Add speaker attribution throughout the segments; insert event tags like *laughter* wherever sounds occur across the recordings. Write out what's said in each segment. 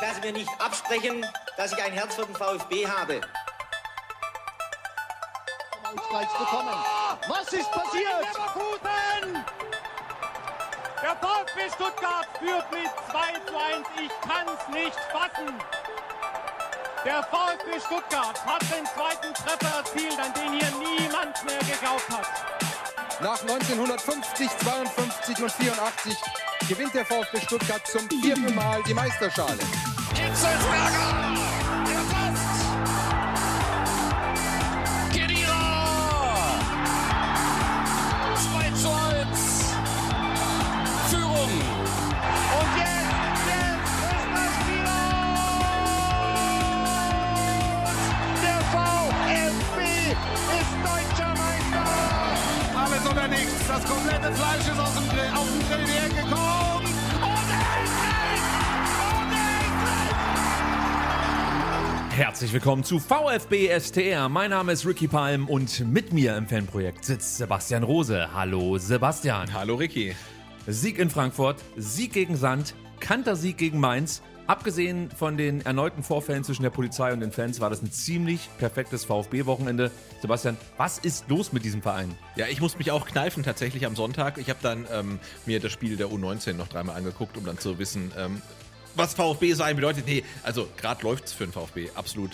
Speaker 1: dass wir nicht absprechen, dass ich ein Herz für den VfB habe. Was ist
Speaker 2: passiert? Der VfB Stuttgart führt mit 2 zu 1. Ich kann es nicht fassen. Der VfB
Speaker 1: Stuttgart hat den zweiten Treffer erzielt, an den hier niemand mehr gekauft hat. Nach 1950, 52 und 84 gewinnt der VfB Stuttgart zum vierten Mal die Meisterschale.
Speaker 2: Hitzelsberger! Der passt! Kedira! 2 zu 1. Führung. Und jetzt, jetzt ist das Spiel
Speaker 1: Der VfB ist deutscher Meister! Alles oder nichts. Das komplette Fleisch ist aus dem Grill, auf dem Grill hergekommen.
Speaker 2: Herzlich willkommen zu VfB STR. Mein Name ist Ricky Palm und mit mir im Fanprojekt sitzt Sebastian Rose. Hallo Sebastian. Hallo Ricky. Sieg in Frankfurt, Sieg gegen Sand, Kantersieg gegen Mainz. Abgesehen von den erneuten Vorfällen zwischen der Polizei und den Fans war das
Speaker 1: ein ziemlich perfektes VfB-Wochenende. Sebastian, was ist los mit diesem Verein? Ja, ich musste mich auch kneifen tatsächlich am Sonntag. Ich habe dann ähm, mir das Spiel der U19 noch dreimal angeguckt, um dann zu wissen, ähm, was VfB so einem bedeutet. Nee, also gerade läuft es für den VfB, absolut.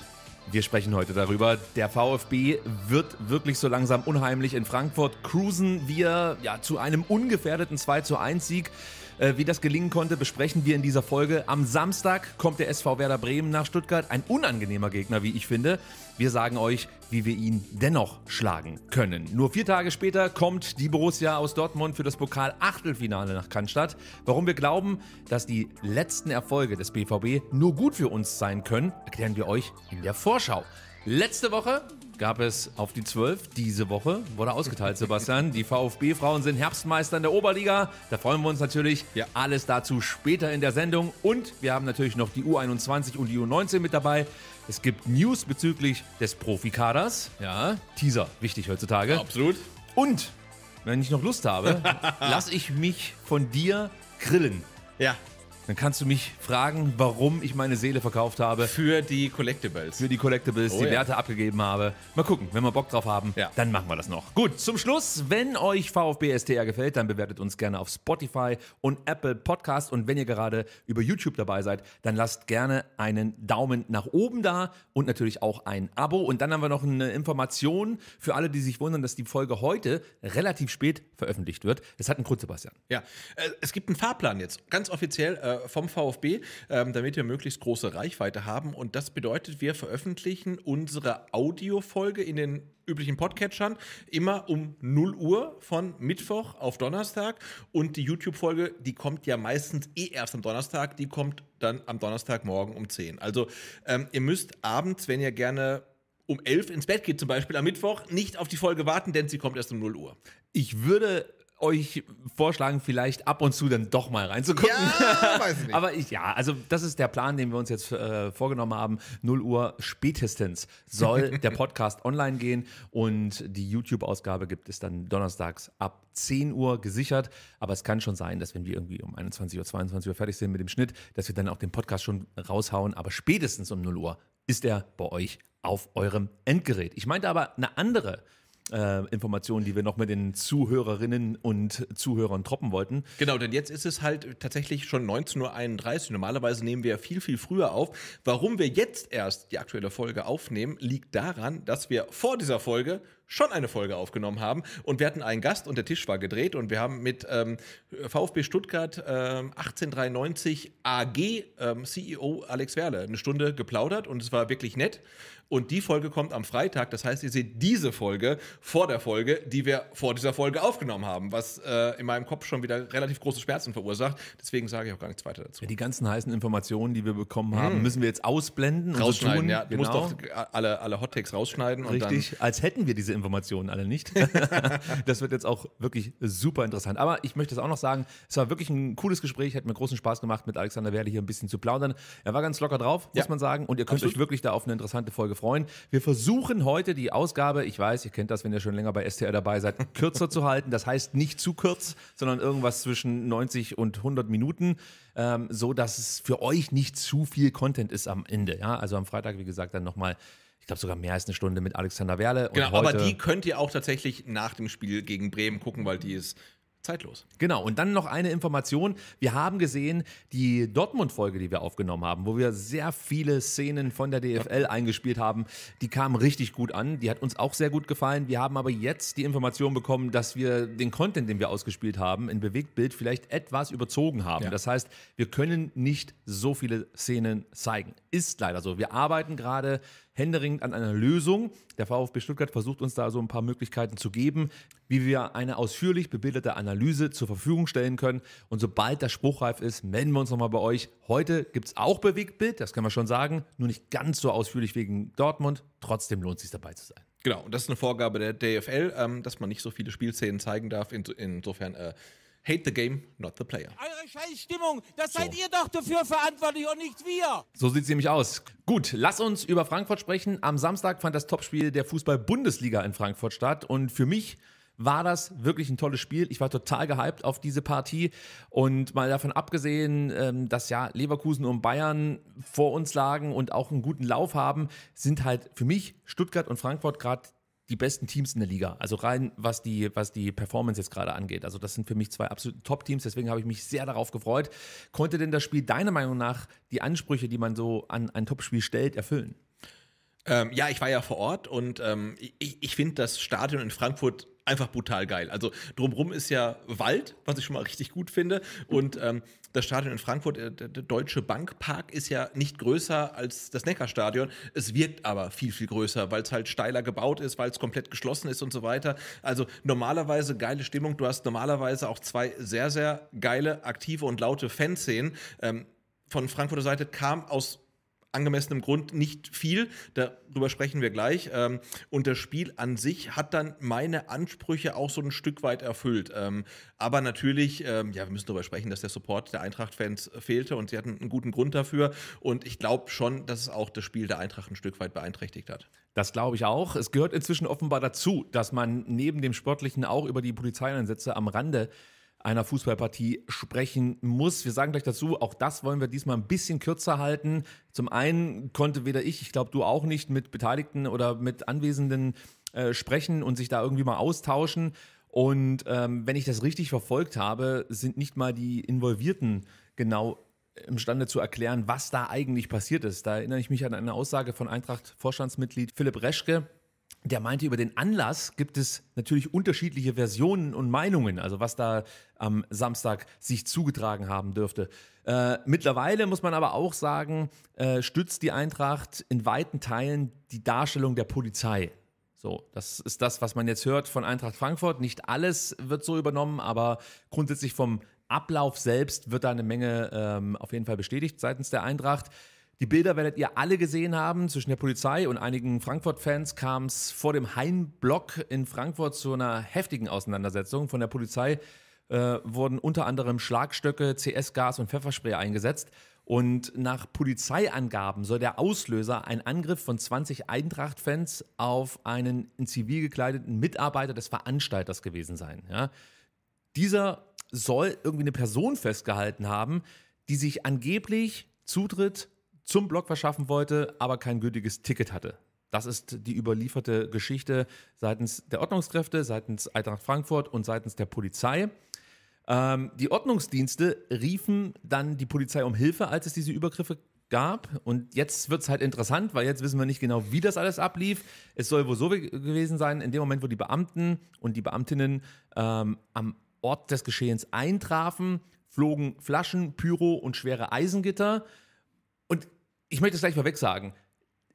Speaker 2: Wir sprechen heute darüber. Der VfB wird wirklich so langsam unheimlich. In Frankfurt cruisen wir ja, zu einem ungefährdeten 2 zu 1 Sieg. Äh, wie das gelingen konnte, besprechen wir in dieser Folge. Am Samstag kommt der SV Werder Bremen nach Stuttgart. Ein unangenehmer Gegner, wie ich finde. Wir sagen euch, wie wir ihn dennoch schlagen können. Nur vier Tage später kommt die Borussia aus Dortmund für das Pokal-Achtelfinale nach Cannstatt. Warum wir glauben, dass die letzten Erfolge des BVB nur gut für uns sein können, erklären wir euch in der Vorschau. Letzte Woche gab es auf die 12 diese Woche, wurde ausgeteilt, Sebastian. Die VfB-Frauen sind Herbstmeister in der Oberliga. Da freuen wir uns natürlich. Ja. Alles dazu später in der Sendung. Und wir haben natürlich noch die U21 und die U19 mit dabei. Es gibt News bezüglich des Profikaders. Ja, Teaser, wichtig heutzutage. Ja, absolut. Und, wenn ich noch Lust habe, *laughs* lasse ich mich von dir grillen. Ja. Dann kannst du mich fragen, warum ich meine Seele verkauft habe. Für die Collectibles. Für die Collectibles, oh, die ja. Werte abgegeben habe. Mal gucken, wenn wir Bock drauf haben, ja. dann machen wir das noch. Gut, zum Schluss, wenn euch VfB STR gefällt, dann bewertet uns gerne auf Spotify und Apple Podcast. Und wenn ihr gerade über YouTube dabei seid, dann lasst gerne einen Daumen nach oben da und natürlich auch ein Abo. Und dann haben wir noch eine Information für alle, die sich wundern, dass die Folge heute relativ spät veröffentlicht wird. Es hat einen Grund, Sebastian.
Speaker 1: Ja, äh, es gibt einen Fahrplan jetzt, ganz offiziell äh, äh, vom VfB, ähm, damit wir möglichst große Reichweite haben. Und das bedeutet, wir veröffentlichen unsere Audiofolge in den üblichen Podcatchern immer um 0 Uhr von Mittwoch auf Donnerstag. Und die YouTube-Folge, die kommt ja meistens eh erst am Donnerstag, die kommt dann am Donnerstagmorgen um 10. Also ähm, ihr müsst abends, wenn ihr gerne um 11 ins Bett geht zum Beispiel am Mittwoch, nicht auf die Folge warten, denn sie kommt erst um 0 Uhr. Ich würde euch vorschlagen, vielleicht ab und zu dann doch mal reinzugucken. Ja, *laughs*
Speaker 2: weiß nicht. Aber ich, ja, also das ist der Plan, den wir uns jetzt äh, vorgenommen haben. 0 Uhr spätestens soll *laughs* der Podcast online gehen und die YouTube-Ausgabe gibt es dann donnerstags ab 10 Uhr gesichert. Aber es kann schon sein, dass wenn wir irgendwie um 21 Uhr, 22 Uhr fertig sind mit dem Schnitt, dass wir dann auch den Podcast schon raushauen. Aber spätestens um 0 Uhr ist er bei euch auf eurem Endgerät. Ich meinte aber eine andere äh, Informationen, die wir noch mit den Zuhörerinnen und Zuhörern troppen wollten.
Speaker 1: Genau, denn jetzt ist es halt tatsächlich schon 19.31 Uhr. Normalerweise nehmen wir ja viel, viel früher auf. Warum wir jetzt erst die aktuelle Folge aufnehmen, liegt daran, dass wir vor dieser Folge schon eine Folge aufgenommen haben. Und wir hatten einen Gast und der Tisch war gedreht und wir haben mit ähm, VfB Stuttgart ähm, 1893 AG ähm, CEO Alex Werle eine Stunde geplaudert und es war wirklich nett. Und die Folge kommt am Freitag. Das heißt, ihr seht diese Folge vor der Folge, die wir vor dieser Folge aufgenommen haben, was äh, in meinem Kopf schon wieder relativ große Schmerzen verursacht. Deswegen sage ich auch gar nichts weiter dazu. die
Speaker 2: ganzen heißen Informationen, die wir bekommen haben, hm. müssen wir jetzt ausblenden. Rausschneiden, und so tun. ja. Du genau. musst
Speaker 1: doch alle, alle Hot Takes rausschneiden. Richtig,
Speaker 2: als hätten wir diese Informationen alle nicht. *laughs* das wird jetzt auch wirklich super interessant. Aber ich möchte es auch noch sagen, es war wirklich ein cooles Gespräch, hat mir großen Spaß gemacht, mit Alexander Werle hier ein bisschen zu plaudern. Er war ganz locker drauf, muss man sagen. Und ihr könnt Absolut. euch wirklich da auf eine interessante Folge freuen. Wir versuchen heute die Ausgabe, ich weiß, ihr kennt das, wenn ihr schon länger bei STR dabei seid, *laughs* kürzer zu halten. Das heißt nicht zu kurz, sondern irgendwas zwischen 90 und 100 Minuten, ähm, so dass es für euch nicht zu viel Content ist am Ende. Ja? Also am Freitag, wie gesagt, dann nochmal ich glaube sogar mehr als eine Stunde mit Alexander Werle. Genau, aber die
Speaker 1: könnt ihr auch tatsächlich nach dem Spiel gegen Bremen gucken, weil die ist zeitlos. Genau, und dann noch eine Information. Wir haben gesehen,
Speaker 2: die Dortmund-Folge, die wir aufgenommen haben, wo wir sehr viele Szenen von der DFL eingespielt haben, die kam richtig gut an. Die hat uns auch sehr gut gefallen. Wir haben aber jetzt die Information bekommen, dass wir den Content, den wir ausgespielt haben, in Bewegtbild vielleicht etwas überzogen haben. Ja. Das heißt, wir können nicht so viele Szenen zeigen. Ist leider so. Wir arbeiten gerade händeringend an einer Lösung. Der VfB Stuttgart versucht uns da so ein paar Möglichkeiten zu geben, wie wir eine ausführlich bebilderte Analyse zur Verfügung stellen können. Und sobald das spruchreif ist, melden wir uns nochmal bei euch. Heute gibt es auch Bewegtbild, das können wir schon sagen, nur nicht ganz so ausführlich wegen Dortmund. Trotzdem lohnt es sich dabei zu sein.
Speaker 1: Genau, und das ist eine Vorgabe der DFL, ähm, dass man nicht so viele Spielszenen zeigen darf. In, insofern äh, Hate the game, not the player. Eure scheiß Stimmung, das so. seid ihr doch dafür verantwortlich und nicht wir. So sieht es nämlich aus. Gut, lass uns über Frankfurt sprechen.
Speaker 2: Am Samstag fand das Topspiel der Fußball-Bundesliga in Frankfurt statt und für mich war das wirklich ein tolles Spiel. Ich war total gehypt auf diese Partie. Und mal davon abgesehen, ähm, dass ja Leverkusen und Bayern vor uns lagen und auch einen guten Lauf haben, sind halt für mich Stuttgart und Frankfurt gerade die besten Teams in der Liga. Also rein, was die, was die Performance jetzt gerade angeht. Also das sind für mich zwei absolute Top-Teams, deswegen habe ich mich sehr darauf gefreut. Konnte denn das Spiel deiner Meinung nach die Ansprüche, die man so an ein Topspiel stellt, erfüllen?
Speaker 1: Ähm, ja, ich war ja vor Ort und ähm, ich, ich finde das Stadion in Frankfurt einfach brutal geil. Also drumrum ist ja Wald, was ich schon mal richtig gut finde. Und ähm, das Stadion in Frankfurt, äh, der, der Deutsche Bank Park, ist ja nicht größer als das Neckarstadion. Es wirkt aber viel, viel größer, weil es halt steiler gebaut ist, weil es komplett geschlossen ist und so weiter. Also normalerweise geile Stimmung. Du hast normalerweise auch zwei sehr, sehr geile, aktive und laute Fanszenen. Ähm, von Frankfurter Seite kam aus angemessenem Grund nicht viel. Darüber sprechen wir gleich. Ähm, und das Spiel an sich hat dann meine Ansprüche auch so ein Stück weit erfüllt. Ähm, aber natürlich, ähm, ja, wir müssen darüber sprechen, dass der Support der Eintracht-Fans fehlte und sie hatten einen guten Grund dafür. Und ich glaube schon, dass es auch das Spiel der Eintracht ein Stück weit beeinträchtigt hat. Das glaube ich auch. Es gehört inzwischen offenbar dazu, dass man neben dem Sportlichen auch über die
Speaker 2: Polizeieinsätze am Rande äh, einer Fußballpartie sprechen muss. Wir sagen gleich dazu, auch das wollen wir diesmal ein bisschen kürzer halten. Zum einen konnte weder ich, ich glaube du auch nicht, mit Beteiligten oder mit Anwesenden äh, sprechen und sich da irgendwie mal austauschen. Und ähm, wenn ich das richtig verfolgt habe, sind nicht mal die Involvierten genau imstande zu erklären, was da eigentlich passiert ist. Da erinnere ich mich an eine Aussage von Eintracht-Vorstandsmitglied Philipp Reschke, der meinte, über den Anlass gibt es natürlich unterschiedliche Versionen und Meinungen, also was da am Samstag sich zugetragen haben dürfte. Äh, mittlerweile muss man aber auch sagen, äh, stützt die Eintracht in weiten Teilen die Darstellung der Polizei. So, das ist das, was man jetzt hört von Eintracht Frankfurt. Nicht alles wird so übernommen, aber grundsätzlich vom Ablauf selbst wird da eine Menge ähm, auf jeden Fall bestätigt seitens der Eintracht. Die Bilder werdet ihr alle gesehen haben. Zwischen der Polizei und einigen Frankfurt-Fans kam es vor dem Heimblock in Frankfurt zu einer heftigen Auseinandersetzung. Von der Polizei äh, wurden unter anderem Schlagstöcke, CS-Gas und Pfefferspray eingesetzt. Und nach Polizeiangaben soll der Auslöser ein Angriff von 20 Eintracht-Fans auf einen in Zivil gekleideten Mitarbeiter des Veranstalters gewesen sein. Ja? Dieser soll irgendwie eine Person festgehalten haben, die sich angeblich Zutritt zum Block verschaffen wollte, aber kein gültiges Ticket hatte. Das ist die überlieferte Geschichte seitens der Ordnungskräfte, seitens Eintracht Frankfurt und seitens der Polizei. Ähm, die Ordnungsdienste riefen dann die Polizei um Hilfe, als es diese Übergriffe gab. Und jetzt wird es halt interessant, weil jetzt wissen wir nicht genau, wie das alles ablief. Es soll wohl so gewesen sein, in dem Moment, wo die Beamten und die Beamtinnen ähm, am Ort des Geschehens eintrafen, flogen Flaschen, Pyro und schwere Eisengitter. Und ich möchte es gleich vorweg sagen,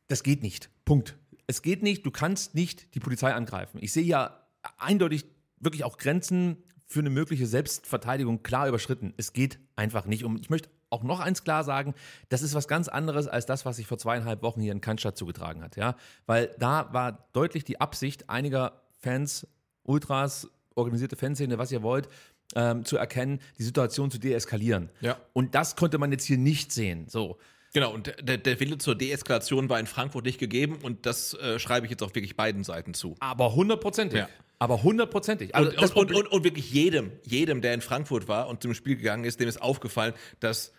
Speaker 2: das geht nicht. Punkt. Es geht nicht, du kannst nicht die Polizei angreifen. Ich sehe ja eindeutig wirklich auch Grenzen für eine mögliche Selbstverteidigung klar überschritten. Es geht einfach nicht. Und ich möchte auch noch eins klar sagen, das ist was ganz anderes als das, was sich vor zweieinhalb Wochen hier in Cannstatt zugetragen hat. Ja? Weil da war deutlich die Absicht einiger Fans, Ultras, organisierte Fanszene, was ihr wollt, ähm, zu erkennen, die Situation zu deeskalieren. Ja. Und das konnte man jetzt hier nicht sehen.
Speaker 1: So. Genau, und der, der Wille zur Deeskalation war in Frankfurt nicht gegeben und das äh, schreibe ich jetzt auch wirklich beiden Seiten zu. Aber hundertprozentig. Ja. Aber hundertprozentig. Also und, und, und, und, wirklich jedem, jedem, der in Frankfurt war und zum Spiel gegangen ist, dem ist aufgefallen, dass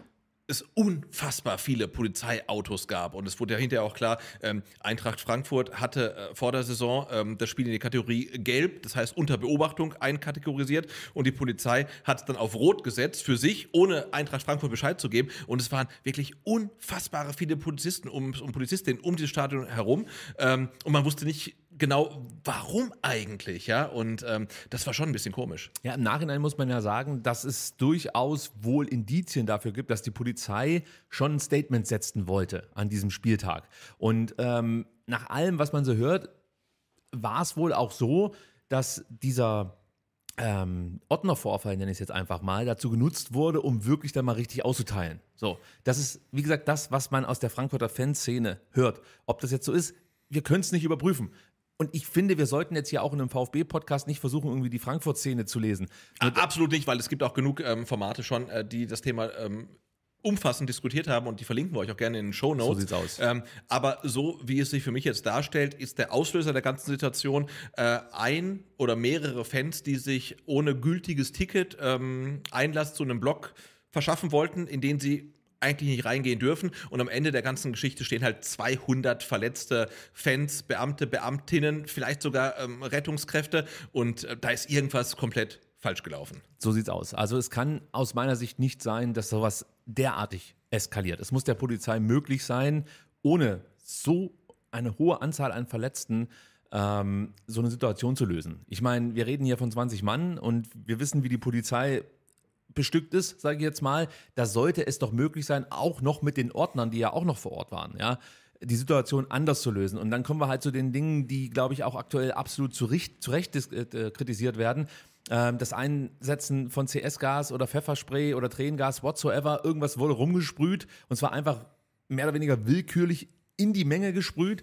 Speaker 1: es unfassbar viele Polizeiautos gab. Und es wurde ja hinterher auch klar, ähm, Eintracht Frankfurt hatte äh, vor der Saison ähm, das Spiel in die Kategorie Gelb, das heißt unter Beobachtung, einkategorisiert. Und die Polizei hat es dann auf Rot gesetzt für sich, ohne Eintracht Frankfurt Bescheid zu geben. Und es waren wirklich unfassbare viele Polizisten und um, um Polizistinnen um dieses Stadion herum. Ähm, und man wusste nicht, genau, warum eigentlich, ja? Und ähm, das war schon ein bisschen
Speaker 2: komisch. Ja, im Nachhinein muss man ja sagen, dass es durchaus wohl Indizien dafür gibt, dass die Polizei schon ein Statement setzen wollte an diesem Spieltag. Und ähm, nach allem, was man so hört, war es wohl auch so, dass dieser ähm, Ordnervorfall, nenne ich es jetzt einfach mal, dazu genutzt wurde, um wirklich dann mal richtig auszuteilen. So, das ist, wie gesagt, das, was man aus der Frankfurter Fanszene hört. Ob das jetzt so ist, wir können es nicht überprüfen. Und ich finde, wir sollten jetzt hier auch in einem VfB-Podcast nicht versuchen, irgendwie die Frankfurt-Szene
Speaker 1: zu lesen. Und ah, Absolut nicht, weil es gibt auch genug ähm, Formate schon, äh, die das Thema ähm, umfassend diskutiert haben und die verlinken wir euch auch gerne in den Show Notes. So sieht's aus. Ähm, aber so wie es sich für mich jetzt darstellt, ist der Auslöser der ganzen Situation äh, ein oder mehrere Fans, die sich ohne gültiges Ticket ähm, Einlass zu einem Blog verschaffen wollten, in den sie eigentlich nicht reingehen dürfen. Und am Ende der ganzen Geschichte stehen halt 200 verletzte Fans, Beamte, Beamtinnen, vielleicht sogar ähm, Rettungskräfte. Und äh, da ist irgendwas komplett falsch gelaufen.
Speaker 2: So sieht's aus. Also es kann aus meiner Sicht nicht sein, dass sowas derartig eskaliert. Es muss der Polizei möglich sein, ohne so eine hohe Anzahl an Verletzten ähm, so eine Situation zu lösen. Ich meine, wir reden hier von 20 Mann und wir wissen, wie die Polizei bestückt ist, sage ich jetzt mal, da sollte es doch möglich sein, auch noch mit den Ordnern, die ja auch noch vor Ort waren, ja, die Situation anders zu lösen. Und dann kommen wir halt zu den Dingen, die, glaube ich, auch aktuell absolut zu, Recht, zu Recht äh, äh, kritisiert werden. Ähm, das Einsetzen von CS-Gas oder Pfefferspray oder Tränengas, whatsoever, irgendwas wurde rumgesprüht und zwar einfach mehr oder weniger willkürlich in die Menge gesprüht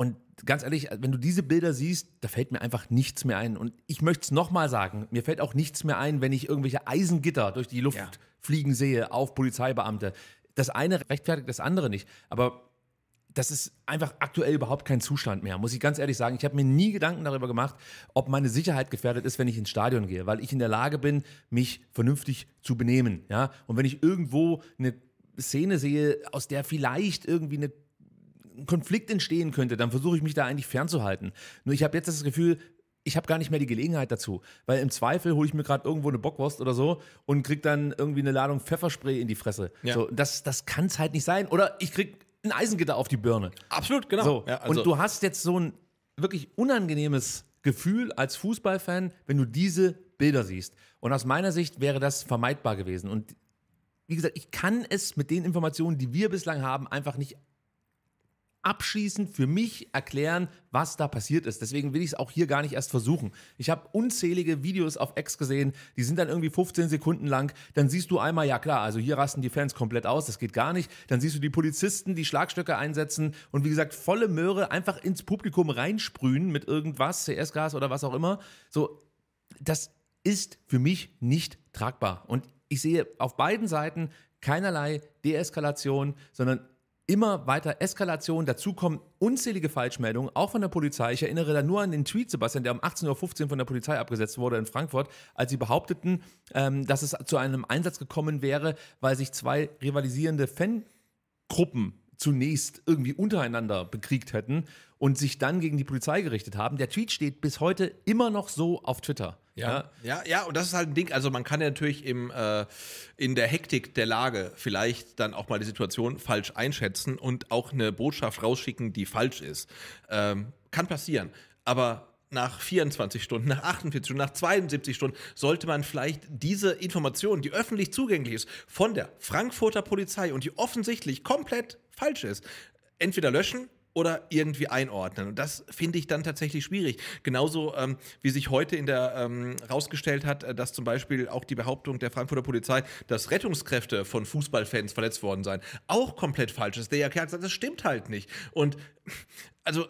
Speaker 2: und ganz ehrlich, wenn du diese Bilder siehst, da fällt mir einfach nichts mehr ein. Und ich möchte es nochmal sagen, mir fällt auch nichts mehr ein, wenn ich irgendwelche Eisengitter durch die Luft ja. fliegen sehe auf Polizeibeamte. Das eine rechtfertigt das andere nicht. Aber das ist einfach aktuell überhaupt kein Zustand mehr, muss ich ganz ehrlich sagen. Ich habe mir nie Gedanken darüber gemacht, ob meine Sicherheit gefährdet ist, wenn ich ins Stadion gehe, weil ich in der Lage bin, mich vernünftig zu benehmen. Ja? Und wenn ich irgendwo eine Szene sehe, aus der vielleicht irgendwie eine ein Konflikt entstehen könnte, dann versuche ich mich da eigentlich fernzuhalten. Nur ich habe jetzt das Gefühl, ich habe gar nicht mehr die Gelegenheit dazu, weil im Zweifel hole ich mir gerade irgendwo eine Bockwurst oder so und krieg dann irgendwie eine Ladung Pfefferspray in die Fresse. Ja. So, das das kann es halt nicht sein. Oder ich krieg ein Eisengitter auf die Birne. Absolut, genau. So. Ja, also und du hast jetzt so ein wirklich unangenehmes Gefühl als Fußballfan, wenn du diese Bilder siehst. Und aus meiner Sicht wäre das vermeidbar gewesen. Und wie gesagt, ich kann es mit den Informationen, die wir bislang haben, einfach nicht abschließend für mich erklären, was da passiert ist. Deswegen will ich es auch hier gar nicht erst versuchen. Ich habe unzählige Videos auf X gesehen, die sind dann irgendwie 15 Sekunden lang. Dann siehst du einmal, ja klar, also hier rasten die Fans komplett aus, das geht gar nicht. Dann siehst du die Polizisten, die Schlagstöcke einsetzen und wie gesagt, volle Möhre einfach ins Publikum reinsprühen mit irgendwas, CS-Gas oder was auch immer. So, das ist für mich nicht tragbar. Und ich sehe auf beiden Seiten keinerlei Deeskalation, sondern immer weiter Eskalation. Dazu kommen unzählige Falschmeldungen, auch von der Polizei. Ich erinnere da nur an den Tweet, Sebastian, der um 18.15 Uhr von der Polizei abgesetzt wurde in Frankfurt, als sie behaupteten, ähm, dass es zu einem Einsatz gekommen wäre, weil sich zwei rivalisierende Fangruppen zunächst irgendwie untereinander bekriegt hätten und sich dann gegen die Polizei gerichtet haben. Der Tweet steht bis heute immer noch so auf Twitter.
Speaker 1: Ja, ja, ja, und das ist halt ein Ding. Also man kann ja natürlich im, äh, in der Hektik der Lage vielleicht dann auch mal die Situation falsch einschätzen und auch eine Botschaft rausschicken, die falsch ist. Ähm, kann passieren. Aber nach 24 Stunden, nach 48 Stunden, nach 72 Stunden sollte man vielleicht diese Information, die öffentlich zugänglich ist, von der Frankfurter Polizei und die offensichtlich komplett falsch ist, entweder löschen oder irgendwie einordnen. Und das finde ich dann tatsächlich schwierig. Genauso ähm, wie sich heute in der ähm, rausgestellt hat, äh, dass zum Beispiel auch die Behauptung der Frankfurter Polizei, dass Rettungskräfte von Fußballfans verletzt worden seien, auch komplett falsch ist. Der ja gesagt, das stimmt halt nicht. Und also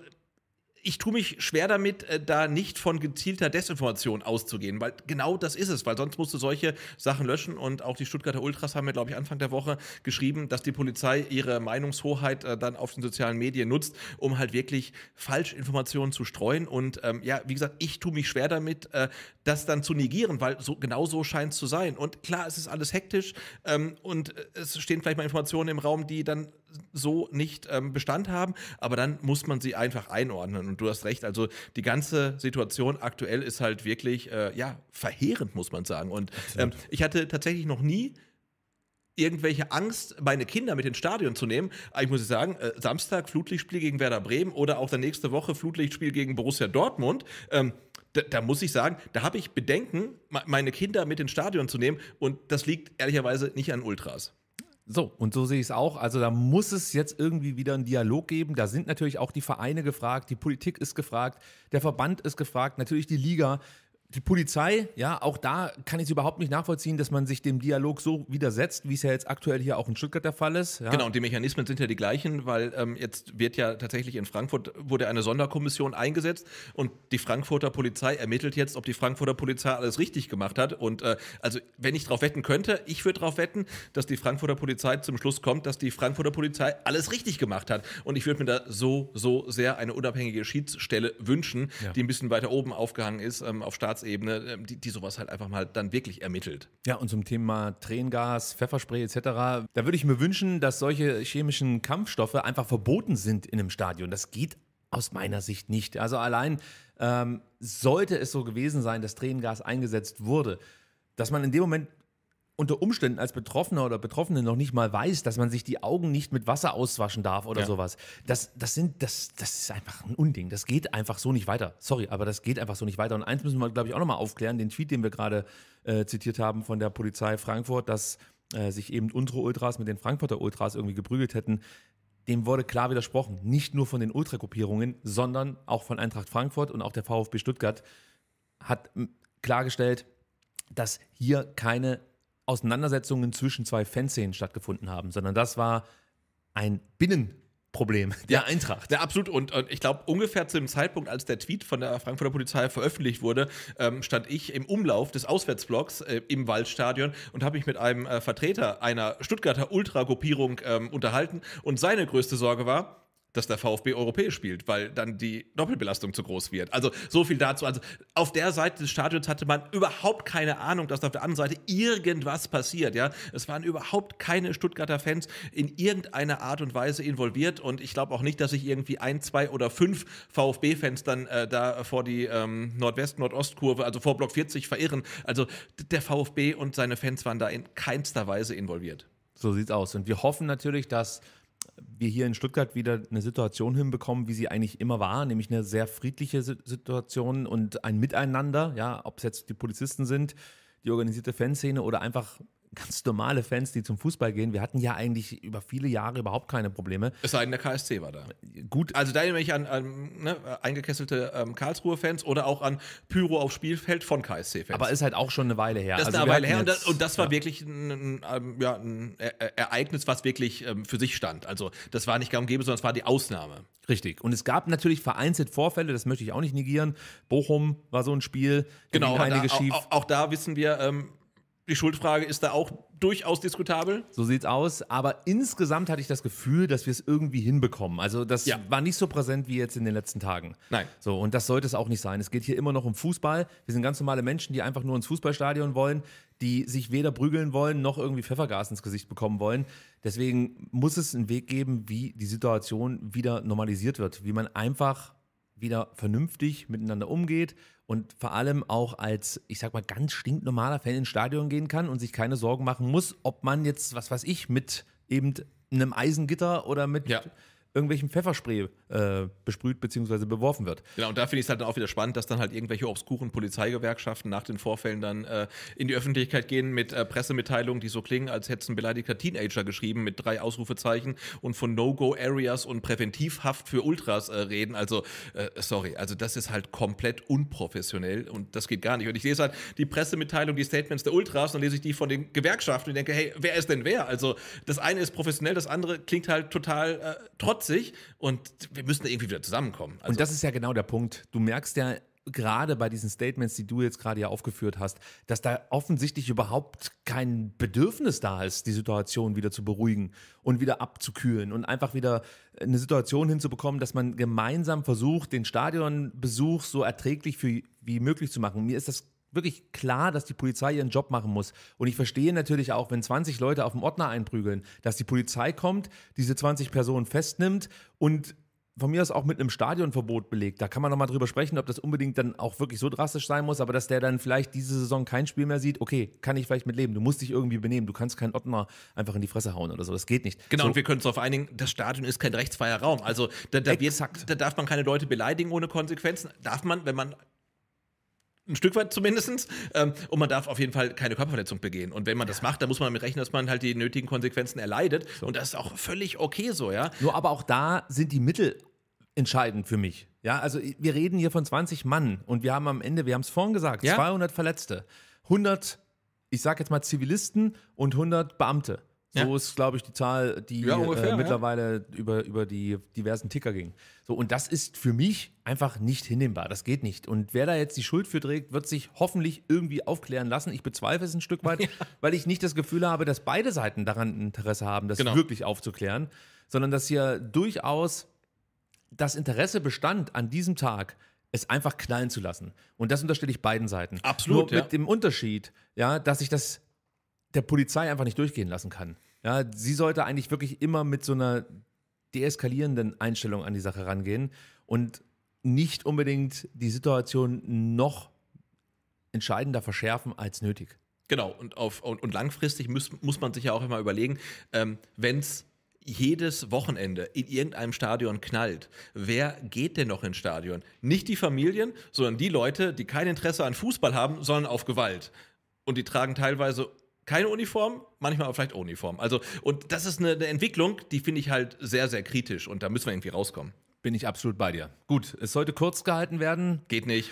Speaker 1: ich tue mich schwer damit, äh, da nicht von gezielter Desinformation auszugehen, weil genau das ist es, weil sonst musst du solche Sachen löschen und auch die Stuttgarter Ultras haben mir, glaube ich, Anfang der Woche geschrieben, dass die Polizei ihre Meinungshoheit äh, dann auf den sozialen Medien nutzt, um halt wirklich Falschinformationen zu streuen und ähm, ja, wie gesagt, ich tue mich schwer damit, äh, das dann zu negieren, weil so genau so scheint es zu sein und klar, es ist alles hektisch ähm, und äh, es stehen vielleicht mal Informationen im Raum, die dann so nicht ähm, Bestand haben, aber dann muss man sie einfach einordnen. Und du hast recht, also die ganze Situation aktuell ist halt wirklich, äh, ja, verheerend, muss man sagen. Und ähm, ich hatte tatsächlich noch nie irgendwelche Angst, meine Kinder mit ins Stadion zu nehmen. Aber ich muss sagen, äh, Samstag Flutlichtspiel gegen Werder Bremen oder auch dann nächste Woche Flutlichtspiel gegen Borussia Dortmund. Ähm, da, da, muss ich sagen, da habe ich Bedenken, meine Kinder mit ins Stadion zu nehmen. Und das liegt ehrlicherweise nicht an Ultras. So, und
Speaker 2: so sehe ich es auch. Also da muss es jetzt irgendwie wieder einen Dialog geben. Da sind natürlich auch die Vereine gefragt, die Politik ist gefragt, der Verband ist gefragt, natürlich die Liga die Polizei, ja, auch da kann ich es überhaupt nicht nachvollziehen, dass man sich dem Dialog so widersetzt, wie es ja jetzt aktuell hier auch in Stuttgart der
Speaker 1: Fall ist. Ja. Genau, und die Mechanismen sind ja die gleichen, weil ähm, jetzt wird ja tatsächlich in Frankfurt wurde eine Sonderkommission eingesetzt und die Frankfurter Polizei ermittelt jetzt, ob die Frankfurter Polizei alles richtig gemacht hat. Und äh, also, wenn ich darauf wetten könnte, ich würde darauf wetten, dass die Frankfurter Polizei zum Schluss kommt, dass die Frankfurter Polizei alles richtig gemacht hat. Und ich würde mir da so, so sehr eine unabhängige Schiedsstelle wünschen, ja. die ein bisschen weiter oben aufgehangen ist ähm, auf Staats Staatsebene, ähm, die, die sowas halt einfach mal dann wirklich ermittelt.
Speaker 2: Ja, und zum Thema Tränengas, Pfefferspray etc., da würde ich mir wünschen, dass solche chemischen Kampfstoffe einfach verboten sind in einem Stadion. Das geht aus meiner Sicht nicht. Also allein ähm, sollte es so gewesen sein, dass Tränengas eingesetzt wurde, dass man in dem Moment unter Umständen als Betroffener oder Betroffene noch nicht mal weiß, dass man sich die Augen nicht mit Wasser auswaschen darf oder ja. sowas. Das, das, sind, das, das ist einfach ein Unding. Das geht einfach so nicht weiter. Sorry, aber das geht einfach so nicht weiter. Und eins müssen wir, glaube ich, auch nochmal aufklären, den Tweet, den wir gerade äh, zitiert haben von der Polizei Frankfurt, dass äh, sich eben unsere Ultras mit den Frankfurter Ultras irgendwie geprügelt hätten dem wurde klar widersprochen. Nicht nur von den Ultragruppierungen, sondern auch von Eintracht Frankfurt und auch der VfB Stuttgart hat klargestellt, dass hier keine Auseinandersetzungen zwischen zwei Fanszenen stattgefunden haben, sondern
Speaker 1: das war ein
Speaker 2: Binnen- Problem
Speaker 1: *laughs* der ja, Eintracht. Ja, absolut. Und, und ich glaube, ungefähr zu dem Zeitpunkt, als der Tweet von der Frankfurter Polizei veröffentlicht wurde, ähm, stand ich im Umlauf des Auswärtsblocks äh, im Waldstadion und habe mich mit einem äh, Vertreter einer Stuttgarter Ultragruppierung ähm, unterhalten. Und seine größte Sorge war, dass der VfB europäisch spielt, weil dann die Doppelbelastung zu groß wird. Also so viel dazu. Also auf der Seite des Stadions hatte man überhaupt keine Ahnung, dass auf der anderen Seite irgendwas passiert. Ja, es waren überhaupt keine Stuttgarter Fans in irgendeiner Art und Weise involviert und ich glaube auch nicht, dass sich irgendwie ein, zwei oder fünf VfB-Fans dann äh, da vor die ähm, Nordwest-Nordostkurve, also vor Block 40 verirren. Also der VfB und seine Fans waren da in keinster Weise involviert.
Speaker 2: So sieht's aus und wir hoffen natürlich, dass wir hier in Stuttgart wieder eine Situation hinbekommen, wie sie eigentlich immer war, nämlich eine sehr friedliche Situation und ein Miteinander, ja, ob es jetzt die Polizisten sind, die organisierte Fanszene oder einfach ganz normale Fans, die zum Fußball gehen. Wir hatten ja eigentlich
Speaker 1: über viele Jahre überhaupt keine Probleme. Es sei denn, der KSC war da. Gut. Also da erinnere ich an, an ne, eingekesselte ähm, Karlsruhe-Fans oder auch an Pyro auf Spielfeld von KSC-Fans. Aber ist halt auch schon eine Weile her. Das ist also eine Weile her und das, und das war ja. wirklich ein, ein, ähm, ja, ein, e-, e-, Ereignis, was wirklich ähm, für sich stand. Also das war nicht gar umgeben, sondern es war die Ausnahme.
Speaker 2: Richtig. Und es gab natürlich vereinzelt Vorfälle, das möchte ich auch nicht negieren. Bochum war so ein Spiel. Genau, da, auch,
Speaker 1: auch, da wissen wir, ähm, die Schuldfrage ist da auch durchaus diskutabel.
Speaker 2: So sieht's aus. Aber insgesamt hatte ich das Gefühl, dass wir es irgendwie hinbekommen. Also das ja. war nicht so präsent wie jetzt in den letzten Tagen. Nein. So und das sollte es auch nicht sein. Es geht hier immer noch um Fußball. Wir sind ganz normale Menschen, die einfach nur ins Fußballstadion wollen, die sich weder prügeln wollen noch irgendwie Pfeffergas ins Gesicht bekommen wollen. Deswegen muss es einen Weg geben, wie die Situation wieder normalisiert wird, wie man einfach wieder vernünftig miteinander umgeht und vor allem auch als, ich sag mal, ganz stinknormaler Fan ins Stadion gehen kann und sich keine Sorgen machen muss, ob man jetzt, was weiß ich, mit eben einem Eisengitter oder mit ja irgendwelchem Pfefferspray äh, besprüht bzw.
Speaker 1: beworfen wird. Genau, und da finde ich es halt auch wieder spannend, dass dann halt irgendwelche obskuren Polizeigewerkschaften nach den Vorfällen dann äh, in die Öffentlichkeit gehen mit äh, Pressemitteilungen, die so klingen, als hätte es ein beleidigter Teenager geschrieben mit drei Ausrufezeichen und von No-Go-Areas und Präventivhaft für Ultras äh, reden. Also, äh, sorry, also das ist halt komplett unprofessionell und das geht gar nicht. Und ich lese halt die Pressemitteilung, die Statements der Ultras, dann lese ich die von den Gewerkschaften und denke, hey, wer ist denn wer? Also, das eine ist professionell, das andere klingt halt total äh, trotz trotzig und wir müssen irgendwie wieder zusammenkommen. Also und das
Speaker 2: ist ja genau der Punkt. Du merkst ja gerade bei diesen Statements, die du jetzt gerade ja aufgeführt hast, dass da offensichtlich überhaupt kein Bedürfnis da ist, die Situation wieder zu beruhigen und wieder abzukühlen und einfach wieder eine Situation hinzubekommen, dass man gemeinsam versucht, den Stadionbesuch so erträglich für, wie möglich zu machen. Mir ist das wirklich klar, dass die Polizei ihren Job machen muss. Und ich verstehe natürlich auch, wenn 20 Leute auf dem Ordner einprügeln, dass die Polizei kommt, diese 20 Personen festnimmt und von mir aus auch mit einem Stadionverbot belegt. Da kann man nochmal drüber sprechen, ob das unbedingt dann auch wirklich so drastisch sein muss, aber dass der dann vielleicht diese Saison kein Spiel mehr sieht, okay, kann ich vielleicht mitleben. Du musst dich irgendwie benehmen. Du kannst keinen Ordner einfach in die Fresse hauen oder so. Das geht
Speaker 1: nicht. Genau, so. und wir können uns darauf einigen, das Stadion ist kein rechtsfreier Raum. Also da, da, wird, da darf man keine Leute beleidigen ohne Konsequenzen. Darf man, wenn man ein Stück weit zumindest. Ähm, und man darf auf jeden Fall keine Körperverletzung begehen. Und wenn man das macht, dann muss man damit rechnen, dass man halt die nötigen Konsequenzen erleidet. So. Und das ist auch völlig okay so, ja. Nur aber auch da sind die Mittel entscheidend für mich.
Speaker 2: Ja, also wir reden hier von 20 Mann und wir haben am Ende, wir haben es vorhin gesagt, ja? 200 Verletzte, 100, ich sag jetzt mal Zivilisten und 100 Beamte. So ja. ist, glaube ich, die Zahl, die ja, äh, ungefähr, äh, mittlerweile ja. über, über die diversen Ticker ging. So, und das ist für mich einfach nicht hinnehmbar. Das geht nicht. Und wer da jetzt die Schuld für trägt, wird sich hoffentlich irgendwie aufklären lassen. Ich bezweifle es ein Stück weit, *laughs* weil ich nicht das Gefühl habe, dass beide Seiten daran Interesse haben, das genau. wirklich aufzuklären, sondern dass hier durchaus das Interesse bestand an diesem Tag, es einfach knallen zu lassen. Und das unterstelle ich beiden Seiten. Absolut. Nur mit dem Unterschied, ja, dass ich das der Polizei einfach nicht durchgehen lassen kann. Ja, sie sollte eigentlich wirklich immer mit so einer deeskalierenden Einstellung an die Sache rangehen und nicht unbedingt die Situation noch entscheidender verschärfen als nötig.
Speaker 1: Genau, und, auf, und, und langfristig muss, muss man sich ja auch immer überlegen, ähm, wenn es jedes Wochenende in irgendeinem Stadion knallt, wer geht denn noch ins Stadion? Nicht die Familien, sondern die Leute, die kein Interesse an Fußball haben, sondern auf Gewalt. Und die tragen teilweise keine Uniform, manchmal aber vielleicht Uniform. Also, und das ist eine, eine Entwicklung, die finde ich halt sehr, sehr kritisch und da müssen wir irgendwie rauskommen. Bin ich absolut bei dir. Gut, es sollte kurz gehalten werden. Geht nicht.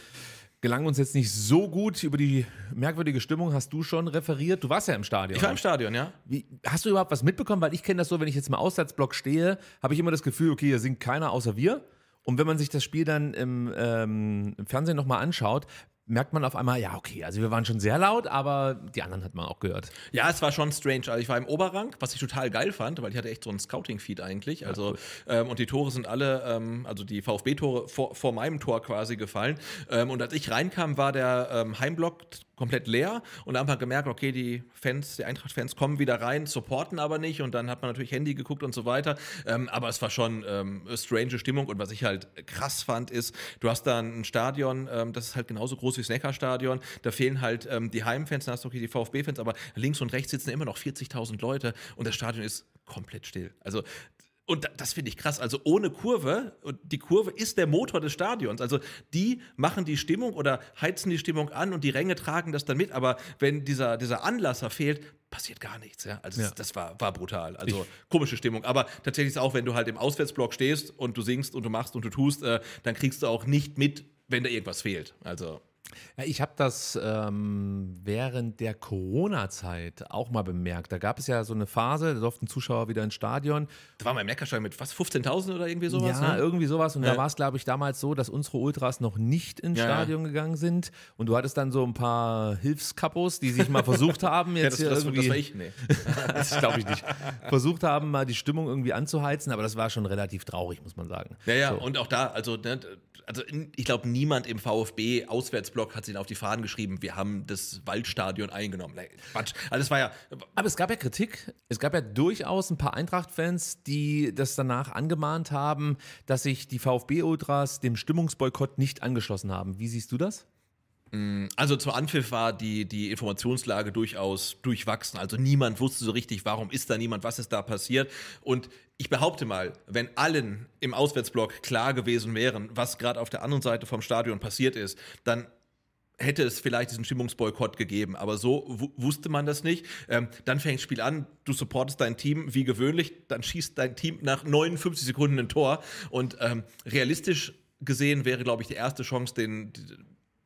Speaker 1: Gelang uns jetzt nicht so gut. Über die merkwürdige
Speaker 2: Stimmung hast du schon referiert. Du warst ja im Stadion. Ich war im Stadion, ja. Wie, hast du überhaupt was mitbekommen? Weil ich kenne das so, wenn ich jetzt im Auswärtsblock stehe, habe ich immer das Gefühl, okay, hier singt keiner außer wir. Und wenn man sich das Spiel dann im, ähm, im Fernsehen nochmal anschaut, merkt man auf einmal, ja, okay, also wir waren schon sehr laut,
Speaker 1: aber die anderen hat man auch gehört. Ja, es war schon strange. Also ich war im Oberrang, was ich total geil fand, weil ich hatte echt so ein Scouting-Feed eigentlich. Also, ja, ähm, und die Tore sind alle, ähm, also die VfB-Tore vor, vor, meinem Tor quasi gefallen. Ähm, und als ich reinkam, war der ähm, Heimblock komplett leer und dann hat man gemerkt, okay, die Fans, die Eintracht-Fans kommen wieder rein, supporten aber nicht und dann hat man natürlich Handy geguckt und so weiter. Ähm, aber es war schon ähm, strange Stimmung und was ich halt krass fand, ist, du hast da ein Stadion, ähm, das ist halt genauso groß wie das Neckar-Stadion, da fehlen halt ähm, die Heimfans, da hast du okay die VfB-Fans, aber links und rechts sitzen immer noch 40.000 Leute und das Stadion ist komplett still. Also und das finde ich krass. Also ohne Kurve, die Kurve ist der Motor des Stadions. Also die machen die Stimmung oder heizen die Stimmung an und die Ränge tragen das dann mit. Aber wenn dieser, dieser Anlasser fehlt, passiert gar nichts. Ja? Also ja. das war, war brutal. Also ich. komische Stimmung. Aber tatsächlich ist auch, wenn du halt im Auswärtsblock stehst und du singst und du machst und du tust, äh, dann kriegst du auch nicht mit, wenn da irgendwas fehlt. Also
Speaker 2: ja, ich habe das ähm, während der Corona-Zeit auch mal bemerkt. Da gab es ja so eine Phase, da durften Zuschauer wieder ins Stadion. Da war mein Meckerstein mit was, 15.000 oder irgendwie sowas? Ja, ne? irgendwie sowas. Und ja. da war es, glaube ich, damals so, dass unsere Ultras noch nicht ins ja, Stadion gegangen sind. Und du hattest dann so ein paar Hilfskapos, die sich mal versucht haben, *laughs* jetzt ja, das, hier das, irgendwie... Das war ich, nee. *laughs* das glaube ich nicht. Versucht haben, mal die Stimmung irgendwie anzuheizen. Aber das war schon relativ traurig, muss man sagen. Ja, ja. So.
Speaker 1: Und auch da, also ne, also ich glaube, niemand im VfB-Auswärtsblock hat sich auf die Fahnen geschrieben, wir haben das Waldstadion eingenommen. Nein, Quatsch. Also es war ja. Aber es gab ja Kritik. Es gab ja durchaus ein paar
Speaker 2: Eintracht-Fans, die das danach angemahnt haben, dass sich die VfB-Ultras dem
Speaker 1: Stimmungsboykott nicht angeschlossen haben. Wie siehst du das? Mm, also zum Anpfiff war die, die Informationslage durchaus durchwachsen. Also niemand wusste so richtig, warum ist da niemand, was ist da passiert. Und ich behaupte mal, wenn allen im Auswärtsblock klar gewesen wären, was gerade auf der anderen Seite vom Stadion passiert ist, dann hätte es vielleicht diesen Stimmungsboykott gegeben, aber so wusste man das nicht. Ähm, dann fängt das Spiel an, du supportest dein Team wie gewöhnlich, dann schießt dein Team nach 59 Sekunden ein Tor und ähm, realistisch gesehen wäre, glaube ich, die erste Chance, den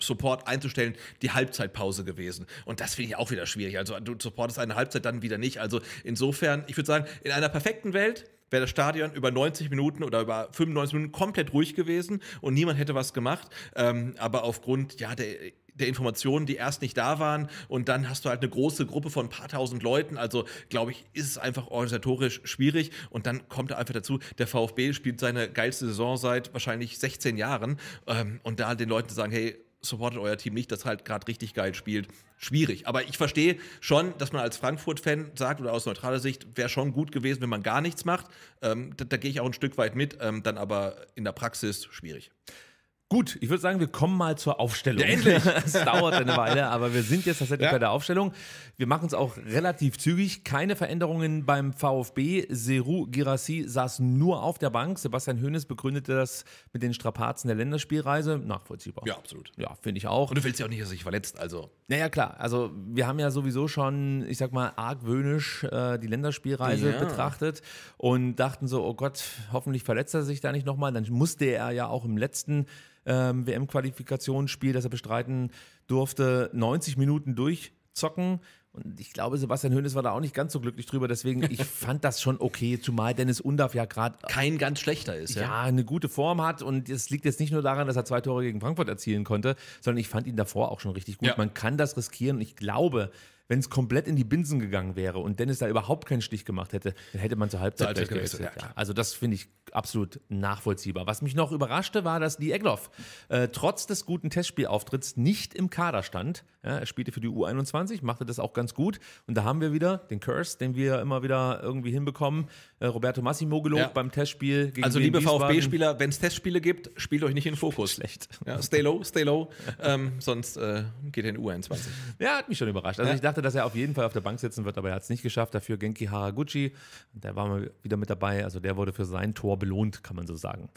Speaker 1: Support einzustellen, die Halbzeitpause gewesen. Und das finde ich auch wieder schwierig. Also du supportest eine Halbzeit, dann wieder nicht. Also insofern, ich würde sagen, in einer perfekten Welt wäre das Stadion über 90 Minuten oder über 95 Minuten komplett ruhig gewesen und niemand hätte was gemacht. Ähm, aber aufgrund ja, der der Informationen, die erst nicht da waren. Und dann hast du halt eine große Gruppe von ein paar tausend Leuten. Also, glaube ich, ist es einfach organisatorisch schwierig. Und dann kommt einfach dazu, der VfB spielt seine geilste Saison seit wahrscheinlich 16 Jahren. Ähm, und da den Leuten zu sagen, hey, supportet euer Team nicht, das halt gerade richtig geil spielt. Schwierig. Aber ich verstehe schon, dass man als Frankfurt-Fan sagt oder aus neutraler Sicht, wäre schon gut gewesen, wenn man gar nichts macht. Ähm, da, da gehe ich auch ein Stück weit mit, ähm, dann aber in der Praxis schwierig. Gut, ich würde sagen, wir kommen mal zur Aufstellung. Ja, endlich! *laughs* Es dauert eine Weile, aber wir sind jetzt tatsächlich ja.
Speaker 2: bei der Aufstellung. Wir machen es auch relativ zügig. Keine Veränderungen beim VfB. Seru Girassi saß nur auf der Bank. Sebastian Hoeneß begründete das mit den Strapazen der Länderspielreise. Nachvollziehbar. Ja, absolut. Ja, finde ich auch. Und du willst
Speaker 1: ja auch nicht, dass er sich verletzt, also.
Speaker 2: Naja, klar. Also, wir haben ja sowieso schon, ich sag mal, argwöhnisch äh, die Länderspielreise ja. betrachtet und dachten so, oh Gott, hoffentlich verletzt er sich da nicht nochmal. Dann musste er ja auch im letzten ähm, WM-Qualifikationsspiel, das er bestreiten durfte, 90 Minuten durchzocken. Und ich glaube, Sebastian Hönes war da auch nicht ganz so glücklich drüber. Deswegen, *laughs* ich fand das schon okay, zumal Dennis Undaff ja gerade. Kein ganz schlechter ist, ja. Ja, eine gute Form hat. Und es liegt jetzt nicht nur daran, dass er zwei Tore gegen Frankfurt erzielen konnte, sondern ich fand ihn davor auch schon richtig gut. Ja. Man kann das riskieren. Und ich glaube, wenn es komplett in die Binsen gegangen wäre und Dennis da überhaupt keinen Stich gemacht hätte, dann hätte man zur Halbzeit, Halbzeit gewechselt. ja. Also das finde ich absolut nachvollziehbar. Was mich noch überraschte, war, dass die Egloff äh, trotz des guten Testspielauftritts nicht im Kader stand. Ja, er spielte für die U21, machte das auch ganz gut. Und da haben wir wieder den Curse, den wir immer wieder irgendwie hinbekommen.
Speaker 1: Äh, Roberto Massimo gelobt ja. beim Testspiel gegen Also liebe VfB-Spieler, wenn es Testspiele gibt, spielt euch nicht in den Fokus. Schlecht. Ja, stay low, stay low. ähm, sonst äh, geht er in U21. Ja, hat mich schon
Speaker 2: überrascht. Also ich dachte, dachte, dass er auf jeden Fall auf der Bank sitzen wird, aber er hat es nicht geschafft. Dafür Genki Haraguchi, der war mal wieder mit dabei. Also der wurde für sein Tor belohnt, kann man so sagen.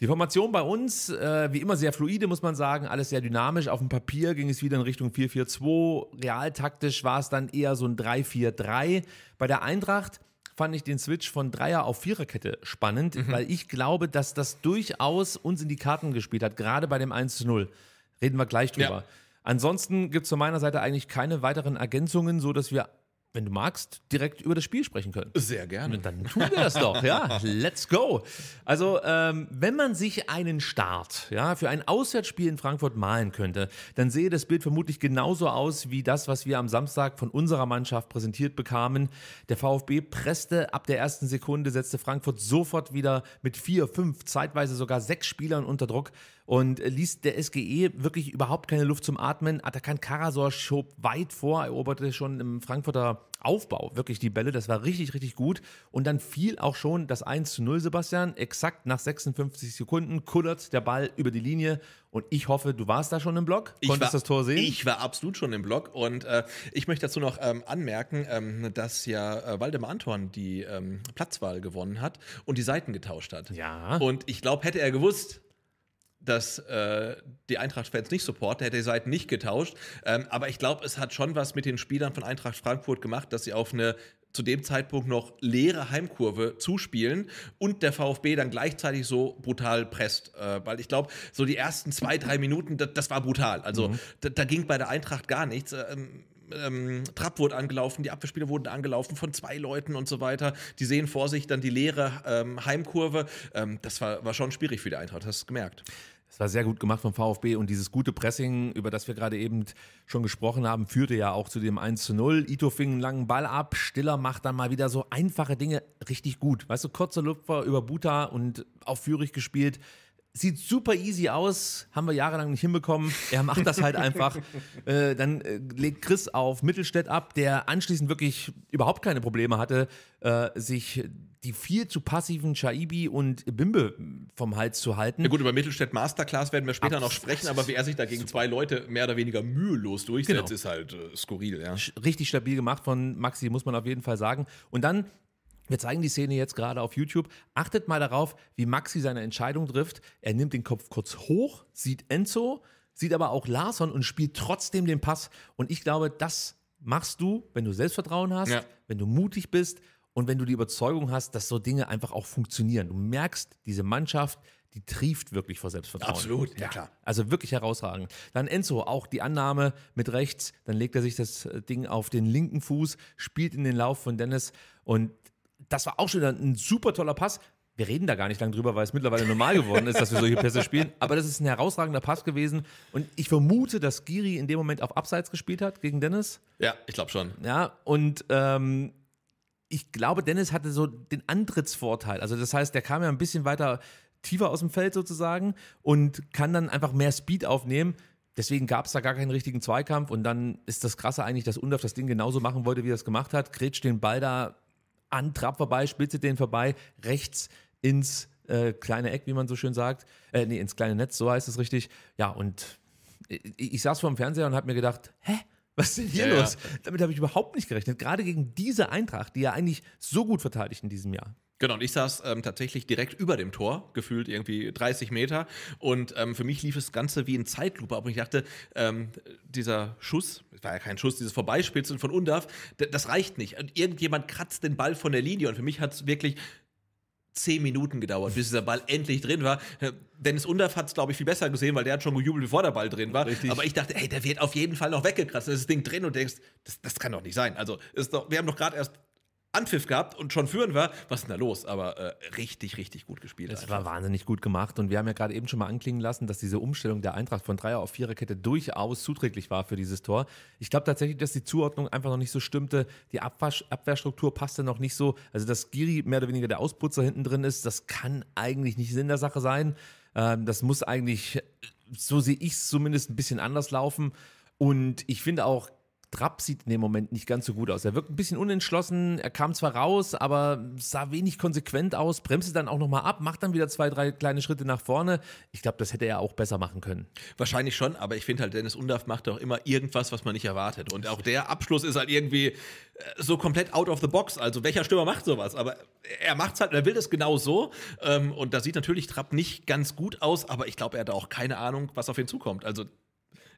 Speaker 2: Die Formation bei uns, äh, wie immer sehr fluide, muss man sagen, alles sehr dynamisch. Auf dem Papier ging es wieder in Richtung 4-4-2. Realtaktisch war es dann eher so ein 3-4-3. Bei der Eintracht fand ich den Switch von Dreier auf Viererkette spannend, mhm. weil ich glaube, dass das durchaus uns in die Karten gespielt hat, gerade bei dem 1-0. Reden wir gleich drüber. Ja. Ansonsten gibt es von meiner Seite eigentlich keine weiteren Ergänzungen, so dass wir, wenn du magst, direkt über das Spiel sprechen können. Sehr gerne. Und dann tun wir das doch, ja. *laughs* Let's go. Also, ähm, wenn man sich einen Start ja, für ein Auswärtsspiel in Frankfurt malen könnte, dann sehe das Bild vermutlich genauso aus wie das, was wir am Samstag von unserer Mannschaft präsentiert bekamen. Der VfB presste ab der ersten Sekunde, setzte Frankfurt sofort wieder mit vier, fünf, zeitweise sogar sechs Spielern unter Druck und äh, ließ der SGE wirklich überhaupt keine Luft zum Atmen. Atakan ah, Karasor schob weit vor, eroberte schon im Frankfurter Aufbau wirklich die Bälle. Das war richtig, richtig gut. Und dann fiel auch schon das 1 zu 0, Sebastian. Exakt nach 56 Sekunden kullert der Ball über die
Speaker 1: Linie. Und ich hoffe, du warst da schon im Block, konntest war, das Tor sehen. Ich war absolut schon im Block. Und äh, ich möchte dazu noch ähm, anmerken, ähm, dass ja äh, Waldemar Anton die ähm, Platzwahl gewonnen hat und die Seiten getauscht hat. Ja. Und ich glaube, hätte er gewusst, dass äh, die Eintracht-Fans nicht supporten, hätte die Seiten nicht getauscht. Ähm, aber ich glaube, es hat schon was mit den Spielern von Eintracht Frankfurt gemacht, dass sie auf eine zu dem Zeitpunkt noch leere Heimkurve zuspielen und der VfB dann gleichzeitig so brutal presst. Äh, weil ich glaube, so die ersten zwei, drei Minuten, das, das war brutal. Also mhm. da, da, ging bei der Eintracht gar nichts. Ähm, ähm, Trapp wurde angelaufen, die Abwehrspieler wurden angelaufen von zwei Leuten und so weiter. Die sehen vor sich dann die leere ähm, Heimkurve. Ähm, das war, war schon schwierig für die Eintracht, hast du gemerkt. Es
Speaker 2: war sehr gut gemacht vom VfB und dieses gute Pressing, über das wir gerade eben schon gesprochen haben, führte ja auch zu dem 1 zu 0. Ito fing einen langen Ball ab, Stiller macht dann mal wieder so einfache Dinge richtig gut. Weißt du, kurze Lupfer über Buta und auf Führig gespielt. Sieht super easy aus, haben wir jahrelang nicht hinbekommen. Er macht das halt einfach. *laughs* Äh, dann äh, legt Chris auf Mittelstädt ab, der anschließend wirklich überhaupt keine Probleme hatte, äh, sich die viel zu passiven Chaibi und Bimbe vom Hals zu halten. Ja gut, über Mittelstädt Masterclass werden wir später Absolut. noch sprechen, aber wie
Speaker 1: er sich dagegen zwei Leute mehr oder weniger mühelos durchsetzt, genau. ist halt äh,
Speaker 2: skurril. Ja. Richtig stabil gemacht von Maxi, muss man auf jeden Fall sagen. Und dann wir zeigen die Szene jetzt gerade auf YouTube. Achtet mal darauf, wie Maxi seine Entscheidung trifft. Er nimmt den Kopf kurz hoch, sieht Enzo, sieht aber auch Larsson und spielt trotzdem den Pass. Und ich glaube, das machst du, wenn du Selbstvertrauen hast, ja. wenn du mutig bist und wenn du die Überzeugung hast, dass so Dinge einfach auch funktionieren. Du merkst, diese Mannschaft, die trieft wirklich vor Selbstvertrauen. Absolut, ja, klar. Also wirklich herausragend. Dann Enzo, auch die Annahme mit rechts, dann legt er sich das äh, Ding auf den linken Fuß, spielt in den Lauf von Dennis und das war auch schon ein super toller Pass. Wir reden da gar nicht lang drüber, weil es mittlerweile normal geworden ist, dass wir solche Pässe spielen. Aber das ist ein herausragender Pass gewesen. Und ich vermute, dass Giri in dem Moment auf Abseits gespielt hat gegen Dennis.
Speaker 1: Ja, ich glaube schon.
Speaker 2: Ja, und ähm, ich glaube, Dennis hatte so den Antrittsvorteil. Also das heißt, der kam ja ein bisschen weiter tiefer aus dem Feld sozusagen und kann dann einfach mehr Speed aufnehmen. Deswegen gab es da gar keinen richtigen Zweikampf und dann ist das Krasse eigentlich, dass Undorf das Ding genauso machen wollte, wie er es gemacht hat. Grätscht den Ball da an Trab vorbei, spitze den vorbei, rechts ins äh, kleine Eck, wie man so schön sagt. Äh, nee, ins kleine Netz, so heißt es richtig. Ja, und äh, ich, ich saß vor dem Fernseher und habe mir gedacht, hä? Was ist denn hier ja, los? Ja. Damit habe ich überhaupt nicht gerechnet. Gerade gegen diese Eintracht, die ja eigentlich so gut verteidigt in diesem Jahr.
Speaker 1: Genau, und ich saß ähm, tatsächlich direkt über dem Tor, gefühlt irgendwie 30 Meter. Und ähm, für mich lief das Ganze wie in Zeitlupe ab. Und ich dachte, ähm, dieser Schuss, es war ja kein Schuss, dieses Vorbeispitzen von Undaf, das reicht nicht. Und irgendjemand kratzt den Ball von der Linie. Und für mich hat es wirklich zehn Minuten gedauert, bis dieser Ball endlich drin war. Äh, Dennis Underf hat es, glaube ich, viel besser gesehen, weil der hat schon gejubelt, bevor der Ball drin war. Richtig. Aber ich dachte, ey, der wird auf jeden Fall noch weggekratzt. Da ist das Ding drin und denkst, das, das kann doch nicht sein. Also, doch, wir haben doch gerade erst Anpfiff gehabt und schon führen war. Was ist denn da los? Aber äh, richtig, richtig gut gespielt. Es war
Speaker 2: wahnsinnig gut gemacht und wir haben ja gerade eben schon mal
Speaker 1: anklingen lassen, dass
Speaker 2: diese Umstellung der Eintracht von Dreier auf Viererkette durchaus zuträglich war für dieses Tor. Ich glaube tatsächlich, dass die Zuordnung einfach noch nicht so stimmte. Die Abwasch Abwehrstruktur passte noch nicht so. Also, dass Giri mehr oder weniger der Ausputzer hinten drin ist, das kann eigentlich nicht Sinn der Sache sein. Ähm, das muss eigentlich, so sehe ich es zumindest, ein bisschen anders laufen. Und ich finde auch, Trapp sieht in dem Moment nicht ganz so gut aus. Er wirkt ein bisschen unentschlossen, er kam zwar raus, aber sah wenig konsequent aus, bremste dann auch nochmal ab, macht dann wieder zwei, drei kleine Schritte nach vorne. Ich glaube, das hätte er auch
Speaker 1: besser machen können. Wahrscheinlich schon, aber ich finde halt, Dennis Undaff macht doch immer irgendwas, was man nicht erwartet. Und auch der Abschluss ist halt irgendwie äh, so komplett out of the box. Also welcher Stürmer macht sowas? Aber er macht's halt, er will das genau so. Ähm, und da sieht natürlich Trapp nicht ganz gut aus, aber ich glaube, er hat auch keine Ahnung, was auf ihn zukommt. Also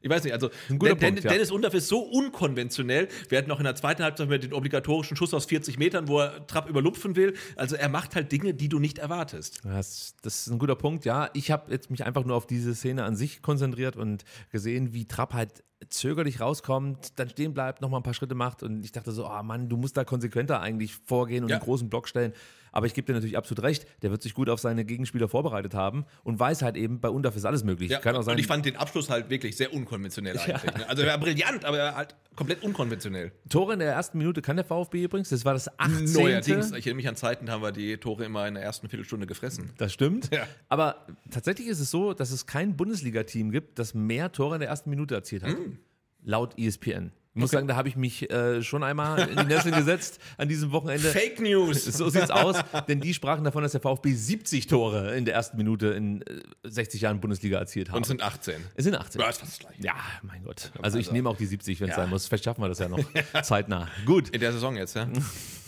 Speaker 1: ich weiß nicht, also ein guter Punkt, Dennis ja. Undaff ist so unkonventionell. Wir hatten auch in der zweiten Halbzeit den obligatorischen Schuss aus 40 Metern, wo er Trapp überlupfen will. Also er macht halt Dinge, die du nicht erwartest. Das, das ist ein guter Punkt, ja. Ich habe jetzt mich einfach nur auf diese
Speaker 2: Szene an sich konzentriert und gesehen, wie Trapp halt zögerlich rauskommt, dann stehen bleibt, nochmal ein paar Schritte macht und ich dachte so, ah oh Mann, du musst da konsequenter eigentlich vorgehen und ja. einen großen Block stellen. Aber ich gebe dir natürlich absolut recht, der wird sich gut auf seine Gegenspieler vorbereitet haben und weiß halt eben, bei Undorf ist alles möglich. Ja, Kann auch sein, und ich fand
Speaker 1: den Abschluss halt wirklich sehr unkonventionell eigentlich. Ja. Ne? Also er war brillant, aber er halt komplett unkonventionell.
Speaker 2: Tore in der ersten Minute kann der VfB übrigens. Das war das 18. Neuerdings. Ich
Speaker 1: erinnere mich an Zeiten, haben wir die Tore immer in der ersten Viertelstunde gefressen. Das stimmt. Ja. Aber tatsächlich ist es so, dass es kein
Speaker 2: Bundesliga-Team gibt, das mehr Tore in der ersten Minute erzielt hat. Mhm. Laut ESPN. Ich muss okay. sagen, da habe ich mich äh, schon einmal in die Nesseln gesetzt an diesem Wochenende. Fake News! *laughs* So sieht's aus, denn die sprachen davon, dass der VfB 70 Tore in der ersten Minute in äh, 60 Jahren Bundesliga erzielt hat. Und es sind 18. Es sind
Speaker 1: 18. Ja, das das ja mein Gott. Also ich also. nehme auch die
Speaker 2: 70, wenn es ja. sein muss. Vielleicht schaffen wir das ja
Speaker 1: noch *laughs* zeitnah. Gut. In der Saison jetzt, ja? *laughs*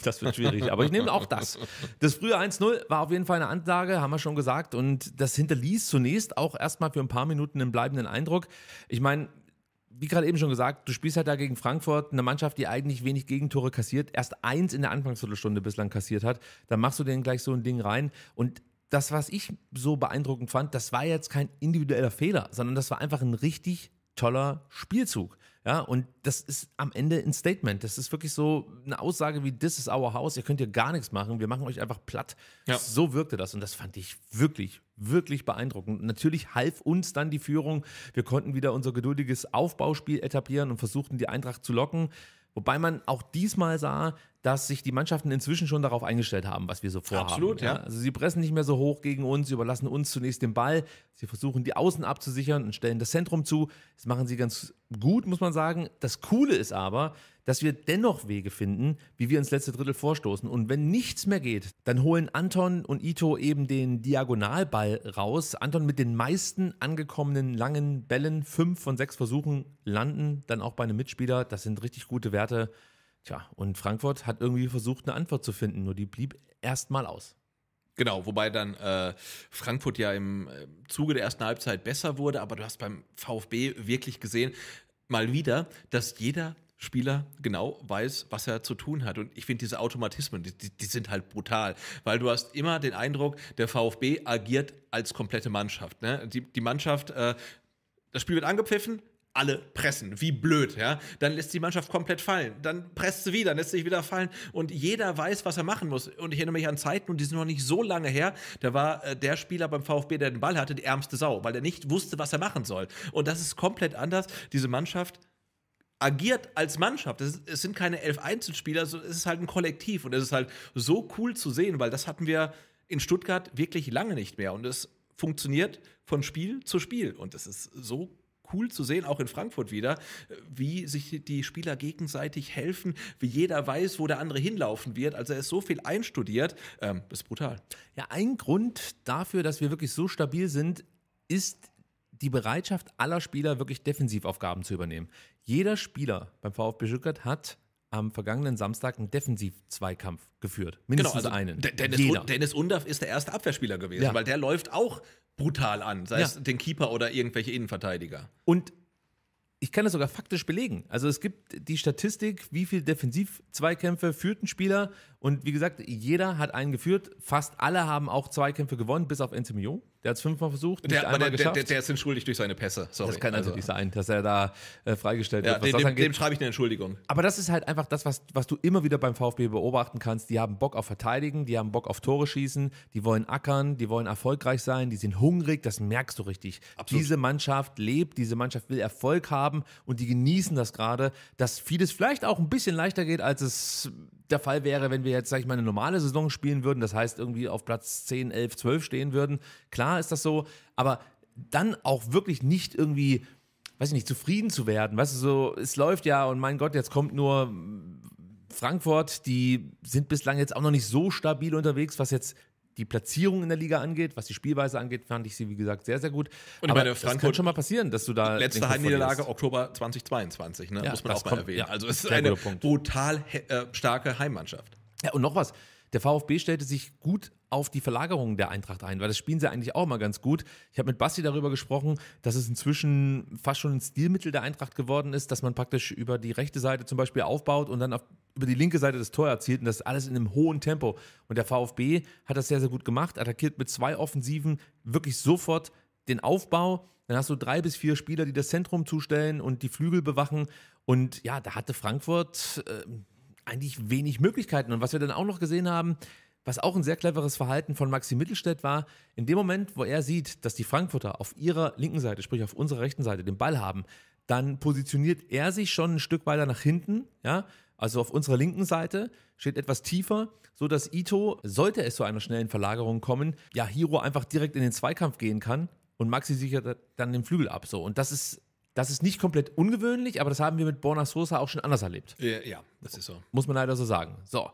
Speaker 1: Das wird schwierig, aber ich nehme auch das. Das
Speaker 2: frühe 1-0 war auf jeden Fall eine Ansage, haben wir schon gesagt. Und das hinterließ zunächst auch erstmal für ein paar Minuten einen bleibenden Eindruck. Ich meine, wie gerade eben schon gesagt, du spielst halt da gegen Frankfurt, eine Mannschaft, die eigentlich wenig Gegentore kassiert, erst eins in der Anfangsviertelstunde bislang kassiert hat. Dann machst du denen gleich so ein Ding rein. Und das, was ich so beeindruckend fand, das war jetzt kein individueller Fehler, sondern das war einfach ein richtig toller Spielzug. Ja, und das ist am Ende ein Statement. Das ist wirklich so eine Aussage wie: This is our house, ihr könnt hier gar nichts machen, wir machen euch einfach platt. Ja. So wirkte das und das fand ich wirklich, wirklich beeindruckend. Natürlich half uns dann die Führung. Wir konnten wieder unser geduldiges Aufbauspiel etablieren und versuchten, die Eintracht zu locken. Wobei man auch diesmal sah, dass sich die Mannschaften inzwischen schon darauf eingestellt haben, was wir so vorhaben. Absolut, ja. ja. Also sie pressen nicht mehr so hoch gegen uns, sie überlassen uns zunächst den Ball, sie versuchen die Außen abzusichern und stellen das Zentrum zu. Das machen sie ganz gut, muss man sagen. Das Coole ist aber, dass wir dennoch Wege finden, wie wir ins letzte Drittel vorstoßen. Und wenn nichts mehr geht, dann holen Anton und Ito eben den Diagonalball raus. Anton mit den meisten angekommenen langen Bällen, fünf von sechs Versuchen landen dann auch bei einem Mitspieler. Das sind richtig gute Werte. Tja, und Frankfurt hat irgendwie versucht, eine Antwort zu finden, nur die blieb erstmal
Speaker 1: aus. Genau, wobei dann äh, Frankfurt ja im äh, Zuge der ersten Halbzeit besser wurde, aber du hast beim VfB wirklich gesehen, mal wieder, dass jeder Spieler genau weiß, was er zu tun hat. Und ich finde diese Automatismen, die, die, sind halt brutal, weil du hast immer den Eindruck, der VfB agiert als komplette Mannschaft. Ne? Die, die Mannschaft, äh, das Spiel wird angepfiffen, alle pressen, wie blöd, ja. Dann lässt die Mannschaft komplett fallen, dann presst sie wieder, dann lässt sich wieder fallen und jeder weiß, was er machen muss. Und ich erinnere mich an Zeiten, und die sind noch nicht so lange her, da war äh, der Spieler beim VfB, der den Ball hatte, die ärmste Sau, weil er nicht wusste, was er machen soll. Und das ist komplett anders. Diese Mannschaft agiert als Mannschaft. Es, sind keine elf Einzelspieler, so, es ist halt ein Kollektiv und es ist halt so cool zu sehen, weil das hatten wir in Stuttgart wirklich lange nicht mehr und es funktioniert von Spiel zu Spiel und es ist so cool cool zu sehen, auch in Frankfurt wieder, wie sich die Spieler gegenseitig helfen, wie jeder weiß, wo der andere hinlaufen wird. Also er ist so viel einstudiert. Ähm, das ist brutal. Ja, ein Grund dafür, dass wir wirklich so stabil sind, ist
Speaker 2: die Bereitschaft aller Spieler, wirklich Defensivaufgaben zu übernehmen. Jeder Spieler beim VfB Stuttgart hat am vergangenen Samstag einen Defensiv-Zweikampf geführt. Mindestens genau, also einen. Dennis,
Speaker 1: Dennis Undaff ist der erste Abwehrspieler gewesen, ja. weil der läuft auch brutal an, sei ja. es den Keeper oder irgendwelche Innenverteidiger.
Speaker 2: Und ich kann das sogar faktisch belegen. Also es gibt die Statistik, wie viel Defensiv-Zweikämpfe führt ein Spieler und wie gesagt, jeder hat einen geführt. Fast alle haben auch zwei Kämpfe gewonnen, bis auf Enzimio. Der hat es fünfmal versucht. Der, einmal der, geschafft. Der, der, ist entschuldigt
Speaker 1: durch seine Pässe. Sorry. Das kann also. also- nicht sein, dass er da äh, freigestellt ja, wird. Dem, dem, dem, schreibe ich eine Entschuldigung.
Speaker 2: Aber das ist halt einfach das, was, was du immer wieder beim VfB beobachten kannst. Die haben Bock auf Verteidigen, die haben Bock auf Tore schießen, die wollen ackern, die wollen erfolgreich sein, die sind hungrig. Das merkst du richtig. Absolut. Diese Mannschaft lebt, diese Mannschaft will Erfolg haben und die genießen das gerade, dass vieles vielleicht auch ein bisschen leichter geht, als es der Fall wäre, wenn wir jetzt, sag ich mal, eine normale Saison spielen würden, das heißt irgendwie auf Platz 10, 11, 12 stehen würden, klar ist das so, aber dann auch wirklich nicht irgendwie, weiß ich nicht, zufrieden zu werden, weißt du, so, es läuft ja und mein Gott, jetzt kommt nur Frankfurt, die sind bislang jetzt auch noch nicht so stabil unterwegs, was jetzt die Platzierung in der Liga angeht, was die Spielweise angeht, fand ich sie, wie gesagt, sehr, sehr gut. Und Aber meine, Frankfurt, das kann schon mal passieren, dass du da. Letzte Heimniederlage
Speaker 1: Oktober 2022, ne? ja, muss man auch mal kommt, erwähnen. Ja, also es ist eine brutal äh, starke Heimmannschaft. Ja, und noch was. Der VfB stellte sich
Speaker 2: gut auf die Verlagerung der Eintracht ein, weil das spielen sie eigentlich auch mal ganz gut. Ich habe mit Basti darüber gesprochen, dass es inzwischen fast schon ein Stilmittel der Eintracht geworden ist, dass man praktisch über die rechte Seite zum Beispiel aufbaut und dann auf, über die linke Seite das Tor erzielt und das alles in einem hohen Tempo. Und der VfB hat das sehr, sehr gut gemacht, attackiert mit zwei Offensiven wirklich sofort den Aufbau. Dann hast du drei bis vier Spieler, die das Zentrum zustellen und die Flügel bewachen. Und ja, da hatte Frankfurt äh, eigentlich wenig Möglichkeiten. Und was wir dann auch noch gesehen haben, was auch ein sehr cleveres Verhalten von Maxi Mittelstädt war, in dem Moment, wo er sieht, dass die Frankfurter auf ihrer linken Seite, sprich auf unserer rechten Seite, den Ball haben, dann positioniert er sich schon ein Stück weiter nach hinten, ja, also auf unserer linken Seite, steht etwas tiefer, so dass Ito, sollte es zu einer schnellen Verlagerung kommen, ja, Hiro einfach direkt in den Zweikampf gehen kann und Maxi sichert dann den Flügel ab, so. Und das ist das ist nicht komplett ungewöhnlich, aber das haben wir mit Borna Sosa auch schon anders erlebt.
Speaker 1: Ja, ja das ist so.
Speaker 2: Muss man leider so sagen. So.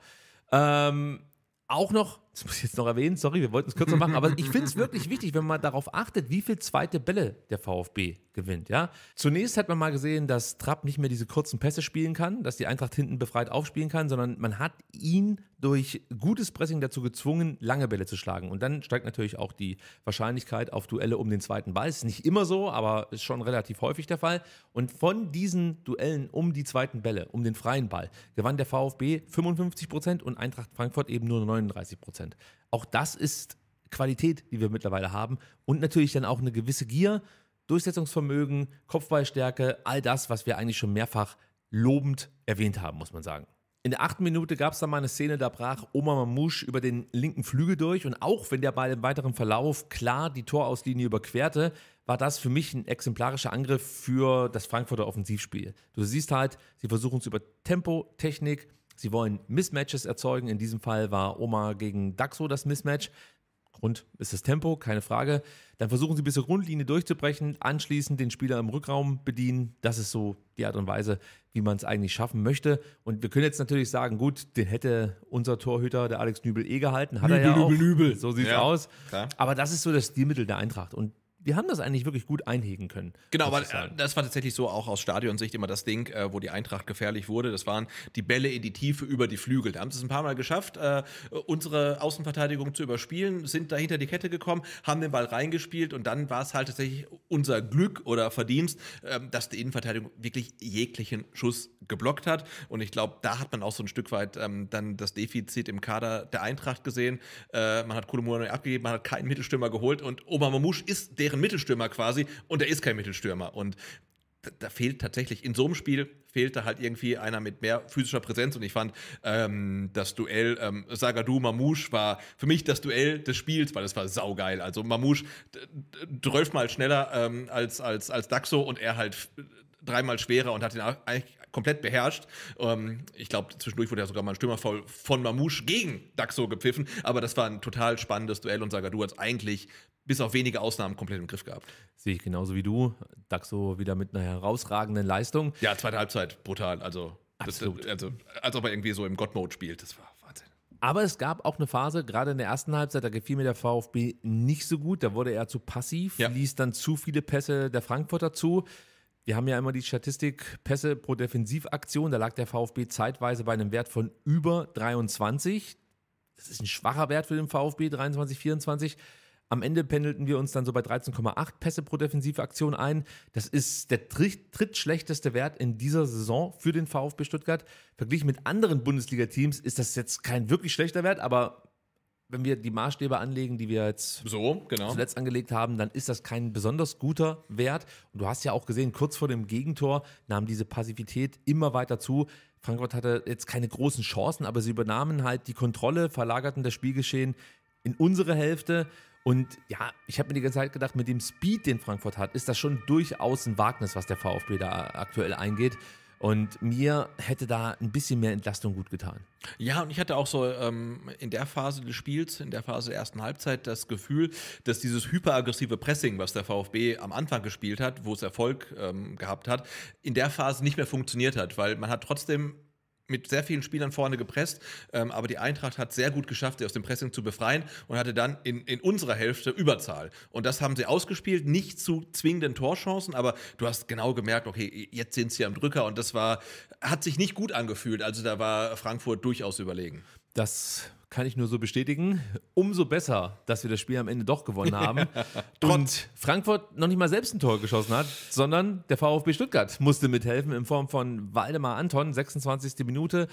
Speaker 2: Ähm, auch noch das muss ich jetzt noch erwähnen, sorry, wir wollten es kürzer machen, aber ich finde es wirklich wichtig, wenn man darauf achtet, wie viel zweite Bälle der VfB gewinnt. Ja? Zunächst hat man mal gesehen, dass Trapp nicht mehr diese kurzen Pässe spielen kann, dass die Eintracht hinten befreit aufspielen kann, sondern man hat ihn durch gutes Pressing dazu gezwungen, lange Bälle zu schlagen. Und dann steigt natürlich auch die Wahrscheinlichkeit auf Duelle um den zweiten Ball. Ist nicht immer so, aber ist schon relativ häufig der Fall. Und von diesen Duellen um die zweiten Bälle, um den freien Ball, gewann der VfB 55 Prozent und Eintracht Frankfurt eben nur 39 Prozent. Prozent. Auch das ist Qualität, die wir mittlerweile haben und natürlich dann auch eine gewisse Gier, Durchsetzungsvermögen, Kopfballstärke, all das, was wir eigentlich schon mehrfach lobend erwähnt haben, muss man sagen. In der achten Minute gab es dann mal eine Szene, da brach Omar Mamouche über den linken Flügel durch und auch wenn der Ball im weiteren Verlauf klar die Torauslinie überquerte, war das für mich ein exemplarischer Angriff für das Frankfurter Offensivspiel. Du siehst halt, sie versuchen es über Tempo, Technik, Sie wollen Mismatches erzeugen. In diesem Fall war Oma gegen Daxo das Mismatch. Grund ist das Tempo, keine Frage. Dann versuchen sie bis zur Grundlinie durchzubrechen, anschließend den Spieler im Rückraum bedienen. Das ist so die Art und Weise, wie man es eigentlich schaffen möchte. Und wir können jetzt natürlich sagen, gut, den hätte unser Torhüter, der Alex Nübel, eh gehalten. Hat Nübel, er ja auch. Nübel. So sieht's ja, aus. Klar. Aber das ist so das Stilmittel der Eintracht. Und wir haben das eigentlich wirklich gut
Speaker 1: einhegen können. Genau, aber äh, das war tatsächlich so auch aus Stadionsicht immer das Ding, äh, wo die Eintracht gefährlich wurde. Das waren die Bälle in die Tiefe über die Flügel. Da haben sie es ein paar Mal geschafft, äh, unsere Außenverteidigung zu überspielen, sind da hinter die Kette gekommen, haben den Ball reingespielt und dann war es halt tatsächlich unser Glück oder Verdienst, ähm, dass die Innenverteidigung wirklich jeglichen Schuss geblockt hat. Und ich glaube, da hat man auch so ein Stück weit ähm, dann das Defizit im Kader der Eintracht gesehen. man hat neu abgegeben, man hat keinen Mittelstürmer geholt und Oma Mamouche ist der ein Mittelstürmer quasi und er ist kein Mittelstürmer. Und da fehlt tatsächlich, in so einem Spiel fehlte halt irgendwie einer mit mehr physischer Präsenz und ich fand, ähm, das Duell ähm, Sagadu Mamouche war für mich das Duell des Spiels, weil es war saugeil. Also Mamouche drölfmal schneller ähm, als, als, als Daxo und er halt äh, dreimal schwerer und hat ihn eigentlich komplett beherrscht. Ähm, ich glaube, zwischendurch wurde ja sogar mal ein Stürmer voll von Mamouche gegen Daxo gepfiffen, aber das war ein total spannendes Duell und Sagadu hat es eigentlich bis auf wenige Ausnahmen komplett im Griff gehabt.
Speaker 2: Sehe ich genauso wie du.
Speaker 1: Daxo wieder mit einer herausragenden Leistung. Ja, zweite Halbzeit brutal. Also, das, also als ob er irgendwie so im God-Mode spielt. Das war Wahnsinn.
Speaker 2: Aber es gab auch eine Phase, gerade in der ersten Halbzeit, da gefiel mir der VfB nicht so gut. Da wurde er zu passiv, ja. ließ dann zu viele Pässe der Frankfurter zu. Wir haben ja immer die Statistik Pässe pro Defensivaktion. Da lag der VfB zeitweise bei einem Wert von über 23. Das ist ein schwacher Wert für den VfB 23, 24. Am Ende pendelten wir uns dann so bei 13,8 Pässe pro defensive Aktion ein. Das ist der drittschlechteste Wert in dieser Saison für den VfB Stuttgart. Verglichen mit anderen Bundesliga-Teams ist das jetzt kein wirklich schlechter Wert, aber wenn wir die Maßstäbe anlegen, die wir jetzt so, genau. zuletzt angelegt haben, dann ist das kein besonders guter Wert. Und du hast ja auch gesehen, kurz vor dem Gegentor nahm diese Passivität immer weiter zu. Frankfurt hatte jetzt keine großen Chancen, aber sie übernahmen halt die Kontrolle, verlagerten das Spielgeschehen in unsere Hälfte und ja, ich habe mir die ganze Zeit gedacht, mit dem Speed, den Frankfurt hat, ist das schon durchaus ein Wagnis, was der VfB da aktuell eingeht. Und mir hätte da ein bisschen mehr Entlastung gut getan.
Speaker 1: Ja, und ich hatte auch so ähm, in der Phase des Spiels, in der Phase der ersten Halbzeit, das Gefühl, dass dieses hyperaggressive Pressing, was der VfB am Anfang gespielt hat, wo es Erfolg ähm, gehabt hat, in der Phase nicht mehr funktioniert hat, weil man hat trotzdem mit sehr vielen Spielern vorne gepresst, ähm, aber die Eintracht hat sehr gut geschafft, sie aus dem Pressing zu befreien und hatte dann in, in unserer Hälfte Überzahl. Und das haben sie ausgespielt, nicht zu zwingenden Torchancen, aber du hast genau gemerkt, okay, jetzt sind sie am Drücker und das war, hat sich nicht gut angefühlt. Also da war Frankfurt durchaus überlegen.
Speaker 2: Das kann ich nur so bestätigen. Umso besser, dass wir das Spiel am Ende doch gewonnen haben. *laughs* und Frankfurt noch nicht mal selbst ein Tor geschossen hat, sondern der VfB Stuttgart musste mithelfen in Form von Waldemar Anton, 26. Minute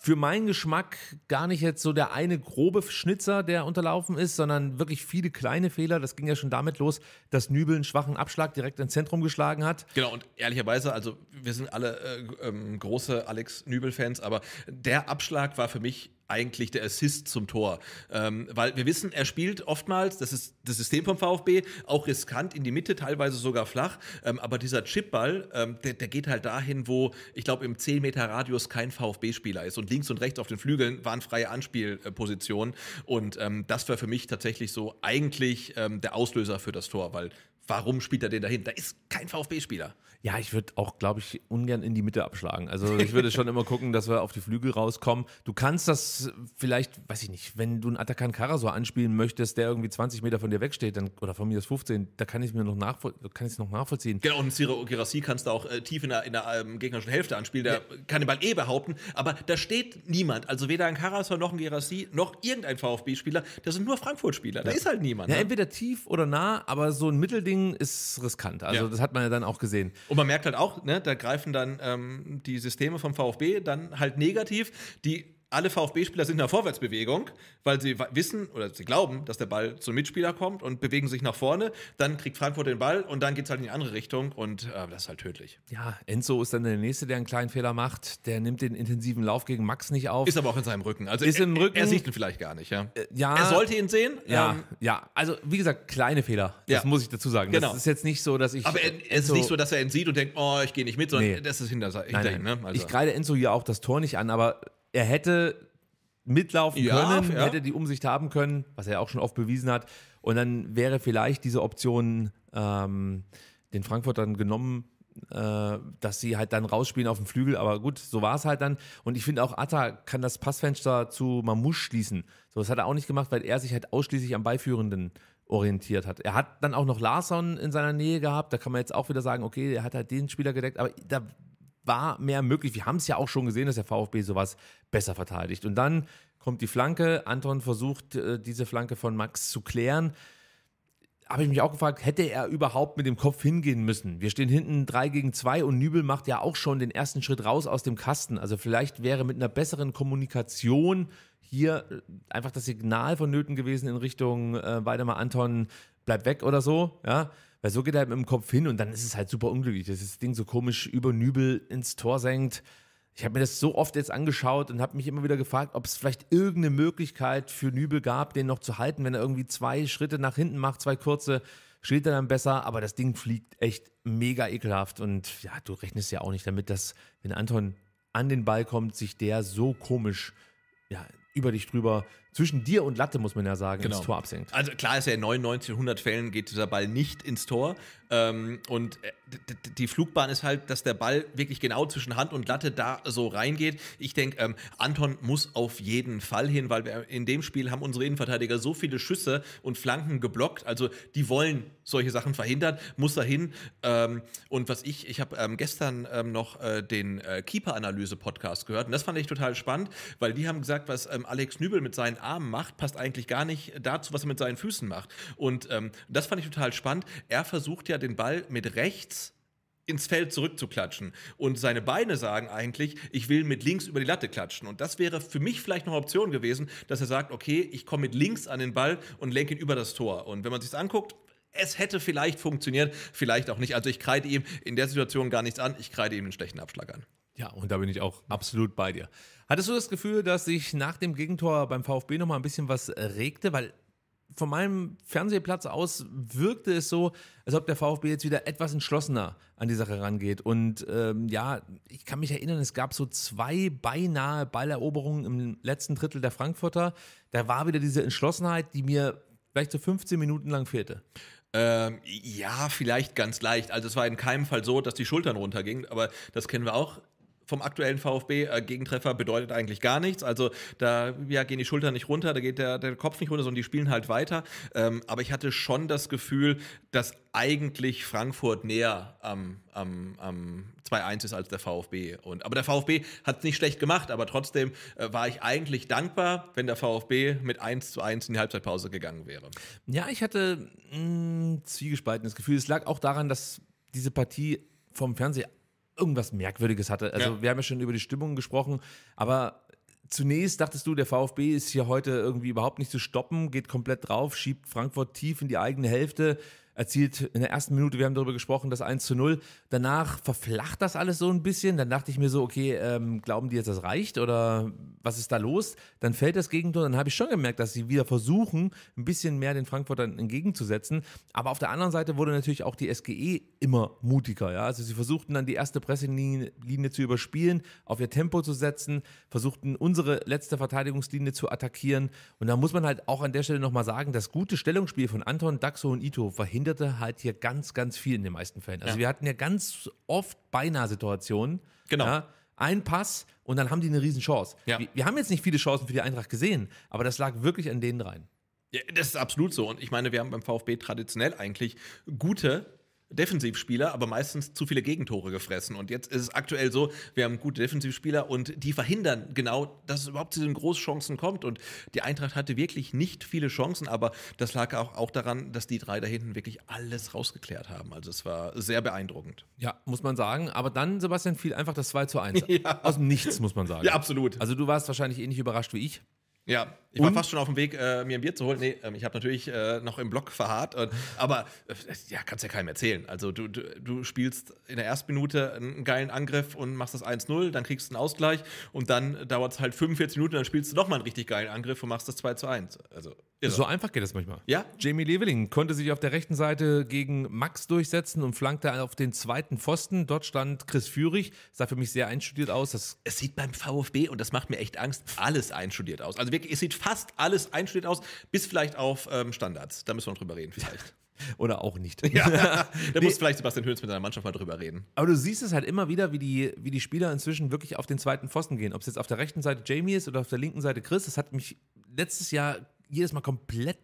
Speaker 2: für meinen Geschmack gar nicht jetzt so der eine grobe Schnitzer, der unterlaufen ist, sondern wirklich viele kleine Fehler. Das ging ja schon damit los, dass Nübel einen schwachen Abschlag direkt ins Zentrum geschlagen hat.
Speaker 1: Genau, und ehrlicherweise, also wir sind alle äh, ähm, große Alex Nübel-Fans, aber der Abschlag war für mich eigentlich der Assist zum Tor. Ähm, weil wir wissen, er spielt oftmals, das ist das System vom VfB, auch riskant in die Mitte, teilweise sogar flach. Ähm, aber dieser Chipball, ähm, der, der, geht halt dahin, wo ich glaube, im 10-Meter-Radius kein VfB-Spieler ist. Und links und rechts auf den Flügeln waren freie Anspielpositionen. Und ähm, das war für mich tatsächlich so eigentlich ähm, der Auslöser für das Tor, weil warum spielt er den dahin? Da ist kein VfB-Spieler.
Speaker 2: Ja, ich würde auch, glaube ich, ungern in die Mitte abschlagen. Also ich würde schon immer gucken, dass wir auf die Flügel rauskommen. Du kannst das vielleicht, weiß ich nicht, wenn du einen Atakan Karasor anspielen möchtest, der irgendwie 20 Meter von dir wegsteht, dann, oder von mir ist 15, da kann ich mir noch, nachvoll kann
Speaker 1: noch nachvollziehen. Genau, und Ciro Girassi kannst du auch äh, tief in der, in der ähm, gegnerischen Hälfte anspielen, der ja. kann den Ball eh behaupten, aber da steht niemand. Also weder ein Karasor noch ein Girassi noch irgendein VfB-Spieler, das sind nur Frankfurt-Spieler. Da ja. ist halt niemand. Ja, ne?
Speaker 2: entweder tief oder nah, aber so ein Mittelding ist riskant.
Speaker 1: Also das hat man ja dann auch gesehen. Und man merkt halt auch, ne, da greifen dann ähm, die Systeme vom VfB dann halt negativ, die alle VfB-Spieler sind in der Vorwärtsbewegung, weil sie wissen oder sie glauben, dass der Ball zum Mitspieler kommt und bewegen sich nach vorne. Dann kriegt Frankfurt den Ball und dann geht es halt in die andere Richtung und äh, das ist halt tödlich. Ja, Enzo ist dann der Nächste, der einen kleinen Fehler macht. Der
Speaker 2: nimmt den intensiven Lauf gegen Max nicht auf. Ist aber auch in seinem Rücken. Also ist er, im Rücken. Er sieht ihn
Speaker 1: vielleicht gar nicht, ja. Äh,
Speaker 2: ja er sollte ihn sehen. Ja, ähm, ja. Also, wie gesagt, kleine Fehler. Das ja. muss ich dazu sagen. Genau. Das ist
Speaker 1: jetzt nicht so, dass ich. Aber er, es ist nicht so, dass er ihn sieht und denkt, oh, ich gehe nicht mit, sondern nee. das ist hinter, hinter nein, nein. ihm. Ne? Also. Ich
Speaker 2: kreide Enzo hier auch das Tor nicht an, aber er hätte mitlaufen ja, können, ja. hätte
Speaker 1: die Umsicht haben
Speaker 2: können, was er auch schon oft bewiesen hat. Und dann wäre vielleicht diese Option ähm, den Frankfurtern genommen, äh, dass sie halt dann rausspielen auf dem Flügel. Aber gut, so war es halt dann. Und ich finde auch, Atta kann das Passfenster zu Mamouche schließen. So, das hat er auch nicht gemacht, weil er sich halt ausschließlich am Beiführenden orientiert hat. Er hat dann auch noch Larsson in seiner Nähe gehabt. Da kann man jetzt auch wieder sagen, okay, er hat halt den Spieler gedeckt. Aber da war mehr möglich. Wir haben es ja auch schon gesehen, dass der VfB sowas besser verteidigt. Und dann kommt die Flanke. Anton versucht, äh, diese Flanke von Max zu klären. Habe ich mich auch gefragt, hätte er überhaupt mit dem Kopf hingehen müssen? Wir stehen hinten 3 gegen 2 und Nübel macht ja auch schon den ersten Schritt raus aus dem Kasten. Also vielleicht wäre mit einer besseren Kommunikation hier äh, einfach das Signal vonnöten gewesen in Richtung äh, Weidemar Anton, bleib weg oder so. Ja? Weil so geht er halt mit dem Kopf hin und dann ist es halt super unglücklich, dass das Ding so komisch über Nübel ins Tor senkt. Ich habe mir das so oft jetzt angeschaut und habe mich immer wieder gefragt, ob es vielleicht irgendeine Möglichkeit für Nübel gab, den noch zu halten, wenn er irgendwie zwei Schritte nach hinten macht, zwei kurze, steht er dann besser. Aber das Ding fliegt echt mega ekelhaft und ja, du rechnest ja auch nicht damit, dass wenn Anton an den Ball kommt, sich der so komisch ja, über dich drüber zwischen dir und Latte, muss man ja sagen, genau. ins Tor absenkt.
Speaker 1: Also klar ist ja, in 99, 100 Fällen geht dieser Ball nicht ins Tor. Ähm, und äh, die Flugbahn ist halt, dass der Ball wirklich genau zwischen Hand und Latte da so reingeht. Ich denke, ähm, Anton muss auf jeden Fall hin, weil wir in dem Spiel haben unsere Innenverteidiger so viele Schüsse und Flanken geblockt. Also die wollen solche Sachen verhindern, muss er hin. Ähm, und was ich, ich habe ähm, gestern ähm, noch äh, den äh, Keeper-Analyse-Podcast gehört und das fand ich total spannend, weil die haben gesagt, was ähm, Alex Nübel mit seinen Armen macht, passt eigentlich gar nicht dazu, was er mit seinen Füßen macht. Und ähm, das fand ich total spannend. Er versucht ja den Ball mit rechts ins Feld zurückzuklatschen. Und seine Beine sagen eigentlich, ich will mit links über die Latte klatschen. Und das wäre für mich vielleicht noch eine Option gewesen, dass er sagt, okay, ich komme mit links an den Ball und lenke ihn über das Tor. Und wenn man sich anguckt, es hätte vielleicht funktioniert, vielleicht auch nicht. Also ich kreide ihm in der Situation gar nichts an, ich kreide ihm einen schlechten Abschlag an. Ja, und da bin ich auch
Speaker 2: absolut bei dir. Hattest du das Gefühl, dass sich nach dem Gegentor beim VfB nochmal ein bisschen was regte? Weil von meinem Fernsehplatz aus wirkte es so, als ob der VfB jetzt wieder etwas entschlossener an die Sache rangeht. Und ähm, ja, ich kann mich erinnern, es gab so zwei beinahe Balleroberungen im letzten Drittel der Frankfurter. Da war wieder diese Entschlossenheit,
Speaker 1: die mir vielleicht so 15 Minuten lang fehlte. Ähm, ja, vielleicht ganz leicht. Also es war in keinem Fall so, dass die Schultern runtergingen, aber das kennen wir auch vom aktuellen VfB. Äh, Gegentreffer bedeutet eigentlich gar nichts. Also da ja, gehen die Schultern nicht runter, da geht der, der Kopf nicht runter, sondern die spielen halt weiter. Ähm, aber ich hatte schon das Gefühl, dass eigentlich Frankfurt näher am, am, am 2-1 ist als der VfB. Und, aber der VfB hat es nicht schlecht gemacht, aber trotzdem äh, war ich eigentlich dankbar, wenn der VfB mit 1 zu 1 in die Halbzeitpause gegangen wäre.
Speaker 2: Ja, ich hatte ein mm, zwiegespaltenes Gefühl. Es lag auch daran, dass diese Partie vom Fernseher irgendwas Merkwürdiges hatte. Also ja. wir haben ja schon über die Stimmung gesprochen, aber zunächst dachtest du, der VfB ist hier heute irgendwie überhaupt nicht zu stoppen, geht komplett drauf, schiebt Frankfurt tief in die eigene Hälfte, erzielt in der ersten Minute, wir haben darüber gesprochen, das 1 zu 0. Danach verflacht das alles so ein bisschen. Dann dachte ich mir so, okay, ähm, glauben die jetzt, das reicht oder was ist da los? Dann fällt das Gegentor. Dann habe ich schon gemerkt, dass sie wieder versuchen, ein bisschen mehr den Frankfurtern entgegenzusetzen. Aber auf der anderen Seite wurde natürlich auch die SGE immer mutiger. Ja? Also sie versuchten dann die erste Presselinie zu überspielen, auf ihr Tempo zu setzen, versuchten unsere letzte Verteidigungslinie zu attackieren. Und da muss man halt auch an der Stelle nochmal sagen, das gute Stellungsspiel von Anton, Daxo und Ito verhindert änderte halt hier ganz, ganz viel in den meisten Fällen. Also ja. wir hatten ja ganz oft beinahe Situationen. Genau. Ja, ein Pass und dann haben die eine Riesenchance. Ja. Wir, wir, haben jetzt nicht viele Chancen für die Eintracht gesehen, aber das lag wirklich an denen rein.
Speaker 1: Ja, das ist absolut so. Und ich meine, wir haben beim VfB traditionell eigentlich gute Defensivspieler, aber meistens zu viele Gegentore gefressen. Und jetzt ist es aktuell so, wir haben gute Defensivspieler und die verhindern genau, dass es überhaupt zu diesen Großchancen kommt. Und die Eintracht hatte wirklich nicht viele Chancen, aber das lag auch, auch daran, dass die drei da hinten wirklich alles rausgeklärt haben. Also es war sehr beeindruckend. Ja, muss man sagen. Aber dann, Sebastian, fiel einfach das 2 zu 1. Ja. *laughs*
Speaker 2: Aus dem Nichts, muss
Speaker 1: man sagen. Ja, absolut. Also du warst wahrscheinlich ähnlich überrascht wie ich. Ja, ich war und? fast schon auf dem Weg, äh, mir ein Bier zu holen. Nee, ähm, ich habe natürlich äh, noch im Block verharrt. Und, aber äh, ja, kannst ja keinem erzählen. Also du, du, du, spielst in der ersten Minute einen geilen Angriff und machst das 1-0, dann kriegst du einen Ausgleich und dann dauert es halt 45 Minuten, dann spielst du nochmal einen richtig geilen Angriff und machst das 2 1. Also irre. So einfach geht das manchmal. Ja. Jamie Leveling konnte sich auf der rechten Seite gegen Max durchsetzen
Speaker 2: und flankte auf den zweiten Pfosten. Dort stand Chris Führig. Sah für mich sehr einstudiert aus. Das es sieht beim
Speaker 1: VfB, und das macht mir echt Angst, alles einstudiert aus. Also wirklich, es sieht fast alles einsteht aus, bis vielleicht auf ähm, Standards. Da müssen wir noch drüber reden, vielleicht. *laughs* Oder auch nicht. Ja, *laughs* da nee. muss vielleicht Sebastian Höhns mit seiner Mannschaft mal drüber reden.
Speaker 2: Aber du siehst es halt immer wieder, wie die, wie die Spieler inzwischen wirklich auf den zweiten Pfosten gehen. Ob es jetzt auf der rechten Seite Jamie ist oder auf der linken Seite Chris, das hat mich letztes Jahr jedes Mal komplett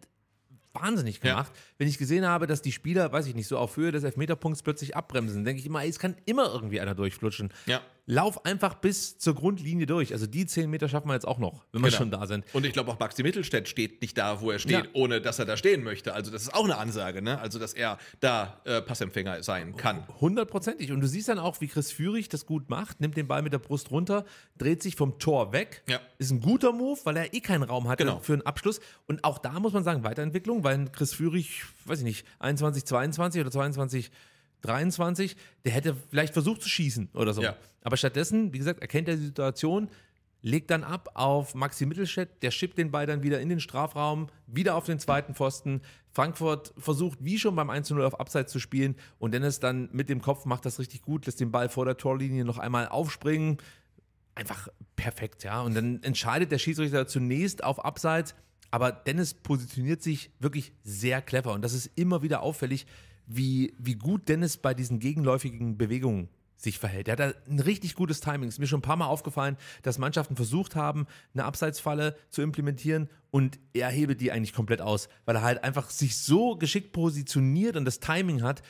Speaker 2: wahnsinnig gemacht, ja. wenn ich gesehen habe, dass die Spieler, weiß ich nicht, so auf Höhe des Elfmeterpunkts plötzlich abbremsen. Denke ich immer, ey, es kann immer irgendwie einer durchflutschen. Ja lauf einfach bis zur Grundlinie durch. Also die zehn Meter schaffen wir jetzt auch noch, wenn wir genau. schon
Speaker 1: da sind. Und ich glaube auch Maxi Mittelstädt steht nicht da, wo er steht, ja. ohne dass er da stehen möchte. Also das ist auch eine Ansage, ne? Also dass er da äh, Passempfänger sein kann.
Speaker 2: Hundertprozentig. Und du siehst dann auch, wie Chris Führig das gut macht, nimmt den Ball mit der Brust runter, dreht sich vom Tor weg. Ja. Ist ein guter Move, weil er eh keinen Raum hat genau. für einen Abschluss. Und auch da muss man sagen, Weiterentwicklung, weil Chris Führig, weiß ich nicht, 21, 22 oder 22 23, der hätte vielleicht versucht zu schießen oder so. Ja. Aber stattdessen, wie gesagt, erkennt er die Situation, legt dann ab auf Maxi Mittelstädt, der schippt den Ball dann wieder in den Strafraum, wieder auf den zweiten Pfosten. Frankfurt versucht, wie schon beim 1-0 auf Abseits zu spielen und Dennis dann mit dem Kopf macht das richtig gut, lässt den Ball vor der Torlinie noch einmal aufspringen. Einfach perfekt, ja. Und dann entscheidet der Schiedsrichter zunächst auf Abseits, aber Dennis positioniert sich wirklich sehr clever und das ist immer wieder auffällig, wie, wie gut Dennis bei diesen gegenläufigen Bewegungen sich verhält. Er hat ein richtig gutes Timing. Ist mir schon ein paar Mal aufgefallen, dass Mannschaften versucht haben, eine Abseitsfalle zu implementieren und er hebelt die eigentlich komplett aus, weil er halt einfach sich so geschickt positioniert und das Timing hat,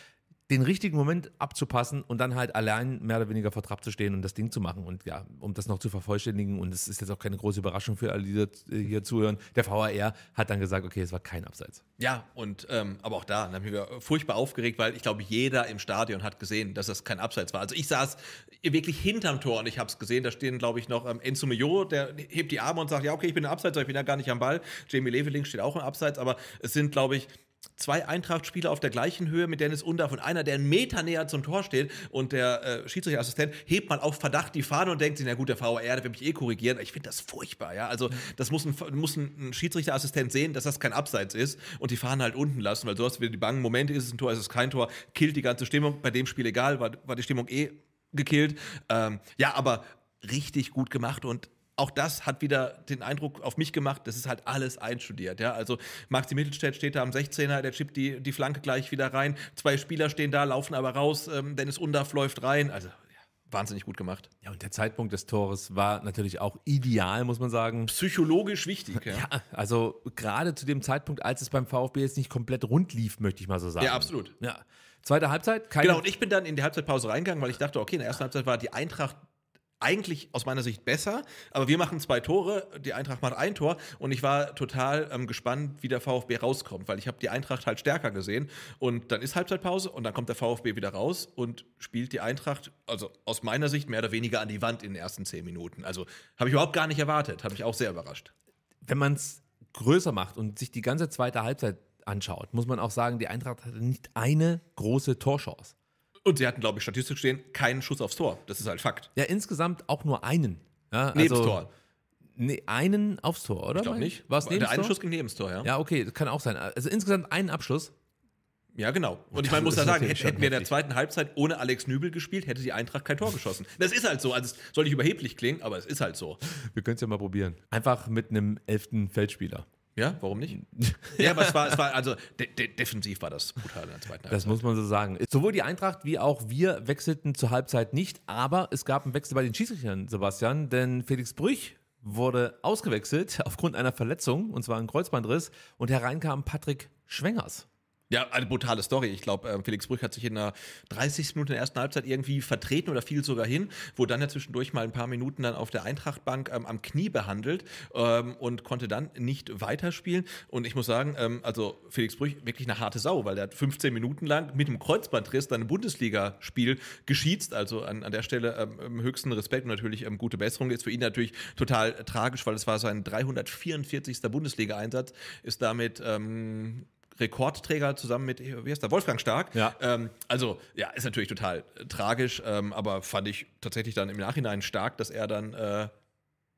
Speaker 2: den richtigen Moment abzupassen und dann halt allein mehr oder weniger vertrappt zu stehen und das Ding zu machen. Und ja, um das noch zu vervollständigen, und es ist jetzt auch keine große Überraschung für alle, die hier äh, zuhören, der VAR hat dann gesagt, okay, es war kein Abseits.
Speaker 1: Ja, und ähm, aber auch da, da haben wir furchtbar aufgeregt, weil ich glaube, jeder im Stadion hat gesehen, dass das kein Abseits war. Also ich saß wirklich hinterm Tor und ich habe es gesehen, da stehen, glaube ich, noch ähm, Enzo Mio, der hebt die Arme und sagt, ja, okay, ich bin im Abseits, aber ich bin ja gar nicht am Ball. Jamie Leveling steht auch im Abseits, aber es sind, glaube ich, zwei Eintracht-Spieler auf der gleichen Höhe mit Dennis Undaff und einer, der einen Meter näher zum Tor steht und der äh, Schiedsrichterassistent hebt mal auf Verdacht die Fahne und denkt sich, na gut, der VAR, der wird mich eh korrigieren. Ich finde das furchtbar, ja. Also das muss ein, muss ein Schiedsrichterassistent sehen, dass das kein Abseits ist und die Fahne halt unten lassen, weil so hast du wieder die bangen Momente, ist es ein Tor, ist es kein Tor, killt die ganze Stimmung. Bei dem Spiel egal, war, war die Stimmung eh gekillt. Ähm, ja, aber richtig gut gemacht und auch das hat wieder den Eindruck auf mich gemacht, das ist halt alles einstudiert. Ja? Also Maxi Mittelstädt steht da am 16er, der chippt die, die Flanke gleich wieder rein. Zwei Spieler stehen da, laufen aber raus. Ähm, Dennis Undaff läuft rein. Also wahnsinnig gut gemacht. Ja, und der Zeitpunkt des
Speaker 2: Tores war natürlich auch ideal, muss man sagen. Psychologisch wichtig, ja. *laughs* ja also gerade zu dem Zeitpunkt, als es beim VfB jetzt nicht komplett rund lief, möchte ich mal so sagen. Ja, absolut.
Speaker 1: Ja. Zweite Halbzeit, keine. Genau, und ich bin dann in die Halbzeitpause reingegangen, weil ich dachte, okay, in der ersten Halbzeit war die Eintracht eigentlich aus meiner Sicht besser, aber wir machen zwei Tore, die Eintracht macht ein Tor und ich war total ähm, gespannt, wie der VfB rauskommt, weil ich habe die Eintracht halt stärker gesehen und dann ist Halbzeitpause und dann kommt der VfB wieder raus und spielt die Eintracht, also aus meiner Sicht mehr oder weniger an die Wand in den ersten zehn Minuten. Also habe ich überhaupt gar nicht erwartet, habe ich auch sehr überrascht. Wenn man es größer macht und sich die
Speaker 2: ganze zweite Halbzeit anschaut, muss man auch sagen, die Eintracht hatte nicht eine große Torchance.
Speaker 1: Und sie hatten, glaube ich, statistisch stehen, keinen Schuss aufs Tor. Das ist halt Fakt. Ja, insgesamt auch nur einen. Ja, also, Tor. Nee, einen aufs Tor, oder? Ich glaube nicht. War es Nebenstor? Der einen Schuss ging neben Tor, ja. Ja, okay, das kann auch sein. Also insgesamt einen Abschluss. Ja, genau. Und ich meine, muss da sagen, hätten wir heftig. in der zweiten Halbzeit ohne Alex Nübel gespielt, hätte die Eintracht kein Tor geschossen. Das ist halt so. Also, es soll nicht überheblich klingen, aber es ist halt so.
Speaker 2: Wir können es ja mal probieren. Einfach mit einem elften Feldspieler.
Speaker 1: Ja, warum nicht? *laughs* ja, aber es war, es war also de de defensiv war das brutal in der zweiten Halbzeit. Das
Speaker 2: muss man so sagen. Sowohl die Eintracht wie auch wir wechselten zur Halbzeit nicht, aber es gab einen Wechsel bei den Schiedsrichtern, Sebastian, denn Felix Brüch wurde ausgewechselt *laughs* aufgrund einer Verletzung, und zwar ein Kreuzbandriss, und hereinkam Patrick Schwengers.
Speaker 1: Ja, eine brutale Story. Ich glaube, ähm, Felix Brüch hat sich in der 30. Minute der ersten Halbzeit irgendwie vertreten oder fiel sogar hin, wo dann ja zwischendurch mal ein paar Minuten dann auf der Eintrachtbank ähm, am Knie behandelt ähm, und konnte dann nicht weiterspielen. Und ich muss sagen, ähm, also Felix Brüch wirklich eine harte Sau, weil er hat 15 Minuten lang mit dem Kreuzbandriss dann ein Bundesligaspiel geschiezt. Also an, an der Stelle ähm, ähm, höchsten Respekt und natürlich gute Besserung. Ist für ihn natürlich total tragisch, weil es war sein 344. Bundesliga-Einsatz, ist damit Rekordträger zusammen mit, wie heißt der, Wolfgang Stark. Ja. Ähm, also, ja, ist natürlich total äh, tragisch, ähm, aber fand ich tatsächlich dann im Nachhinein stark, dass er dann äh,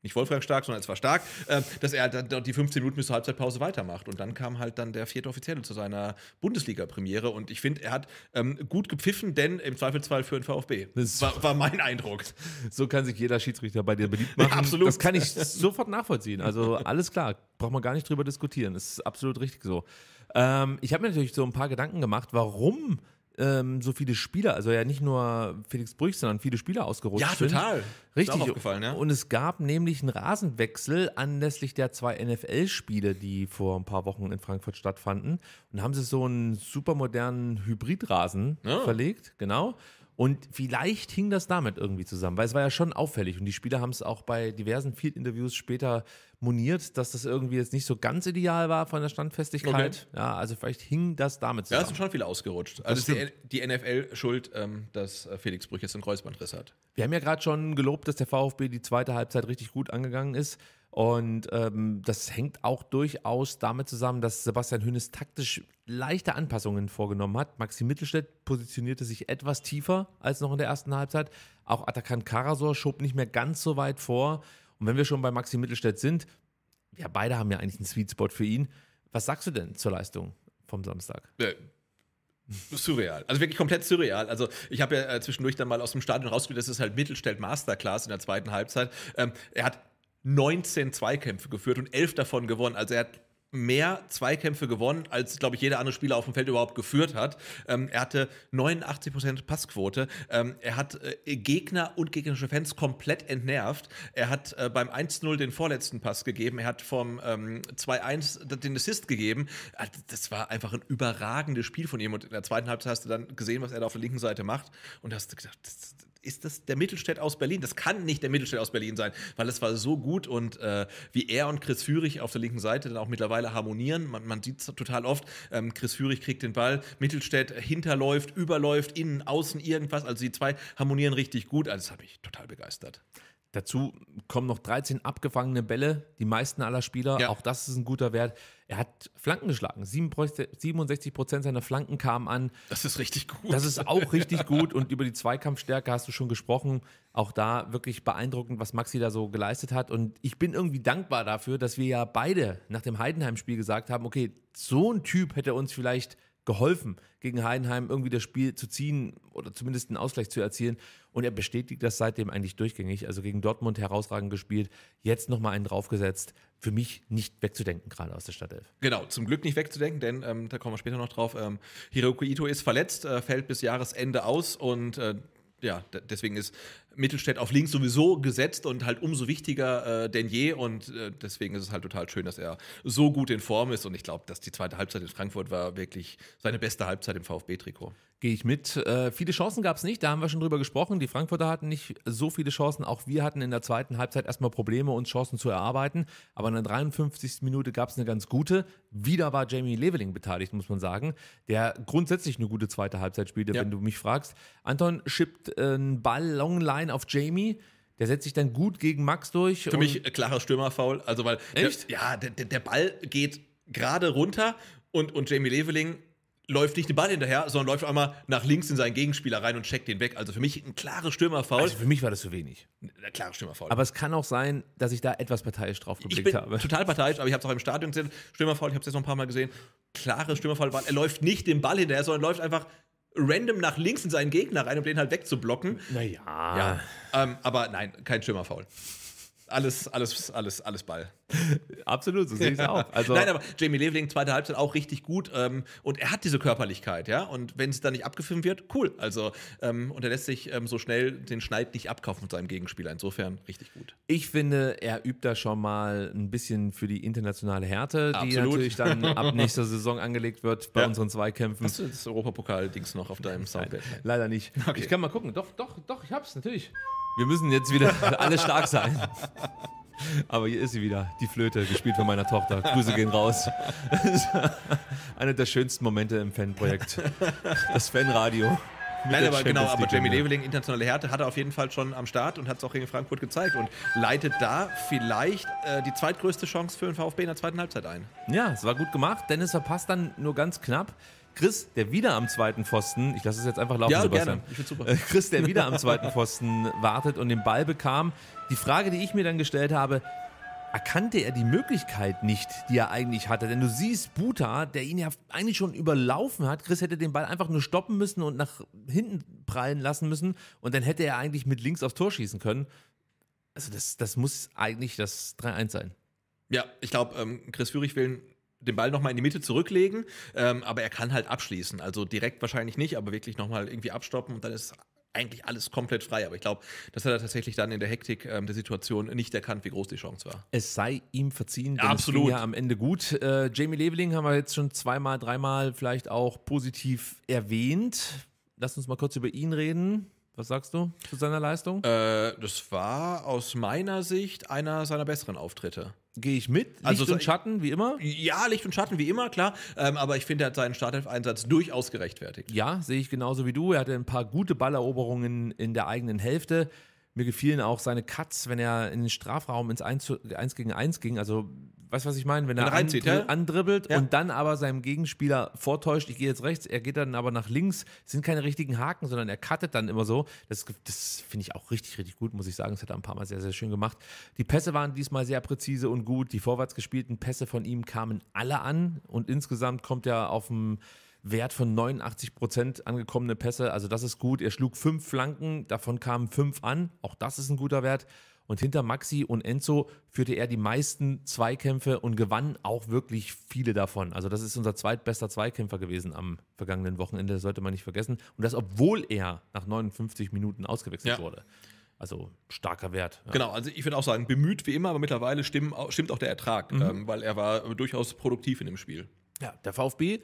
Speaker 1: nicht Wolfgang Stark, sondern es war Stark, ähm, dass er halt dann die 15 Minuten bis zur Halbzeitpause weitermacht. Und dann kam halt dann der vierte Offizielle zu seiner Bundesliga-Premiere. Und ich finde, er hat ähm, gut gepfiffen, denn im Zweifelsfall für den VfB. Das war, war, mein Eindruck.
Speaker 2: So kann sich jeder Schiedsrichter bei dir beliebt machen. Ja, *laughs* absolut. Das kann ich sofort nachvollziehen. Also alles klar, braucht man gar nicht drüber diskutieren. Das ist absolut richtig so. Ähm, ich habe mir natürlich so ein paar Gedanken gemacht, warum ähm, so viele Spieler, also ja nicht nur Felix Brüch, sondern viele Spieler ausgerutscht ja, sind. Ja, total. Richtig. Ja. Und es gab nämlich einen Rasenwechsel anlässlich der zwei NFL-Spiele, die vor ein paar Wochen in Frankfurt stattfanden. Und haben sie so einen supermodernen Hybridrasen ja. Ah. verlegt, genau. Und vielleicht hing das damit irgendwie zusammen, weil es war ja schon auffällig und die Spieler haben es auch bei diversen Field-Interviews später moniert, dass das irgendwie jetzt nicht so ganz ideal war von der Standfestigkeit. Okay. Ja, also vielleicht hing das damit zusammen. Ja, es sind schon
Speaker 1: viele ausgerutscht. Also die, die, NFL schuld, ähm, dass äh, Felix Brüch jetzt einen Kreuzbandriss hat.
Speaker 2: Wir haben ja gerade schon gelobt, dass der VfB die zweite Halbzeit richtig gut angegangen ist. Und ähm, das hängt auch durchaus damit zusammen, dass Sebastian Hönes taktisch leichte Anpassungen vorgenommen hat. Maxi Mittelstädt positionierte sich etwas tiefer als noch in der ersten Halbzeit. Auch Atakan Karasor schob nicht mehr ganz so weit vor. Und wenn wir schon bei Maxi Mittelstädt sind, ja, beide haben ja eigentlich einen Sweet Spot für ihn. Was sagst du denn zur Leistung vom Samstag?
Speaker 1: Ja surreal. Also wirklich komplett surreal. Also ich habe ja äh, zwischendurch dann mal aus dem Stadion rausgespielt, das ist halt Mittelstädt Masterclass in der zweiten Halbzeit. Ähm, er hat 19 Zweikämpfe geführt und 11 davon gewonnen. Also er hat mehr Zweikämpfe gewonnen, als, glaube ich, jeder andere Spieler auf dem Feld überhaupt geführt hat. Ähm, er hatte 89% Passquote. Ähm, er hat äh, Gegner und gegnerische Fans komplett entnervt. Er hat äh, beim 1-0 den vorletzten Pass gegeben. Er hat vom ähm, 2-1 den Assist gegeben. Also, das war einfach ein überragendes Spiel von ihm. Und in der zweiten Halbzeit hast du dann gesehen, was er da auf der linken Seite macht. Und hast gedacht, das, ist das der Mittelstädt aus Berlin? Das kann nicht der Mittelstädt aus Berlin sein, weil es war so gut und äh, wie er und Chris Führig auf der linken Seite dann auch mittlerweile harmonieren. Man, man sieht es total oft. Ähm, Chris Führig kriegt den Ball, Mittelstädt hinterläuft, überläuft, innen, außen, irgendwas. Also die zwei harmonieren richtig gut. Also das hat mich total begeistert. Dazu
Speaker 2: kommen noch 13 abgefangene Bälle, die meisten aller Spieler. Ja. Auch das ist ein guter Wert. Er hat Flanken geschlagen. 67 Prozent seiner Flanken kamen an. Das ist richtig gut. Das ist auch *laughs* richtig gut. Und über die Zweikampfstärke hast du schon gesprochen. Auch da wirklich beeindruckend, was Maxi da so geleistet hat. Und ich bin irgendwie dankbar dafür, dass wir ja beide nach dem Heidenheim-Spiel gesagt haben: Okay, so ein Typ hätte uns vielleicht geholfen, gegen Heidenheim irgendwie das Spiel zu ziehen oder zumindest einen Ausgleich zu erzielen. Und er bestätigt das seitdem eigentlich durchgängig. Also gegen Dortmund herausragend gespielt, jetzt nochmal einen draufgesetzt. Für mich nicht wegzudenken, gerade aus der Stadtelf.
Speaker 1: Genau, zum Glück nicht wegzudenken, denn ähm, da kommen wir später noch drauf. Ähm, Hiroko Ito ist verletzt, äh, fällt bis Jahresende aus und äh, ja, deswegen ist Mittelstädt auf links sowieso gesetzt und halt umso wichtiger äh, denn je. Und äh, deswegen ist es halt total schön, dass er so gut in Form ist. Und ich glaube, dass die zweite Halbzeit in Frankfurt war wirklich seine beste Halbzeit im VfB-Trikot.
Speaker 2: Gehe ich mit. Äh, viele Chancen gab es nicht, da haben wir schon drüber gesprochen. Die Frankfurter hatten nicht so viele Chancen. Auch wir hatten in der zweiten Halbzeit erstmal Probleme, uns Chancen zu erarbeiten. Aber in der 53. Minute gab es eine ganz gute. Wieder war Jamie Leveling beteiligt, muss man sagen, der grundsätzlich eine gute zweite Halbzeit spielte, ja. wenn du mich fragst. Anton schippt äh, einen Ball Longline auf Jamie. Der setzt sich dann gut gegen Max
Speaker 1: durch. Für mich klarer Stürmerfoul. Also, weil. Echt? Der, ja, der, der Ball geht gerade runter und, und Jamie Leveling läuft nicht den Ball hinterher, sondern läuft einmal nach links in seinen Gegenspieler rein und checkt den weg. Also für mich ein klarer Stürmerfoul. Also für mich war das zu wenig. Ein äh, klarer Stürmerfoul. Aber
Speaker 2: es kann auch sein, dass ich da etwas parteiisch
Speaker 1: drauf geblickt ich bin habe. Total parteiisch, aber ich habe es auch im Stadion gesehen. Stürmerfoul, ich habe es jetzt noch ein paar Mal gesehen. Klares Klare Stürmerfoul. Er läuft nicht den Ball hinterher, sondern läuft einfach random nach links in seinen Gegner rein, um den halt wegzublocken. Naja. Ja, ähm, aber nein, kein Stürmerfoul alles, alles, alles, alles Ball. Absolut, so sehe ich es auch. Also Nein, aber Jamie Leveling, zweite Halbzeit auch richtig gut. Ähm, und er hat diese Körperlichkeit, ja. Und wenn es dann nicht abgefilmt wird, cool. Also, ähm, und er lässt sich ähm, so schnell den Schneid nicht abkaufen mit seinem Gegenspieler. Insofern richtig gut. Ich
Speaker 2: finde, er übt da schon mal ein bisschen für die internationale Härte, Absolut. die natürlich dann *laughs* ab nächster Saison angelegt wird bei ja. unseren Zweikämpfen. Hast du das Europapokal-Dings noch auf deinem Soundband? Leider nicht. Okay. Ich kann mal gucken. Doch, doch, doch, ich hab's, natürlich. Wir müssen jetzt wieder *laughs* alle stark sein. Aber hier ist sie wieder, die Flöte, gespielt von meiner Tochter. Grüße gehen raus. *laughs* Einer der schönsten Momente im Fanprojekt. Das Fanradio. Nein, aber genau, aber Jamie Leveling,
Speaker 1: internationale Härte, hat er auf jeden Fall schon am Start und hat es auch gegen Frankfurt gezeigt und leitet da vielleicht äh, die zweitgrößte Chance für den VfB in der zweiten Halbzeit ein.
Speaker 2: Ja, es war gut gemacht. Dennis verpasst dann nur ganz knapp. Chris, der wieder am zweiten Pfosten, ich lasse es jetzt einfach laufen, ja, Sebastian. Gerne. Ich super. Äh, Chris, der wieder am *laughs* zweiten Pfosten wartet und den Ball bekam. Die Frage, die ich mir dann gestellt habe, erkannte er die Möglichkeit nicht, die er eigentlich hatte. Denn du siehst Buta, der ihn ja eigentlich schon überlaufen hat. Chris hätte den Ball einfach nur stoppen müssen und nach hinten prallen lassen müssen. Und dann hätte er eigentlich mit links aufs Tor schießen können. Also das, das muss
Speaker 1: eigentlich das 3-1 sein. Ja, ich glaube, ähm, Chris Führig will den Ball nochmal in die Mitte zurücklegen, ähm, aber er kann halt abschließen. Also direkt wahrscheinlich nicht, aber wirklich nochmal irgendwie abstoppen und dann ist eigentlich alles komplett frei. Aber ich glaube, das hat er tatsächlich dann in der Hektik ähm, der Situation nicht erkannt, wie groß die Chance war.
Speaker 2: Es sei ihm verziehen, denn ja, Absolut. es ging ja am Ende gut. Äh, Jamie Leveling haben wir jetzt schon zweimal, dreimal vielleicht auch positiv erwähnt. Lass uns mal kurz über
Speaker 1: ihn reden. Was sagst du zu seiner Leistung? Äh, das war aus meiner Sicht einer seiner besseren Auftritte. Gehe ich mit? Licht also, und Schatten, wie immer? Ja, Licht und Schatten, wie immer, klar. Ähm, aber ich finde, er hat seinen Startelf-Einsatz durchaus gerechtfertigt. Ja, sehe ich genauso wie du. Er hatte ein paar
Speaker 2: gute Balleroberungen in der eigenen Hälfte. Mir gefielen auch seine Cuts, wenn er in den Strafraum ins 1, 1 gegen 1 ging. Also weißt du, was ich meine? Wenn, wenn er reinzieht, andri ja? andribbelt ja. und dann aber seinem Gegenspieler vortäuscht, ich gehe jetzt rechts, er geht dann aber nach links, das sind keine richtigen Haken, sondern er cuttet dann immer so. Das, das finde ich auch richtig, richtig gut, muss ich sagen. Das hat er ein paar Mal sehr, sehr schön gemacht. Die Pässe waren diesmal sehr präzise und gut. Die vorwärts gespielten Pässe von ihm kamen alle an und insgesamt kommt er auf dem Wert von 89 Prozent angekommene Pässe. Also das ist gut. Er schlug fünf Flanken, davon kamen fünf an. Auch das ist ein guter Wert. Und hinter Maxi und Enzo führte er die meisten Zweikämpfe und gewann auch wirklich viele davon. Also das ist unser zweitbester Zweikämpfer gewesen am vergangenen Wochenende, das sollte man nicht vergessen. Und das, obwohl er nach 59 Minuten ausgewechselt ja. wurde. Also starker Wert. Ja. Genau,
Speaker 1: also ich würde auch sagen, bemüht wie immer, aber mittlerweile stimmt auch der Ertrag, mhm. ähm, weil er war durchaus produktiv in dem Spiel. Ja, der VfB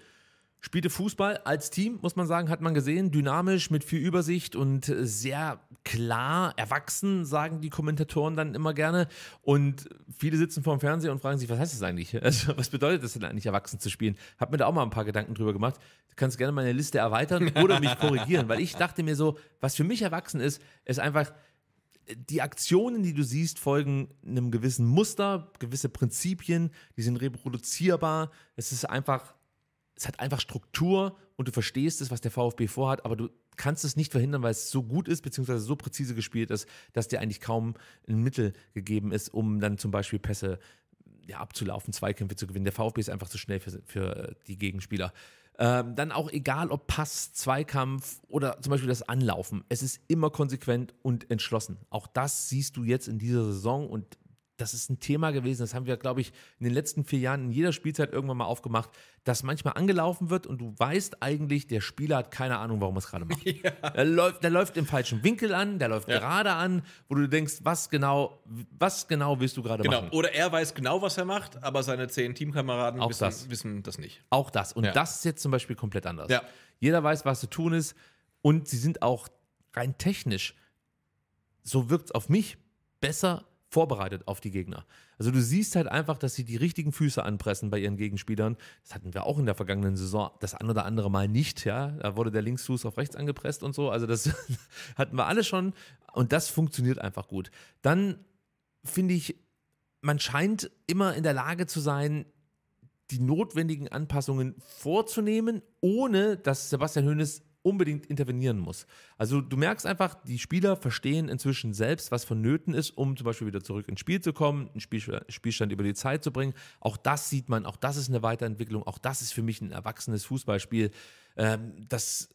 Speaker 1: spielte Fußball als Team, muss man sagen, hat man gesehen, dynamisch, mit viel
Speaker 2: Übersicht und sehr klar erwachsen, sagen die Kommentatoren dann immer gerne. Und viele sitzen vor dem Fernseher und fragen sich, was heißt das eigentlich? *laughs* Also, was bedeutet das denn eigentlich, erwachsen zu spielen? Hab mir da auch mal ein paar Gedanken drüber gemacht. Du kannst gerne meine Liste erweitern oder mich korrigieren, weil ich dachte mir so, was für mich erwachsen ist, ist einfach, die Aktionen, die du siehst, folgen einem gewissen Muster, gewisse Prinzipien, die sind reproduzierbar. Es ist einfach es hat einfach Struktur und du verstehst es, was der VfB vorhat, aber du kannst es nicht verhindern, weil es so gut ist, beziehungsweise so präzise gespielt ist, dass dir eigentlich kaum ein Mittel gegeben ist, um dann zum Beispiel Pässe ja, abzulaufen, Zweikämpfe zu gewinnen. Der VfB ist einfach zu schnell für, für äh, die Gegenspieler. Ähm, dann auch egal, ob Pass, Zweikampf oder zum Beispiel das Anlaufen. Es ist immer konsequent und entschlossen. Auch das siehst du jetzt in dieser Saison und das ist ein Thema gewesen, das haben wir, glaube ich, in den letzten vier Jahren in jeder Spielzeit irgendwann mal aufgemacht, dass manchmal angelaufen wird und du weißt eigentlich, der Spieler hat keine Ahnung, warum er es gerade macht. *laughs* Ja. Der, läuft, der läuft im falschen Winkel an, der läuft ja. gerade an, wo du denkst, was genau, was genau willst du gerade genau. machen?
Speaker 1: Oder er weiß genau, was er macht, aber seine zehn Teamkameraden wissen das. wissen das. nicht.
Speaker 2: Auch das. Und ja.
Speaker 1: das ist jetzt zum Beispiel komplett anders. Jeder weiß, was zu tun ist
Speaker 2: und sie sind auch rein technisch, so wirkt es auf mich, besser vorbereitet auf die Gegner. Also du siehst halt einfach, dass sie die richtigen Füße anpressen bei ihren Gegenspielern. Das hatten wir auch in der vergangenen Saison das ein oder andere Mal nicht, ja. Da wurde der Linksfuß auf rechts angepresst und so. Also das *laughs* hatten wir alle schon und das funktioniert einfach gut. Dann finde ich, man scheint immer in der Lage zu sein, die notwendigen Anpassungen vorzunehmen, ohne dass Sebastian Hoeneß unbedingt intervenieren muss. Also du merkst einfach, die Spieler verstehen inzwischen selbst, was vonnöten ist, um zum Beispiel wieder zurück ins Spiel zu kommen, einen Spielstand über die Zeit zu bringen. Auch das sieht man, auch das ist eine Weiterentwicklung, auch das ist für mich ein erwachsenes Fußballspiel. Ähm, das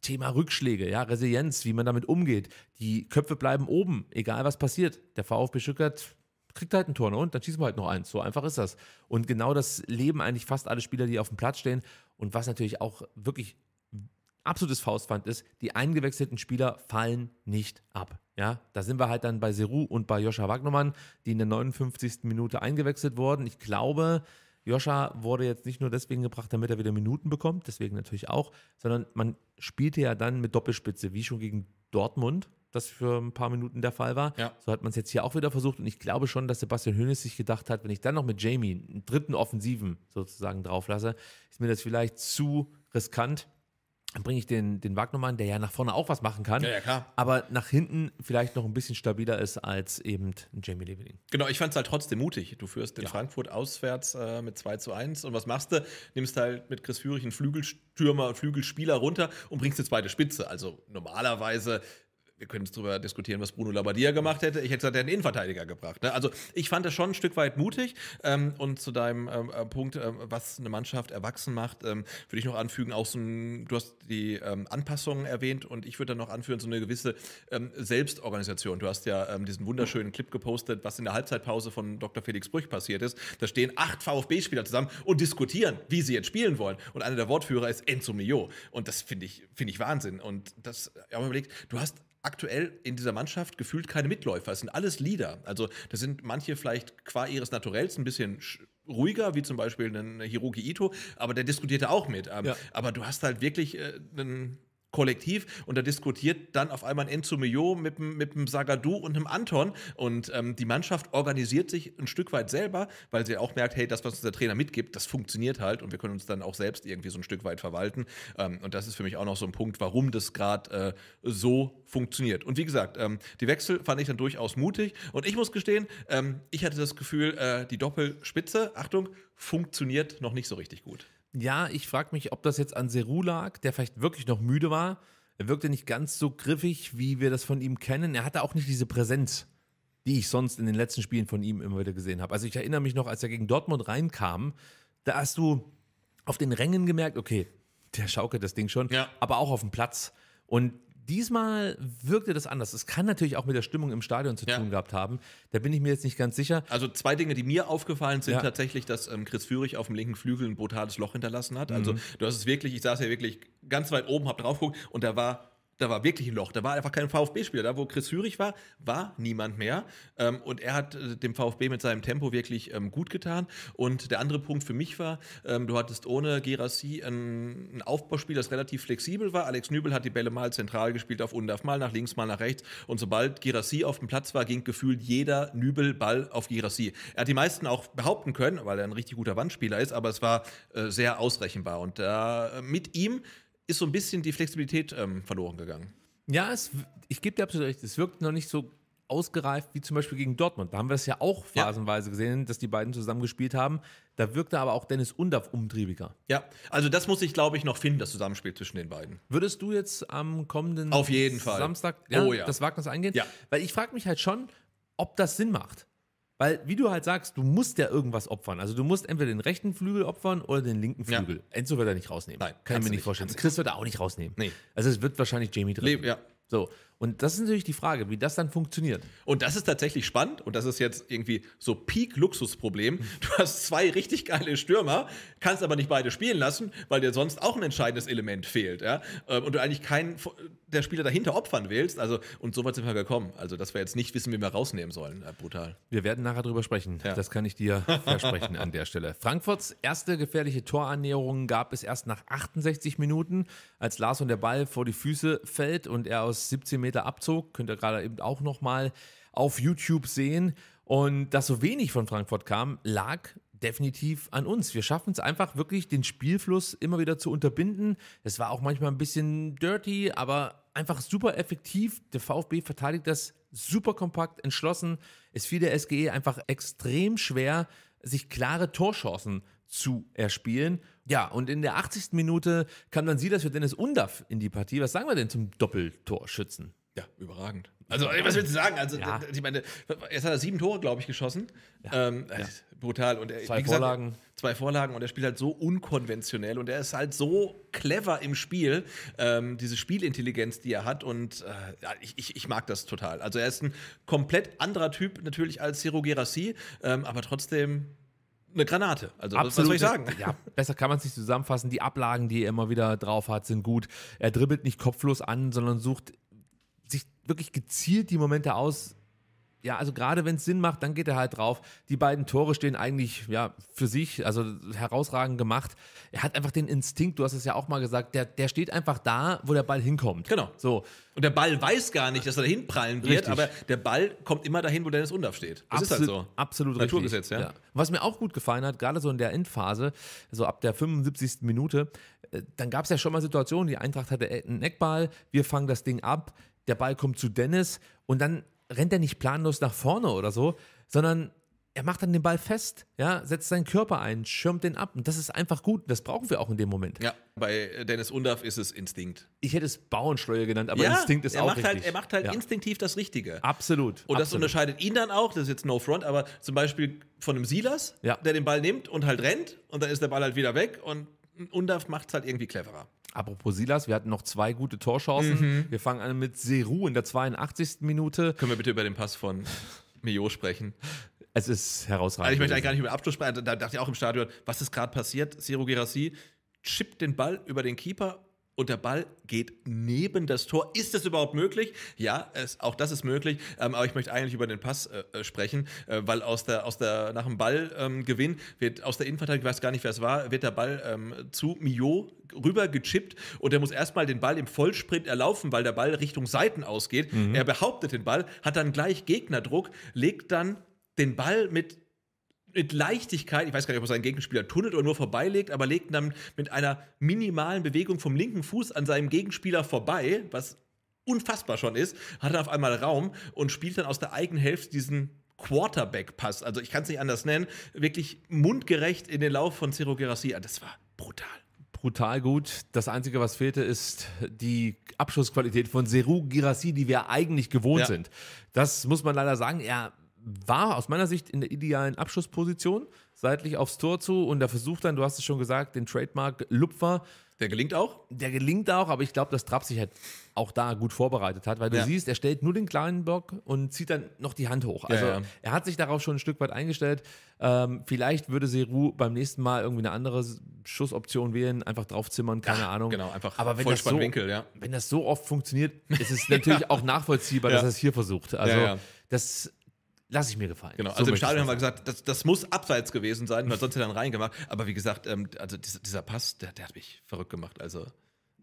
Speaker 2: Thema Rückschläge, ja, Resilienz, wie man damit umgeht. Die Köpfe bleiben oben, egal was passiert. Der VfB Stuttgart kriegt halt ein Tor ne? und dann schießen wir halt noch eins. So einfach ist das. Und genau das leben eigentlich fast alle Spieler, die auf dem Platz stehen. Und was natürlich auch wirklich absolutes Faustpfand ist, die eingewechselten Spieler fallen nicht ab. Ja, da sind wir halt dann bei Seru und bei Joscha Wagnermann, die in der 59. Minute eingewechselt wurden. Ich glaube, Joscha wurde jetzt nicht nur deswegen gebracht, damit er wieder Minuten bekommt, deswegen natürlich auch, sondern man spielte ja dann mit Doppelspitze, wie schon gegen Dortmund, das für ein paar Minuten der Fall war. Ja. So hat man es jetzt hier auch wieder versucht und ich glaube schon, dass Sebastian Hönes sich gedacht hat, wenn ich dann noch mit Jamie einen dritten Offensiven sozusagen drauflasse, ist mir das vielleicht zu riskant bringe ich den, den Wagnermann, der ja nach vorne auch was machen kann. Ja, ja, klar. Aber nach hinten vielleicht noch ein bisschen stabiler ist als eben Jamie Leveling.
Speaker 1: Genau, ich fand es halt trotzdem mutig. Du führst den ja. Frankfurt auswärts äh, mit 2 zu 1 und was machst du? Nimmst halt mit Chris Führig einen Flügelstürmer, Flügelspieler runter und bringst eine zweite Spitze. Also normalerweise wir können jetzt darüber diskutieren, was Bruno Labbadia gemacht hätte. Ich hätte gesagt, er hätte einen Innenverteidiger gebracht. Ne? Also ich fand das schon ein Stück weit mutig. Ähm, und zu deinem ähm, äh, Punkt, ähm, was eine Mannschaft erwachsen macht, ähm, würde ich noch anfügen, auch so ein, du hast die ähm, Anpassungen erwähnt und ich würde dann noch anführen, so eine gewisse ähm, Selbstorganisation. Du hast ja diesen wunderschönen Clip gepostet, was in der Halbzeitpause von Dr. Felix Brüch passiert ist. Da stehen acht VfB-Spieler zusammen und diskutieren, wie sie jetzt spielen wollen. Und einer der Wortführer ist Enzo Mio. Und das finde ich, find ich Wahnsinn. Und das, ich habe mir überlegt, du hast aktuell in dieser Mannschaft gefühlt keine Mitläufer. Es sind alles Leader. Also das sind manche vielleicht qua ihres Naturells ein bisschen ruhiger, wie zum Beispiel ein Hiroki Ito, aber der diskutierte auch mit. Ähm, ja. Aber du hast halt wirklich äh, einen Kollektiv und da diskutiert dann auf einmal ein Enzo Mio mit, mit einem Sagadu und einem Anton und ähm, die Mannschaft organisiert sich ein Stück weit selber, weil sie auch merkt, hey, das, was uns der Trainer mitgibt, das funktioniert halt und wir können uns dann auch selbst irgendwie so ein Stück weit verwalten ähm, und das ist für mich auch noch so ein Punkt, warum das gerade äh, so funktioniert. Und wie gesagt, ähm, die Wechsel fand ich dann durchaus mutig und ich muss gestehen, ähm, ich hatte das Gefühl, äh, die Doppelspitze, Achtung, funktioniert noch nicht so richtig gut
Speaker 2: ja, ich frage mich, ob das jetzt an Seru lag, der vielleicht wirklich noch müde war. Er wirkte nicht ganz so griffig, wie wir das von ihm kennen. Er hatte auch nicht diese Präsenz, die ich sonst in den letzten Spielen von ihm immer wieder gesehen habe. Also ich erinnere mich noch, als er gegen Dortmund reinkam, da hast du auf den Rängen gemerkt, okay, der schaukelt das Ding schon, ja. aber auch auf dem Platz. Und
Speaker 1: Diesmal wirkte das anders. Es kann natürlich auch mit der Stimmung im Stadion zu ja. tun gehabt haben. Da bin ich mir jetzt nicht ganz sicher. Also zwei Dinge, die mir aufgefallen sind, ja. tatsächlich, dass ähm, Chris Führig auf dem linken Flügel ein brutales Loch hinterlassen hat. Also mhm. du hast es wirklich, ich saß ja wirklich ganz weit oben, hab drauf geguckt und da war da war wirklich ein Loch. Da war einfach kein VfB-Spieler. Da, wo Chris Hürich war, war niemand mehr. Ähm, und er hat äh, dem VfB mit seinem Tempo wirklich ähm, gut getan. Und der andere Punkt für mich war, ähm, du hattest ohne Gerassi ein, Aufbauspiel, das relativ flexibel war. Alex Nübel hat die Bälle mal zentral gespielt auf Undaf, mal nach links, mal nach rechts. Und sobald Gerassi auf dem Platz war, ging gefühlt jeder Nübel-Ball auf Gerassi. Er hat die meisten auch behaupten können, weil er ein richtig guter Wandspieler ist, aber es war äh, sehr ausrechenbar. Und da äh, mit ihm ist so ein bisschen die Flexibilität ähm, verloren gegangen.
Speaker 2: Ja, es, ich gebe dir absolut recht, es wirkt noch nicht so ausgereift wie zum Beispiel gegen Dortmund. Da haben wir es ja auch phasenweise ja. gesehen, dass die beiden zusammen gespielt haben. Da wirkte aber auch Dennis Undaff umtriebiger.
Speaker 1: Ja, also das muss ich, glaube ich, noch finden, das Zusammenspiel zwischen den beiden. Würdest du jetzt am kommenden Auf jeden Fall. Samstag oh ja, oh, ja. das Wagnis eingehen? Ja. Weil ich frage mich halt schon, ob das Sinn macht.
Speaker 2: Weil, wie du halt sagst, du musst ja irgendwas opfern. Also du musst entweder den rechten Flügel opfern oder den linken Flügel. Ja. Enzo wird er nicht rausnehmen. Nein, kann ich mir nicht vorstellen. Chris wird er auch nicht rausnehmen. Nee. Also es wird wahrscheinlich Jamie drin. Nee, ja.
Speaker 1: So. Und das ist natürlich die Frage, wie das dann funktioniert. Und das ist tatsächlich spannend und das ist jetzt irgendwie so Peak-Luxusproblem. *laughs* Du hast zwei richtig geile Stürmer, kannst aber nicht beide spielen lassen, weil dir sonst auch ein entscheidendes Element fehlt. Ja? Ähm, und du eigentlich keinen der Spieler dahinter opfern willst. Also, und so weit sind wir gekommen. Also, dass wir jetzt nicht wissen, wie wir rausnehmen sollen. Ja, brutal. Wir werden
Speaker 2: nachher drüber sprechen. Ja. Das kann ich dir *laughs* versprechen an der
Speaker 1: Stelle. Frankfurts
Speaker 2: erste gefährliche Torannäherung gab es erst nach 68 Minuten, als Lars und der Ball vor die Füße fällt und er aus 17 Metern Kilometer Abzug, könnt ihr gerade eben auch nochmal auf YouTube sehen. Und dass so wenig von Frankfurt kam, lag definitiv an uns. Wir schaffen es einfach wirklich, den Spielfluss immer wieder zu unterbinden. Es war auch manchmal ein bisschen dirty, aber einfach super effektiv. Der VfB verteidigt das super kompakt, entschlossen. Es fiel der SGE einfach extrem schwer, sich klare Torchancen zu erspielen. Ja, und in der 80. Minute kam dann sie, dass wir Dennis Undaff in die Partie. Was sagen wir denn zum Doppeltorschützen? Ja, überragend.
Speaker 1: Also, was willst du sagen? Also, ja. ich meine, jetzt hat er sieben Tore, glaube ich, geschossen. Ja. Ähm, ja. Brutal. Und er, zwei gesagt, Vorlagen. Zwei Vorlagen und er spielt halt so unkonventionell und er ist halt so clever im Spiel, ähm, diese Spielintelligenz, die er hat. Und äh, ich, ich, ich, mag das total. Also, er ist ein komplett anderer Typ natürlich als Ciro Gerassi, ähm, aber trotzdem eine Granate. Also Absolut, was soll ich sagen? Ja,
Speaker 2: besser kann man es nicht zusammenfassen. Die Ablagen, die er immer wieder drauf hat, sind gut. Er dribbelt nicht kopflos an, sondern sucht wirklich gezielt die Momente aus. Ja, also gerade wenn es Sinn macht, dann geht er halt drauf. Die beiden Tore stehen eigentlich ja für sich, also herausragend gemacht. Er hat einfach den Instinkt, du hast es ja auch mal gesagt, der, der steht einfach da, wo der Ball hinkommt. Genau. So. Und der
Speaker 1: Ball weiß gar nicht, dass er dahin prallen wird, richtig. aber der Ball kommt immer dahin, wo Dennis Undorf steht. Das Absolut, ist halt so. Absolut Naturgesetz, ja. ja.
Speaker 2: Was mir auch gut gefallen hat, gerade so in der Endphase, so ab der 75. Minute, äh, dann gab es ja schon mal Situationen, die Eintracht hatte einen Eckball, wir fangen das Ding ab der Ball kommt zu Dennis und dann rennt er nicht planlos nach vorne oder so, sondern er macht dann den Ball fest, ja, setzt seinen Körper ein, schirmt den ab. Und das ist einfach gut. Das brauchen wir
Speaker 1: auch in dem Moment. Ja, bei äh, Dennis Undorf ist es Instinkt. Ich hätte es Bauernschleue genannt, aber ja, Instinkt ist auch macht halt, richtig. Halt, er macht halt ja. instinktiv das Richtige. Absolut. Und absolut. das unterscheidet ihn dann auch, das ist jetzt No Front, aber zum Beispiel von einem Silas, ja. der den Ball nimmt und halt rennt und dann ist der Ball halt wieder weg und Undorf macht es halt irgendwie cleverer.
Speaker 2: Apropos Silas, wir hatten noch zwei gute Torchancen. Mhm. Wir fangen an mit
Speaker 1: Seru in der 82. Minute. Können wir bitte über den Pass von Mio sprechen? Es ist herausragend. Also ich möchte eigentlich gar nicht über den Abschluss sprechen. Da dachte ich auch im Stadion, was ist gerade passiert? Seru Gerassi chippt den Ball über den Keeper und der Ball geht neben das Tor. Ist das überhaupt möglich? Ja, es, auch das ist möglich. Ähm, aber ich möchte eigentlich über den Pass äh, äh sprechen, äh, weil aus der, aus der, nach dem Ballgewinn ähm, wird aus der Innenverteidigung, ich weiß gar nicht, wer es war, wird der Ball ähm, zu Mio rüber gechippt und er muss erstmal den Ball im Vollsprint erlaufen, weil der Ball Richtung Seiten ausgeht. Mhm. Er behauptet den Ball, hat dann gleich Gegnerdruck, legt dann den Ball mit mit Leichtigkeit, ich weiß gar nicht, ob er seinen Gegenspieler tunnelt oder nur vorbeilegt, aber legt dann mit einer minimalen Bewegung vom linken Fuß an seinem Gegenspieler vorbei, was unfassbar schon ist, hat er auf einmal Raum und spielt dann aus der eigenen Hälfte diesen Quarterback-Pass, also ich kann es nicht anders nennen, wirklich mundgerecht in den Lauf von Ciro Gerassi. Das war brutal
Speaker 2: brutal gut. Das Einzige, was fehlte, ist die Abschlussqualität von Seru Girassi, die wir eigentlich gewohnt ja. sind. Das muss man leider sagen. Er war aus meiner Sicht in der idealen Abschussposition, seitlich aufs Tor zu und der versucht dann, du hast es schon gesagt, den Trademark Lupfer. Der gelingt auch? Der gelingt auch, aber ich glaube, dass Trapp sich halt auch da gut vorbereitet hat, weil du ja. siehst, er stellt nur den kleinen Block und zieht dann noch die Hand hoch. Also ja, ja. er hat sich darauf schon ein Stück weit eingestellt. Ähm, vielleicht würde Seru beim nächsten Mal irgendwie eine andere Schussoption wählen, einfach draufzimmern, keine Ahnung. Genau, einfach aber wenn das so, Winkel, ja. Wenn das so oft funktioniert, ist es *laughs* natürlich auch nachvollziehbar, dass er es hier versucht. Also das Lass ich mir gefallen. Genau, so also im Stadion haben wir
Speaker 1: gesagt, das, das muss abseits gewesen sein, weil sonst hätte er dann reingemacht. Aber wie gesagt, ähm, also dieser, dieser Pass, der, der, hat mich verrückt gemacht. Also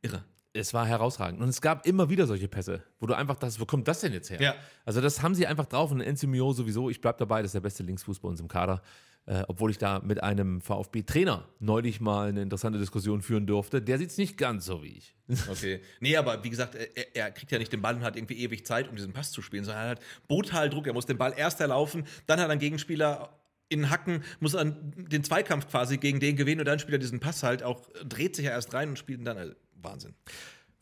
Speaker 1: irre es war herausragend. Und es gab immer wieder solche Pässe,
Speaker 2: wo du einfach das, wo kommt das denn jetzt her? Ja. Also das haben sie einfach drauf und Enzymio sowieso, ich bleibe dabei, das ist der beste Linksfuß bei uns im Kader. Äh, obwohl ich da mit einem VfB-Trainer neulich mal eine interessante
Speaker 1: Diskussion führen durfte. Der sieht es nicht ganz so wie ich. *laughs* Okay. Nee, aber wie gesagt, er, er, kriegt ja nicht den Ball und hat irgendwie ewig Zeit, um diesen Pass zu spielen, sondern er hat brutal Druck. Er muss den Ball erst erlaufen, dann hat ein Gegenspieler in Hacken, muss an den Zweikampf quasi gegen den gewinnen und dann spielt er diesen Pass halt auch, dreht sich ja erst rein und spielt ihn dann. Also Wahnsinn.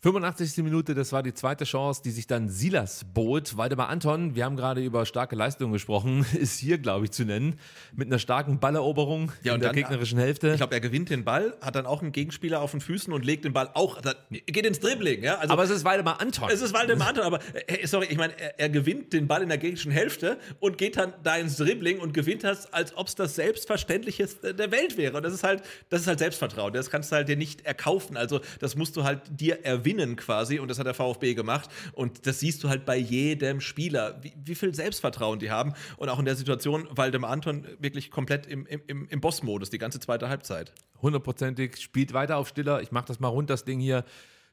Speaker 1: 85. Minute, das war die zweite Chance,
Speaker 2: die sich dann Silas bot. Waldemar Anton, wir haben gerade über starke Leistungen gesprochen, *laughs* ist hier, glaube ich,
Speaker 1: zu nennen, mit einer starken Balleroberung ja, in der dann, gegnerischen äh, Hälfte. Ich glaube, er gewinnt den Ball, hat dann auch einen Gegenspieler auf den Füßen und legt den Ball auch, geht ins Dribbling. Ja? Also, aber es ist Waldemar Anton. Es ist Waldemar Anton, aber äh, äh, sorry, ich meine, er, er, gewinnt den Ball in der gegnerischen Hälfte und geht dann da ins Dribbling und gewinnt das, als ob es das Selbstverständliche der Welt wäre. Und das ist halt, das ist halt Selbstvertrauen. Das kannst du halt dir nicht erkaufen. Also das musst du halt dir erwähnen gewinnen quasi und das hat der VfB gemacht und das siehst du halt bei jedem Spieler, wie, wie viel Selbstvertrauen die haben und auch in der Situation Waldemar Anton wirklich komplett im, im, im Boss-Modus die ganze zweite Halbzeit. Hundertprozentig, spielt
Speaker 2: weiter auf Stiller, ich mach das mal rund, das Ding hier.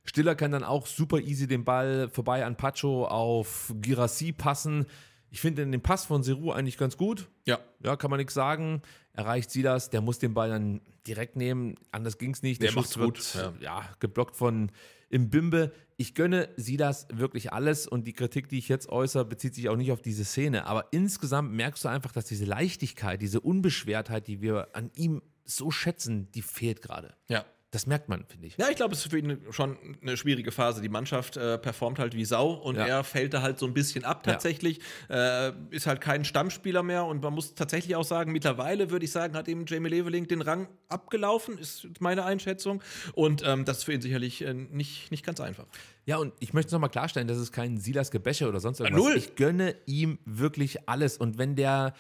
Speaker 2: Stiller kann dann auch super easy den Ball vorbei an Pacho auf Girassi passen. Ich finde den Pass von Seru eigentlich ganz gut. Ja. Ja, kann man nichts sagen. Erreicht sie das, der muss den Ball dann direkt nehmen. Anders ging es nicht. Der, der Schuss wird, gut. Ja. ja. geblockt von im Bimbe. Ich gönne sie das wirklich alles und die Kritik, die ich jetzt äußere, bezieht sich auch nicht auf diese Szene. Aber insgesamt merkst du einfach, dass diese Leichtigkeit, diese Unbeschwertheit, die wir an ihm so schätzen, die fehlt gerade. Ja, das merkt man,
Speaker 1: finde ich. Ja, ich glaube, es ist für ihn schon eine schwierige Phase. Die Mannschaft äh, performt halt wie Sau und ja. er fällt da halt so ein bisschen ab tatsächlich. Ja. Äh, ist halt kein Stammspieler mehr und man muss tatsächlich auch sagen, mittlerweile würde ich sagen, hat eben Jamie Leveling den Rang abgelaufen, ist meine Einschätzung. Und ähm, das ist für ihn sicherlich äh, nicht, nicht ganz einfach. Ja, und ich möchte es nochmal klarstellen, das ist
Speaker 2: kein Silas Gebäsche oder sonst irgendwas. Null. Ich gönne ihm wirklich alles. Und wenn der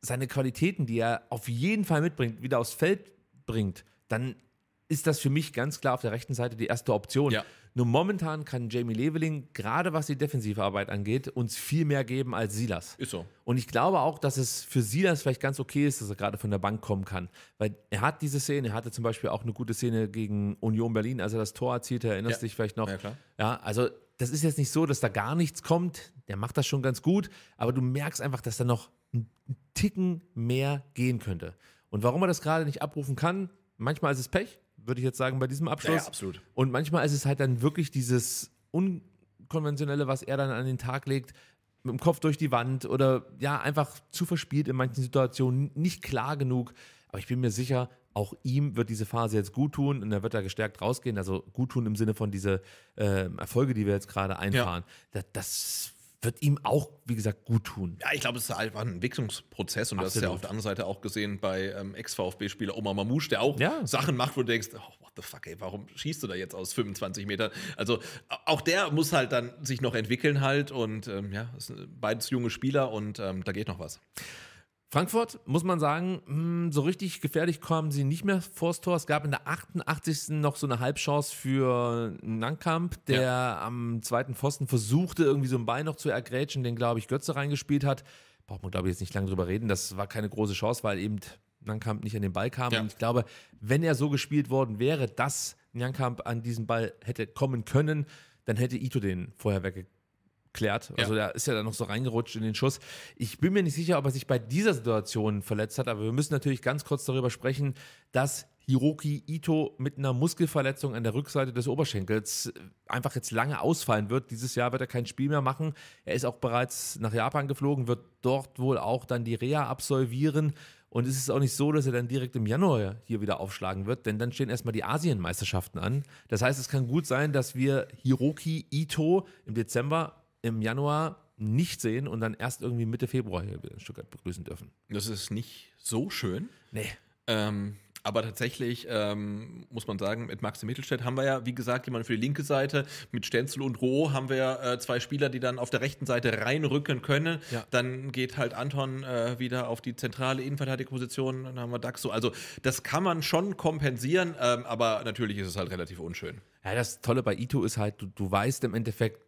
Speaker 2: seine Qualitäten, die er auf jeden Fall mitbringt, wieder aufs Feld bringt, dann ist das für mich ganz klar auf der rechten Seite die erste Option. Ja. Nur momentan kann Jamie Leveling, gerade was die defensive angeht, uns viel mehr geben als Silas. Ist so. Und ich glaube auch, dass es für Silas vielleicht ganz okay ist, dass er gerade von der Bank kommen kann. Weil er hat diese Szene, er hatte zum Beispiel auch eine gute Szene gegen Union Berlin, als er das Tor erzielte, erinnerst ja. dich vielleicht noch. Ja, klar. ja, also das ist jetzt nicht so, dass da gar nichts kommt. Der macht das schon ganz gut, aber du merkst einfach, dass da noch einen Ticken mehr gehen könnte. Und warum er das gerade nicht abrufen kann, manchmal ist es Pech, würde ich jetzt sagen, bei diesem Abschluss. Ja, ja, absolut. Und manchmal ist es halt dann wirklich dieses Unkonventionelle, was er dann an den Tag legt, mit dem Kopf durch die Wand oder ja, einfach zu verspielt in manchen Situationen, nicht klar genug. Aber ich bin mir sicher, auch ihm wird diese Phase jetzt gut tun und er wird da gestärkt rausgehen. Also gut tun im Sinne von diese äh, Erfolge, die wir jetzt gerade einfahren. Ja. Das, das wird ihm auch, wie gesagt, gut tun.
Speaker 1: Ja, ich glaube, es ist halt einfach ein Entwicklungsprozess und Absolut. hast ist ja auf der anderen Seite auch gesehen bei ähm, Ex-VfB-Spieler Oma Mamouche, der auch ja. Sachen macht, wo du denkst, oh, what the fuck, ey, warum schießt du da jetzt aus 25 Metern? Also auch der muss halt dann sich noch entwickeln halt und ähm, ja, beides junge Spieler und ähm, da geht noch was. Frankfurt, muss man sagen, hm, so richtig gefährlich kamen sie nicht mehr vors Tor. Es gab in der 88.
Speaker 2: noch so eine Halbchance für Nankamp, der ja. am zweiten Pfosten versuchte, irgendwie so einen Ball noch zu ergrätschen, den, glaube ich, Götze reingespielt hat. Braucht man, glaube ich, jetzt nicht lange drüber reden. Das war keine große Chance, weil eben Nankamp nicht an den Ball kam. Ja. Und ich glaube, wenn er so gespielt worden wäre, dass Nankamp an diesen Ball hätte kommen können, dann hätte Ito den vorher wegge abklärt. Also ja. der ist ja dann noch so reingerutscht in den Schuss. Ich bin mir nicht sicher, ob er sich bei dieser Situation verletzt hat, aber wir müssen natürlich ganz kurz darüber sprechen, dass Hiroki Ito mit einer Muskelverletzung an der Rückseite des Oberschenkels äh, einfach jetzt lange ausfallen wird. Dieses Jahr wird er kein Spiel mehr machen. Er ist auch bereits nach Japan geflogen, wird dort wohl auch dann die Reha absolvieren. Und es ist auch nicht so, dass er dann direkt im Januar hier wieder aufschlagen wird, denn dann stehen erstmal die Asienmeisterschaften an. Das heißt, es kann gut sein, dass wir Hiroki Ito im Dezember im Januar nicht sehen und dann erst irgendwie Mitte Februar hier wieder in Stuttgart begrüßen dürfen. Das
Speaker 1: ist nicht so schön. Nee. Ähm, aber tatsächlich ähm, muss man sagen, mit Maxi Mittelstädt haben wir ja, wie gesagt, jemanden für die linke Seite. Mit Stenzel und Roh haben wir äh, zwei Spieler, die dann auf der rechten Seite reinrücken können. Ja. Dann geht halt Anton äh, wieder auf die zentrale Innenverteidigungsposition. Dann haben wir Daxo. Also, das kann man schon kompensieren, ähm, aber natürlich ist es halt relativ unschön.
Speaker 2: Ja, das Tolle bei Ito ist halt, du, du weißt im Endeffekt,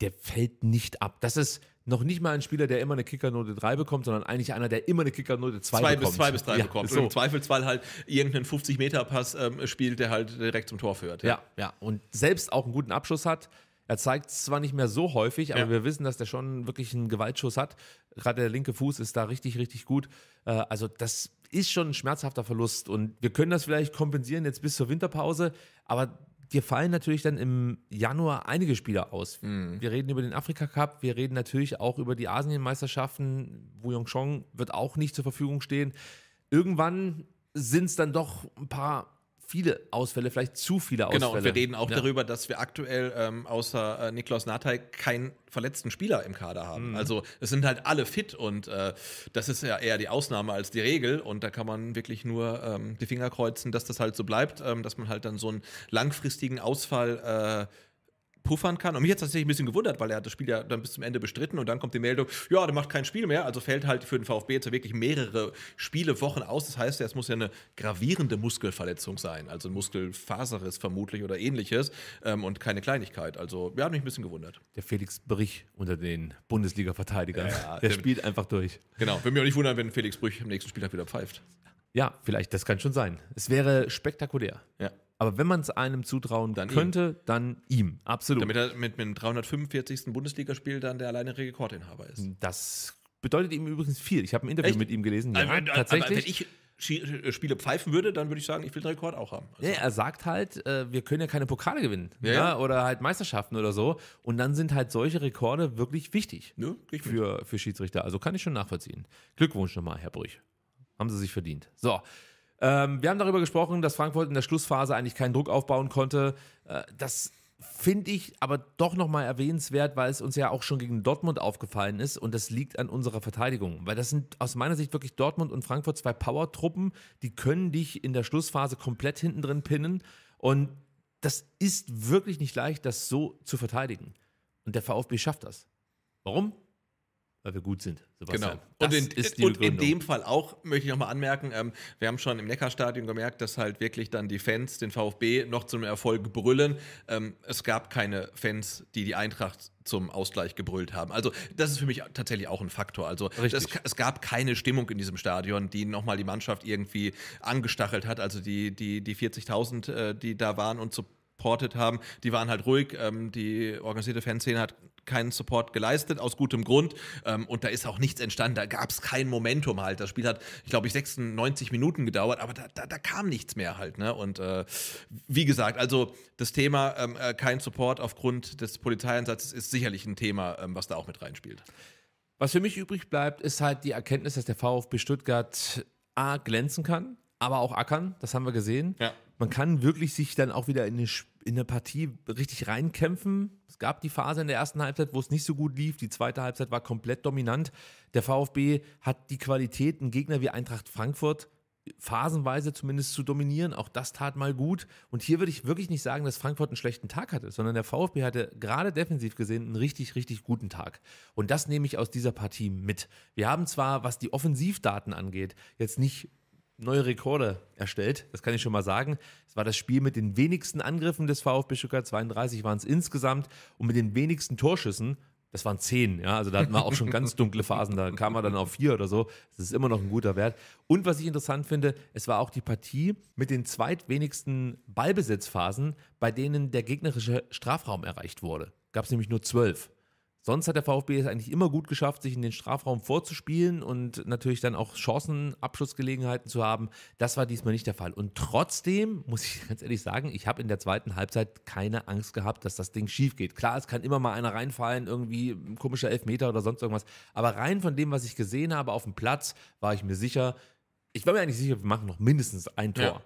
Speaker 2: der fällt nicht ab. Das ist noch nicht mal ein Spieler, der immer eine Kickernote 3 bekommt, sondern eigentlich einer, der immer eine
Speaker 1: Kickernote 2 bekommt. Bis 2 bis 3 ja, bekommt. So. Und im Zweifelsfall halt irgendeinen 50-Meter-Pass ähm, spielt, der halt direkt zum Tor führt. Ja. ja.
Speaker 2: ja, Und selbst auch einen guten Abschuss hat. Er zeigt zwar nicht mehr so häufig, aber ja. wir wissen, dass der schon wirklich einen Gewaltschuss hat. Gerade der linke Fuß ist da richtig, richtig gut. Äh, also das ist schon ein schmerzhafter Verlust. Und wir können das vielleicht kompensieren jetzt bis zur Winterpause, aber dir fallen natürlich dann im Januar einige Spieler aus. Mhm. Wir reden über den Afrika Cup, wir reden natürlich auch über die Asienmeisterschaften. Wu Yongchong wird auch nicht zur Verfügung stehen. Irgendwann sind es dann doch ein paar viele Ausfälle, vielleicht zu viele Ausfälle. Genau, und wir reden auch ja. darüber,
Speaker 1: dass wir aktuell ähm, außer äh, Niklaus Nathai keinen verletzten Spieler im Kader haben. Mhm. Also es sind halt alle fit und äh, das ist ja eher die Ausnahme als die Regel und da kann man wirklich nur ähm, die Finger kreuzen, dass das halt so bleibt, ähm, dass man halt dann so einen langfristigen Ausfall äh, puffern kann. Und mich hat es tatsächlich ein bisschen gewundert, weil er hat das Spiel ja dann bis zum Ende bestritten und dann kommt die Meldung, ja, der macht kein Spiel mehr. Also fällt halt für den VfB jetzt wirklich mehrere Spiele, Wochen aus. Das heißt, es muss ja eine gravierende Muskelverletzung sein. Also ein Muskelfaserriss vermutlich oder ähnliches ähm, und keine Kleinigkeit. Also, wir ja, haben mich ein bisschen gewundert. Der Felix
Speaker 2: Brich unter den Bundesliga-Verteidigern. Ja, der, der spielt einfach durch. Genau, würde
Speaker 1: mich auch nicht wundern, wenn Felix
Speaker 2: Brich am nächsten Spieltag wieder pfeift. Ja, vielleicht, das kann schon sein. Es wäre spektakulär. Ja.
Speaker 1: Aber wenn man es einem zutrauen dann könnte, ihm. dann ihm. Absolut. Damit er mit, mit dem 345. Bundesligaspiel dann der alleinige Rekordinhaber ist.
Speaker 2: Das bedeutet ihm übrigens
Speaker 1: viel. Ich habe ein Interview Echt? mit ihm gelesen. Ja, also, tatsächlich. Äh, Spiele pfeifen würde, dann würde ich sagen, ich will den Rekord auch haben.
Speaker 2: Also. Ja, er sagt halt, äh, wir können ja keine Pokale gewinnen ja, ne? ja. oder halt Meisterschaften oder so. Und dann sind halt solche Rekorde wirklich wichtig ne, für, für Schiedsrichter. Also kann ich schon nachvollziehen. Glückwunsch nochmal, Herr Brüch. Haben Sie sich verdient. So, ähm, wir haben darüber gesprochen, dass Frankfurt in der Schlussphase eigentlich keinen Druck aufbauen konnte. Äh, das finde ich aber doch nochmal erwähnenswert, weil es uns ja auch schon gegen Dortmund aufgefallen ist und das liegt an unserer Verteidigung. Weil das sind aus meiner Sicht wirklich Dortmund und Frankfurt zwei Power-Truppen, die können dich in der Schlussphase komplett hinten drin pinnen und das ist wirklich nicht leicht, das so zu verteidigen. Und der VfB schafft das. Warum? weil wir gut sind, Sebastian. Genau. und, in, und in, dem Fall
Speaker 1: auch möchte ich nochmal anmerken, ähm, wir haben schon im Neckarstadion gemerkt, dass halt wirklich dann die Fans den VfB noch zum Erfolg brüllen. Ähm, es gab keine Fans, die die Eintracht zum Ausgleich gebrüllt haben. Also das ist für mich tatsächlich auch ein Faktor. Also es, es, gab keine Stimmung in diesem Stadion, die nochmal die Mannschaft irgendwie angestachelt hat. Also die, die, die 40.000, äh, die da waren und zu supported haben, die waren halt ruhig. Ähm, die organisierte Fanszene hat keinen Support geleistet, aus gutem Grund. Ähm, und da ist auch nichts entstanden. Da gab es kein Momentum halt. Das Spiel hat, ich glaube, ich 96 Minuten gedauert, aber da, da, da kam nichts mehr halt. Ne? Und äh, wie gesagt, also das Thema ähm, äh, kein Support aufgrund des Polizeieinsatzes ist sicherlich ein Thema, ähm, was da auch mit reinspielt.
Speaker 2: Was für mich übrig bleibt, ist halt die Erkenntnis, dass der VfB Stuttgart A glänzen kann, aber auch ackern, das haben wir gesehen. Ja. Man kann wirklich sich dann auch wieder in eine in der Partie richtig reinkämpfen. Es gab die Phase in der ersten Halbzeit, wo es nicht so gut lief. Die zweite Halbzeit war komplett dominant. Der VfB hat die Qualität, einen Gegner wie Eintracht Frankfurt phasenweise zumindest zu dominieren. Auch das tat mal gut. Und hier würde ich wirklich nicht sagen, dass Frankfurt einen schlechten Tag hatte, sondern der VfB hatte gerade defensiv gesehen einen richtig, richtig guten Tag. Und das nehme ich aus dieser Partie mit. Wir haben zwar, was die Offensivdaten angeht, jetzt nicht neue Rekorde erstellt. Das kann ich schon mal sagen. Es war das Spiel mit den wenigsten Angriffen des VfB Stuttgart. 32 waren es insgesamt und mit den wenigsten Torschüssen. Das waren zehn, ja. Also da hatten wir auch schon ganz dunkle Phasen. Da kam er dann auf vier oder so. Das ist immer noch ein guter Wert. Und was ich interessant finde, es war auch die Partie mit den zweitwenigsten Ballbesitzphasen, bei denen der gegnerische Strafraum erreicht wurde. Gab es nämlich nur zwölf. Sonst hat der VfB es eigentlich immer gut geschafft, sich in den Strafraum vorzuspielen und natürlich dann auch Chancen, Abschlussgelegenheiten zu haben. Das war diesmal nicht der Fall. Und trotzdem muss ich *laughs* ganz ehrlich sagen, ich habe in der zweiten Halbzeit keine Angst gehabt, dass das Ding schief geht. Klar, es kann immer mal einer reinfallen, irgendwie ein komischer Elfmeter oder sonst irgendwas. Aber rein von dem, was ich gesehen habe auf dem Platz, war ich mir sicher, ich war mir eigentlich sicher, wir machen noch mindestens ein Tor. Ja.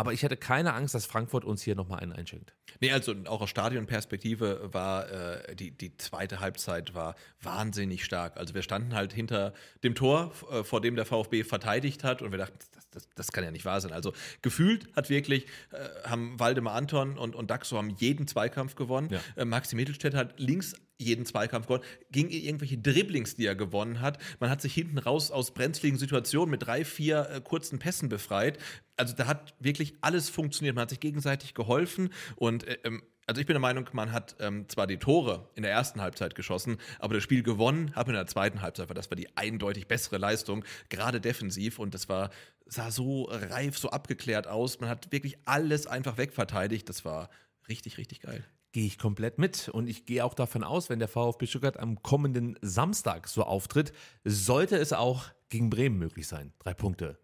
Speaker 2: Aber ich hätte keine Angst, dass Frankfurt uns hier nochmal einen einschenkt.
Speaker 1: Nee, also auch aus Stadionperspektive war äh, die, die zweite Halbzeit war wahnsinnig stark. Also wir standen halt hinter dem Tor, äh, vor dem der VfB verteidigt hat und wir dachten, das, das, das kann ja nicht wahr sein. Also gefühlt hat wirklich, äh, haben Waldemar Anton und, und Daxo haben jeden Zweikampf gewonnen. Ja. Äh, Maxi Mittelstädt hat links jeden Zweikampf gewonnen, gegen irgendwelche Dribblings, die er gewonnen hat. Man hat sich hinten raus aus brenzligen Situationen mit drei, vier äh, kurzen Pässen befreit. Also da hat wirklich alles funktioniert. Man hat sich gegenseitig geholfen und äh, ähm, also ich bin der Meinung, man hat ähm, zwar die Tore in der ersten Halbzeit geschossen, aber das Spiel gewonnen hat man in der zweiten Halbzeit, weil das war die eindeutig bessere Leistung, gerade defensiv und das war sah so reif, so abgeklärt aus. Man hat wirklich alles einfach wegverteidigt. Das war richtig, richtig geil gehe ich komplett mit. Und ich gehe auch davon aus, wenn der VfB
Speaker 2: Stuttgart am kommenden Samstag so auftritt, sollte es auch gegen Bremen möglich sein, drei Punkte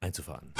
Speaker 2: einzufahren.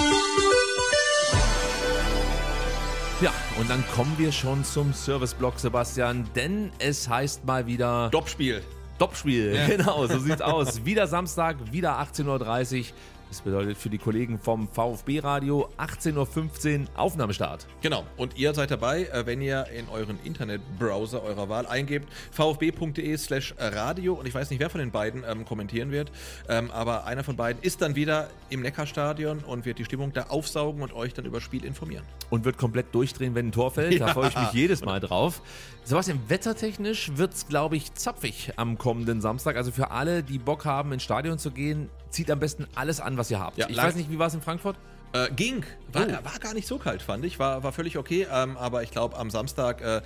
Speaker 2: Ja, und dann kommen wir schon zum Serviceblock, Sebastian, denn es heißt mal wieder
Speaker 1: Doppspiel. Doppspiel,
Speaker 2: ja. *laughs* genau, so sieht's aus. Wieder Samstag, wieder 18.30 Uhr.
Speaker 1: Das bedeutet für die Kollegen vom VfB Radio 18.15 Uhr Aufnahmestart. Genau, und ihr seid dabei, äh, wenn ihr in euren Internetbrowser eurer Wahl eingebt, vfb.de slash radio. Und ich weiß nicht, wer von den beiden ähm, kommentieren wird, ähm, aber einer von beiden ist dann wieder im Neckarstadion und wird die Stimmung da aufsaugen und euch dann über Spiel informieren.
Speaker 2: Und wird komplett durchdrehen, wenn ein Tor fällt. Ja. Da *laughs* freue ich mich jedes Mal drauf. Sebastian, wettertechnisch wird es, glaube ich, zapfig am kommenden Samstag. Also für alle, die Bock haben, ins Stadion zu gehen, zieht am besten alles
Speaker 1: an, was ihr habt. Ja, ich weiß nicht, wie war es in Frankfurt? Äh, ging. War, oh. war, gar nicht so kalt, fand ich. War, war völlig okay. Ähm, aber ich glaube, am Samstag äh,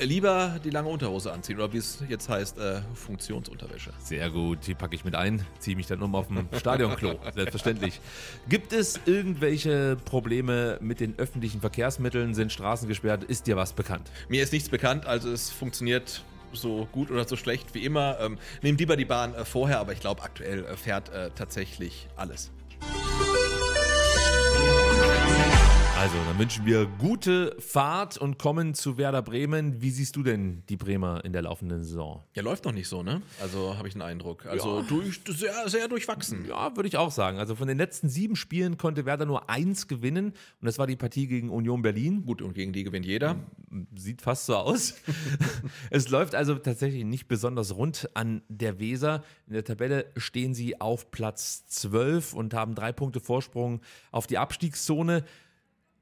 Speaker 1: lieber die lange Unterhose anziehen. Oder wie es jetzt heißt, äh, Funktionsunterwäsche.
Speaker 2: Sehr gut. Die packe ich mit ein. Ziehe mich dann um auf dem Stadionklo. *laughs* Selbstverständlich. Gibt es irgendwelche Probleme mit den öffentlichen Verkehrsmitteln? Sind
Speaker 1: Straßen gesperrt? Ist dir was bekannt? Mir ist nichts bekannt. Also es funktioniert so gut oder so schlecht wie immer. Ähm, nehmt lieber die Bahn äh, vorher. Aber ich glaube, aktuell äh, fährt äh, tatsächlich alles.
Speaker 2: Also, dann wünschen wir gute Fahrt und kommen zu Werder Bremen. Wie siehst du denn die Bremer in der laufenden Saison? Ja, läuft noch nicht so, ne?
Speaker 1: Also habe ich einen Eindruck. Also ja. durch,
Speaker 2: sehr, sehr durchwachsen. Ja, würde ich auch sagen. Also von den letzten sieben Spielen konnte Werder nur eins gewinnen und das war die Partie gegen Union Berlin. Gut, und gegen die gewinnt jeder. Sieht fast so aus. *laughs* es läuft also tatsächlich nicht besonders rund an der Weser. In der Tabelle stehen sie auf Platz 12 und haben drei Punkte Vorsprung auf die Abstiegszone.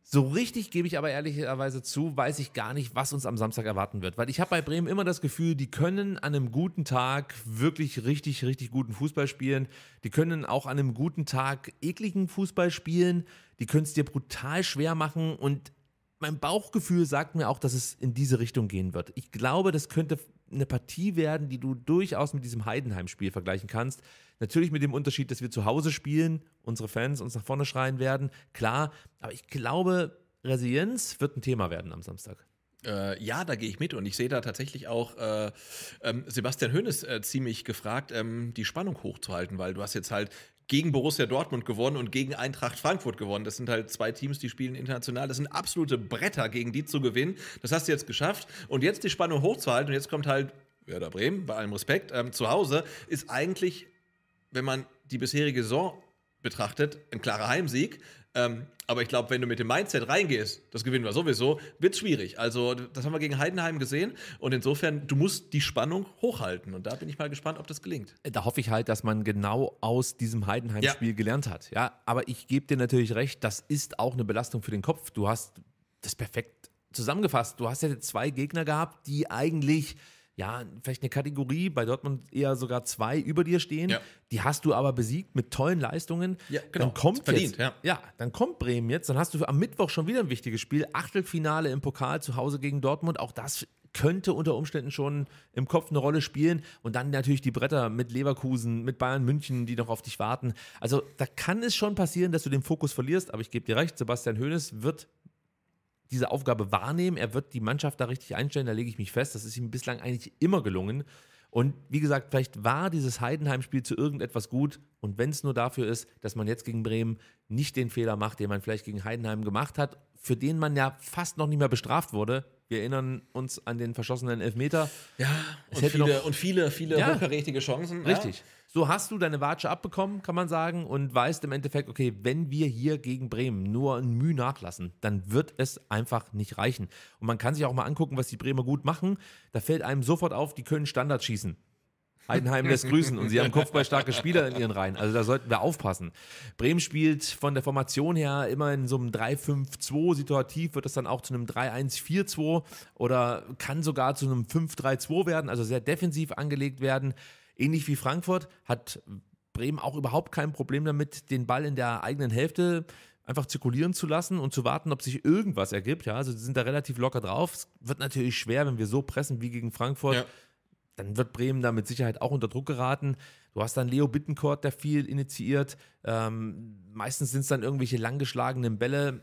Speaker 2: So richtig gebe ich aber ehrlicherweise zu, weiß ich gar nicht, was uns am Samstag erwarten wird. Weil ich habe bei Bremen immer das Gefühl, die können an einem guten Tag wirklich richtig, richtig guten Fußball spielen. Die können auch an einem guten Tag ekligen Fußball spielen. Die können es dir brutal schwer machen. Und mein Bauchgefühl sagt mir auch, dass es in diese Richtung gehen wird. Ich glaube, das könnte eine Partie werden, die du durchaus mit diesem Heidenheim-Spiel vergleichen kannst. Natürlich mit dem Unterschied, dass wir zu Hause spielen, unsere Fans uns nach vorne schreien werden, klar. Aber ich glaube, Resilienz wird ein Thema werden am Samstag.
Speaker 1: Äh, ja, da gehe ich mit und ich sehe da tatsächlich auch äh, ähm, Sebastian Hoeneß äh, ziemlich gefragt, ähm, die Spannung hochzuhalten, weil du hast jetzt halt gegen Borussia Dortmund gewonnen und gegen Eintracht Frankfurt gewonnen. Das sind halt zwei Teams, die spielen international. Das sind absolute Bretter, gegen die zu gewinnen. Das hast du jetzt geschafft. Und jetzt die Spannung hochzuhalten. Und jetzt kommt halt Werder Bremen, bei allem Respekt, ähm, zu Hause, ist eigentlich, wenn man die bisherige Saison betrachtet, ein klarer Heimsieg. Ähm, aber ich glaube, wenn du mit dem Mindset reingehst, das gewinnen wir sowieso, wird es schwierig. Also, das haben wir gegen Heidenheim gesehen. Und insofern, du musst die Spannung hochhalten. Und da bin ich mal gespannt, ob das gelingt.
Speaker 2: Äh, da hoffe ich halt, dass man genau aus diesem Heidenheim-Spiel ja. gelernt hat. Ja, aber ich gebe dir natürlich recht, das ist auch eine Belastung für den Kopf. Du hast das perfekt zusammengefasst. Du hast ja zwei Gegner gehabt, die eigentlich ja, vielleicht eine Kategorie, bei Dortmund eher sogar zwei über dir stehen. Ja. Die hast du aber besiegt mit tollen Leistungen. Ja, genau. Dann kommt verdient, jetzt, ja. ja. dann kommt Bremen jetzt. Dann hast du am Mittwoch schon wieder ein wichtiges Spiel. Achtelfinale im Pokal zu Hause gegen Dortmund. Auch das könnte unter Umständen schon im Kopf eine Rolle spielen. Und dann natürlich die Bretter mit Leverkusen, mit Bayern München, die noch auf dich warten. Also da kann es schon passieren, dass du den Fokus verlierst. Aber ich gebe dir recht, Sebastian Hoeneß wird diese Aufgabe wahrnehmen. Er wird die Mannschaft da richtig einstellen, da lege ich mich fest. Das ist ihm bislang eigentlich immer gelungen. Und wie gesagt, vielleicht war dieses Heidenheim-Spiel zu irgendetwas gut. Und wenn es nur dafür ist, dass man jetzt gegen Bremen nicht den Fehler macht, den man vielleicht gegen Heidenheim gemacht hat, für den man ja fast noch nicht mehr bestraft wurde. Wir erinnern uns an den verschossenen Elfmeter. Ja, und, viele, noch, und viele, viele ja, hochkarätige Chancen. Richtig. Ja. So hast du deine Watsche abbekommen, kann man sagen, und weißt im Endeffekt, okay, wenn wir hier gegen Bremen nur ein Mühe nachlassen, dann wird es einfach nicht reichen. Und man kann sich auch mal angucken, was die Bremer gut machen. Da fällt einem sofort auf, die können Standard schießen. Heidenheim lässt grüßen und sie haben kopfballstarke Spieler in ihren Reihen. Also da sollten wir aufpassen. Bremen spielt von der Formation her immer in so einem 3-5-2. Situativ wird das dann auch zu einem 3-1-4-2 oder kann sogar zu einem 5-3-2 werden, also sehr defensiv angelegt werden. Ähnlich wie Frankfurt hat Bremen auch überhaupt kein Problem damit, den Ball in der eigenen Hälfte einfach zirkulieren zu lassen und zu warten, ob sich irgendwas ergibt. Ja, also sie sind da relativ locker drauf. Es wird natürlich schwer, wenn wir so pressen wie gegen Frankfurt. Ja. Dann wird Bremen da mit Sicherheit auch unter Druck geraten. Du hast dann Leo Bittencourt, der viel initiiert. Ähm, meistens sind es dann irgendwelche langgeschlagenen Bälle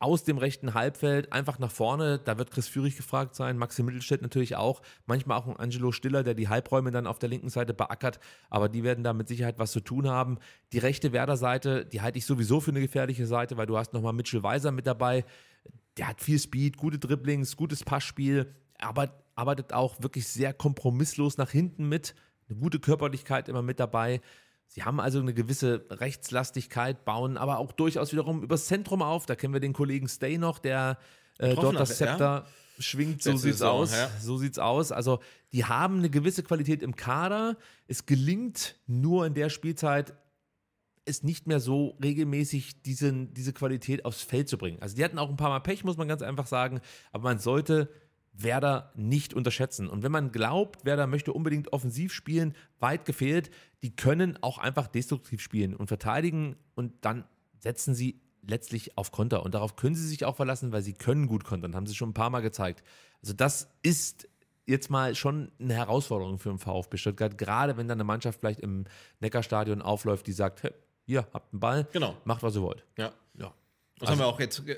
Speaker 2: aus dem rechten Halbfeld einfach nach vorne. Da wird Chris Führig gefragt sein, Maxi Mittelstädt natürlich auch, manchmal auch ein Angelo Stiller, der die Halbräume dann auf der linken Seite beackert, aber die werden da mit Sicherheit was zu tun haben. Die rechte Werder-Seite, die halte ich sowieso für eine gefährliche Seite, weil du hast nochmal Mitchell Weiser mit dabei. Der hat viel Speed, gute Dribblings, gutes Passspiel, aber arbeitet auch wirklich sehr kompromisslos nach hinten mit. Eine gute Körperlichkeit immer mit dabei. Sie haben also eine gewisse Rechtslastigkeit, bauen aber auch durchaus wiederum übers Zentrum auf. Da kennen wir den Kollegen Stay noch, der äh, dort das Zepter ja. schwingt. So Letzte sieht's Saison, aus. Ja. So sieht's aus. Also die haben eine gewisse Qualität im Kader. Es gelingt nur in der Spielzeit es nicht mehr so regelmäßig diesen, diese Qualität aufs Feld zu bringen. Also die hatten auch ein paar Mal Pech, muss man ganz einfach sagen. Aber man sollte Werder nicht unterschätzen. Und wenn man glaubt, Werder möchte unbedingt offensiv spielen, weit gefehlt die können auch einfach destruktiv spielen und verteidigen und dann setzen sie letztlich auf Konter. Und darauf können sie sich auch verlassen, weil sie können gut kontern. Haben sie schon ein paar Mal gezeigt. Also das ist jetzt mal schon eine Herausforderung für den VfB Stuttgart. Gerade wenn dann eine Mannschaft vielleicht im Neckarstadion aufläuft, die sagt, hey, hier, habt einen Ball, genau. macht, was ihr wollt.
Speaker 1: Ja. ja. Das also, haben wir auch jetzt äh,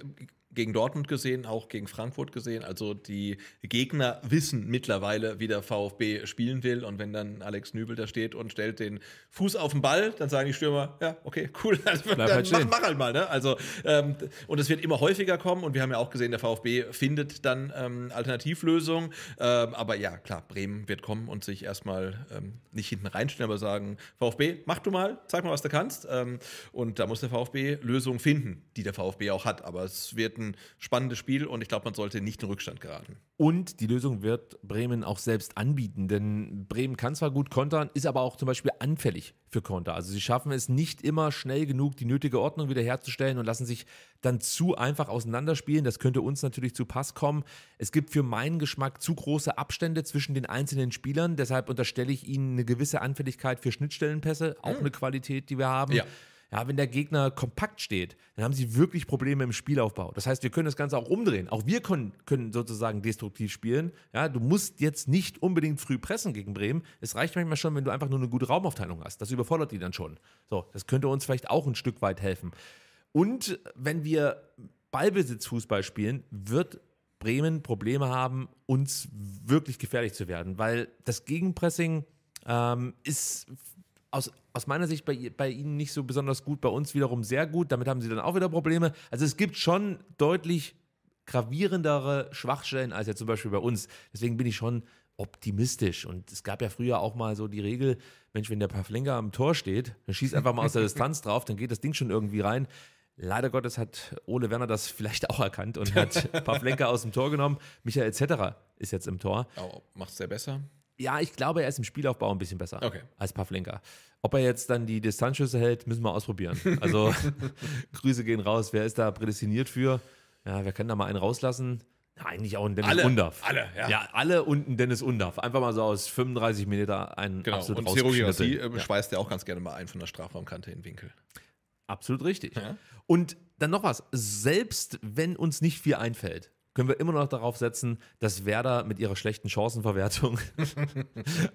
Speaker 1: gegen Dortmund gesehen, auch gegen Frankfurt gesehen. Also die Gegner wissen mittlerweile, wie der VfB spielen will. Und wenn dann Alex Nübel da steht und stellt den Fuß auf den Ball, dann sagen die Stürmer, ja, okay, cool, *laughs* also dann, halt mach, mach, halt mal. Ne? Also, ähm, und es wird immer häufiger kommen. Und wir haben ja auch gesehen, der VfB findet dann ähm, Alternativlösungen. Ähm, aber ja, klar, Bremen wird kommen und sich erstmal ähm, nicht hinten reinstellen, aber sagen, VfB, mach du mal, zeig mal, was du kannst. Ähm, und da muss der VfB Lösungen finden, die der VfB auch hat. Aber es wird ein spannendes Spiel und ich glaube, man sollte nicht in Rückstand geraten.
Speaker 2: Und die Lösung wird Bremen auch selbst anbieten, denn Bremen kann zwar gut kontern, ist aber auch zum Beispiel anfällig für Konter. Also sie schaffen es nicht immer schnell genug, die nötige Ordnung wiederherzustellen und lassen sich dann zu einfach auseinanderspielen. Das könnte uns natürlich zu Pass kommen. Es gibt für meinen Geschmack zu große Abstände zwischen den einzelnen Spielern. Deshalb unterstelle ich ihnen eine gewisse Anfälligkeit für Schnittstellenpässe, auch hm. eine Qualität, die wir haben. Ja. Ja, wenn der Gegner kompakt steht, dann haben sie wirklich Probleme im Spielaufbau. Das heißt, wir können das Ganze auch umdrehen. Auch wir können, können sozusagen destruktiv spielen. Ja, du musst jetzt nicht unbedingt früh pressen gegen Bremen. Es reicht manchmal schon, wenn du einfach nur eine gute Raumaufteilung hast. Das überfordert die dann schon. So, das könnte uns vielleicht auch ein Stück weit helfen. Und wenn wir Ballbesitzfußball spielen, wird Bremen Probleme haben, uns wirklich gefährlich zu werden, weil das Gegenpressing ähm, ist aus aus meiner Sicht bei, bei ihnen nicht so besonders gut, bei uns wiederum sehr gut. Damit haben sie dann auch wieder Probleme. Also es gibt schon deutlich gravierendere Schwachstellen als ja zum Beispiel bei uns. Deswegen bin ich schon optimistisch. Und es gab ja früher auch mal so die Regel, Mensch, wenn der Pavlenka am Tor steht, dann schießt einfach mal aus der *laughs* Distanz drauf, dann geht das Ding schon irgendwie rein. Leider Gottes hat Ole Werner das vielleicht auch erkannt und hat *laughs* Pavlenka aus dem Tor genommen. Michael Zetterer ist jetzt im Tor. Oh, macht's der besser? Ja, ich glaube, er ist im Spielaufbau ein bisschen besser okay. als Pavlenka. Ob er jetzt dann die Distanzschüsse hält, müssen wir ausprobieren. Also *laughs* Grüße gehen raus. Wer ist da prädestiniert für? Ja, wer kann da mal einen rauslassen? Ja, eigentlich auch ein Dennis alle, Undaff. Alle, ja. Ja, alle und ein Dennis Undorf. Einfach mal so aus 35 Meter einen genau. absolut Und Serogiassi äh, schweißt
Speaker 1: ja auch ganz gerne mal ein von der Strafraumkante in den Winkel.
Speaker 2: Absolut richtig. Ja. Und dann noch was. Selbst wenn uns nicht viel einfällt, können wir immer noch darauf setzen, dass Werder mit ihrer schlechten Chancenverwertung *laughs*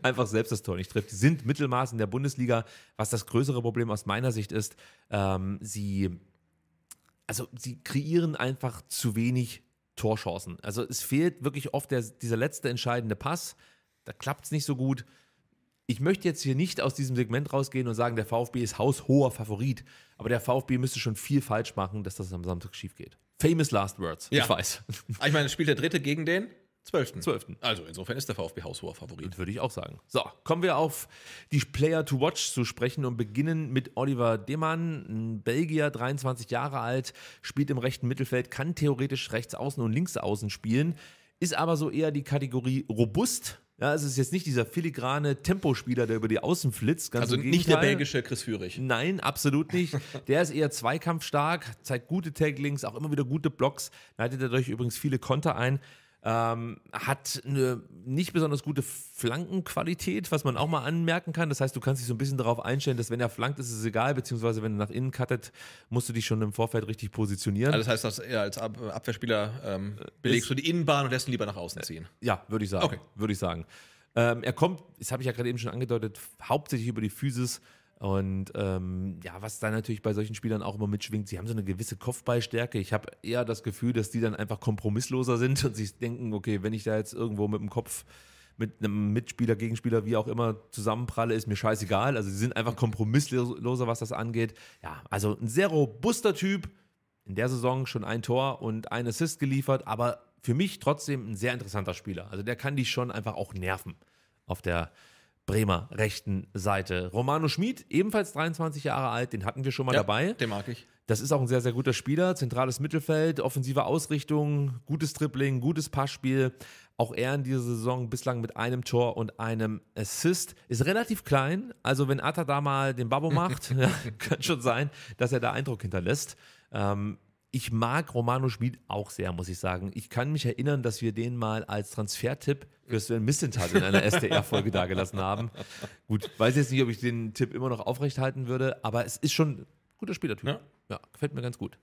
Speaker 2: einfach selbst das Tor nicht trifft. Sie sind Mittelmaß in der Bundesliga, was das größere Problem aus meiner Sicht ist. Ähm, sie, also sie kreieren einfach zu wenig Torchancen. Also es fehlt wirklich oft der, dieser letzte entscheidende Pass. Da klappt es nicht so gut. Ich möchte jetzt hier nicht aus diesem Segment rausgehen und sagen, der VfB ist haushoher Favorit. Aber der VfB müsste schon viel falsch machen, dass das am Samstag schief geht. Famous Last Words. Ja. Ich weiß. Ah, ich meine, spielt der dritte gegen den? Zwölften. 12.
Speaker 1: Also insofern ist der VfB haushoher Favorit. Würde ich auch sagen. So,
Speaker 2: kommen wir auf die Player to Watch zu sprechen und beginnen mit Oliver Demann, ein Belgier, 23 Jahre alt, spielt im rechten Mittelfeld, kann theoretisch rechts außen und links außen spielen, ist aber so eher die Kategorie robust, ja, es ist jetzt nicht dieser filigrane Tempospieler, der über die Außen flitzt. also nicht der belgische Chris Führig. Nein, absolut nicht. *laughs* Der ist eher zweikampfstark, zeigt gute Taglings, auch immer wieder gute Blocks, leitet dadurch übrigens viele Konter ein. Ähm, hat eine nicht besonders gute Flankenqualität, was man auch mal anmerken kann. Das heißt, du kannst dich so ein bisschen darauf einstellen, dass wenn er flankt, ist es egal, beziehungsweise wenn er nach innen cuttet, musst du dich schon im Vorfeld richtig positionieren. Also das
Speaker 1: heißt, dass, ja, als Ab Abwehrspieler ähm, belegst ist, du die Innenbahn und lässt ihn lieber nach außen ziehen.
Speaker 2: Ja, würde ich sagen. Okay. Würde ich sagen. Ähm, er kommt, das habe ich ja gerade eben schon angedeutet, hauptsächlich über die Physis und ähm, ja, was dann natürlich bei solchen Spielern auch immer mitschwingt, sie haben so eine gewisse Kopfballstärke. Ich habe eher das Gefühl, dass die dann einfach kompromissloser sind und sich denken, okay, wenn ich da jetzt irgendwo mit dem Kopf mit einem Mitspieler, Gegenspieler, wie auch immer, zusammenpralle, ist mir scheißegal. Also sie sind einfach kompromissloser, was das angeht. Ja, also ein sehr robuster Typ. In der Saison schon ein Tor und ein Assist geliefert, aber für mich trotzdem ein sehr interessanter Spieler. Also der kann dich schon einfach auch nerven auf der Bremer rechten Seite. Romano Schmid, ebenfalls 23 Jahre alt, den hatten wir schon mal ja, dabei. Den mag ich. Das ist auch ein sehr, sehr guter Spieler. Zentrales Mittelfeld, offensive Ausrichtung, gutes Dribbling, gutes Passspiel. Auch er in dieser Saison bislang mit einem Tor und einem Assist. Ist relativ klein. Also, wenn Atta da mal den Babbo macht, *laughs* *laughs* ja, kann schon sein, dass er da Eindruck hinterlässt. Ähm, ich mag Romano Schmid auch sehr, muss ich sagen. Ich kann mich erinnern, dass wir den mal als Transfertipp für Sven Missentat in einer SDR-Folge *laughs* dagelassen haben. Gut, weiß jetzt nicht, ob ich den Tipp immer noch aufrechthalten würde, aber es ist schon ein guter Spielertyp. Ja. Ja, gefällt mir ganz gut.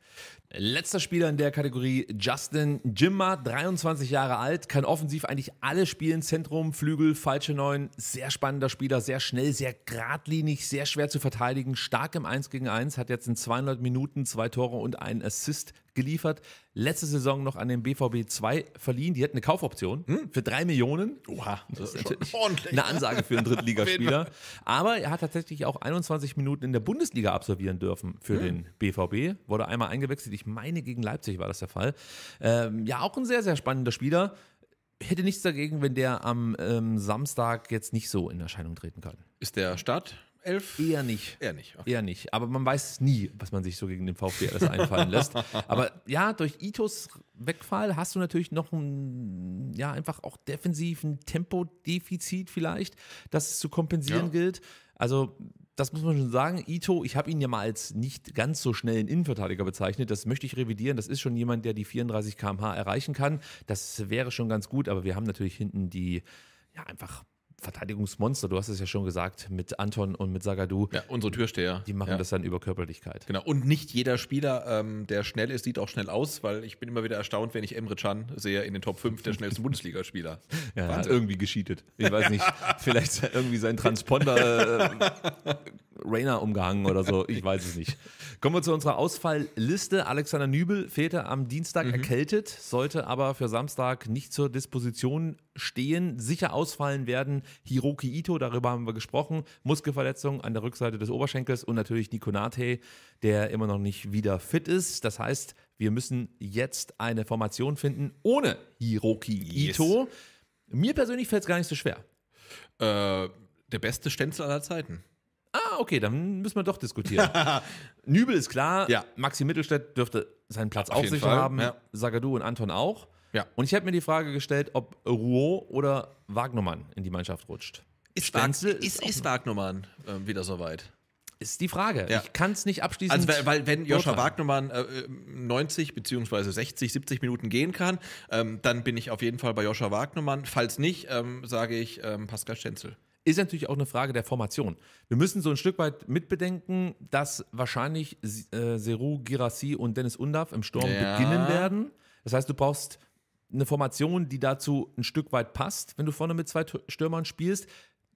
Speaker 2: Letzter Spieler in der Kategorie Justin Jimmer, 23 Jahre alt, kann offensiv eigentlich alle spielen, Zentrum, Flügel, falsche Neun, sehr spannender Spieler, sehr schnell, sehr geradlinig, sehr schwer zu verteidigen, stark im 1 gegen 1, hat jetzt in 200 Minuten zwei Tore und einen Assist geliefert. Letzte Saison noch an den BVB 2 verliehen. Die hat eine Kaufoption hm? für 3 Millionen. Oha, das, das ist
Speaker 1: ordentlich. eine Ansage
Speaker 2: für einen *laughs* Drittligaspieler. Aber er hat tatsächlich auch 21 Minuten in der Bundesliga absolvieren dürfen für hm? den BVB. BVB, wurde einmal eingewechselt. Ich meine, gegen Leipzig war das der Fall. Ähm, ja, auch ein sehr, sehr spannender Spieler. Hätte nichts dagegen, wenn der am ähm, Samstag jetzt nicht so in Erscheinung treten kann. Ist der Start? Elf? Eher nicht. Eher nicht. Okay. Eher nicht. Aber man weiß nie, was man sich so gegen den VfB alles einfallen lässt. Aber ja, durch Itos Wegfall hast du natürlich noch ein, ja, einfach auch defensiven Tempodefizit vielleicht, das es zu kompensieren ja. gilt. Also das muss man schon sagen, Ito, ich habe ihn ja mal als nicht ganz so schnellen Innenverteidiger bezeichnet. Das möchte ich revidieren. Das ist schon jemand, der die 34 km/h erreichen kann. Das wäre schon ganz gut, aber wir haben natürlich hinten die ja, einfach Verteidigungsmonster, du hast es ja schon gesagt, mit Anton und mit Sagadu. Ja, unsere Türsteher. Die machen ja. das dann über Körperlichkeit. Genau,
Speaker 1: und nicht jeder Spieler, ähm, der schnell ist, sieht auch schnell aus, weil ich bin immer wieder erstaunt, wenn ich Emre Can sehe in den Top 5 der schnellsten *laughs* Bundesligaspieler. Ja, hat irgendwie gescheatet. Ich weiß nicht, *laughs* vielleicht irgendwie sein Transponder äh, Rainer umgehangen oder so, ich weiß es nicht. Kommen
Speaker 2: wir zu unserer Ausfallliste. Alexander Nübel fehlte am Dienstag mhm. erkältet, sollte aber für Samstag nicht zur Disposition stehen, sicher ausfallen werden. Hiroki Ito, darüber haben wir gesprochen, Muskelverletzung an der Rückseite des Oberschenkels und natürlich Nikonate, der immer noch nicht wieder fit ist. Das heißt, wir müssen jetzt eine Formation finden ohne
Speaker 1: Hiroki yes. Ito. Mir persönlich fällt es gar nicht so schwer. Äh, der beste Stenzel aller Zeiten. Ah, okay, dann müssen wir doch diskutieren. *laughs* Nübel ist
Speaker 2: klar, ja. Maxi Mittelstädt dürfte seinen Platz Auf auch sicher Fall. haben, ja. Sagadu und Anton auch. Ja. Und ich habe mir die Frage gestellt, ob Rouault oder Wagnermann in die Mannschaft rutscht. Ist, Stenzel, ist,
Speaker 1: ist, ist Wagnermann äh, wieder soweit? Ist die Frage. Ja. Ich kann es nicht abschließen. Also, weil, weil wenn Joscha Wagnermann äh, 90 bzw. 60, 70 Minuten gehen kann, ähm, dann bin ich auf jeden Fall bei Joscha Wagnermann. Falls nicht, ähm, sage ich ähm, Pascal Stenzel. Ist natürlich auch eine Frage der Formation. Wir müssen so ein Stück weit mitbedenken, dass wahrscheinlich
Speaker 2: äh, Seru Girassi und Dennis Undav im Sturm ja. beginnen werden. Das heißt, du brauchst eine Formation, die dazu ein Stück weit passt, wenn du vorne mit zwei Stürmern spielst.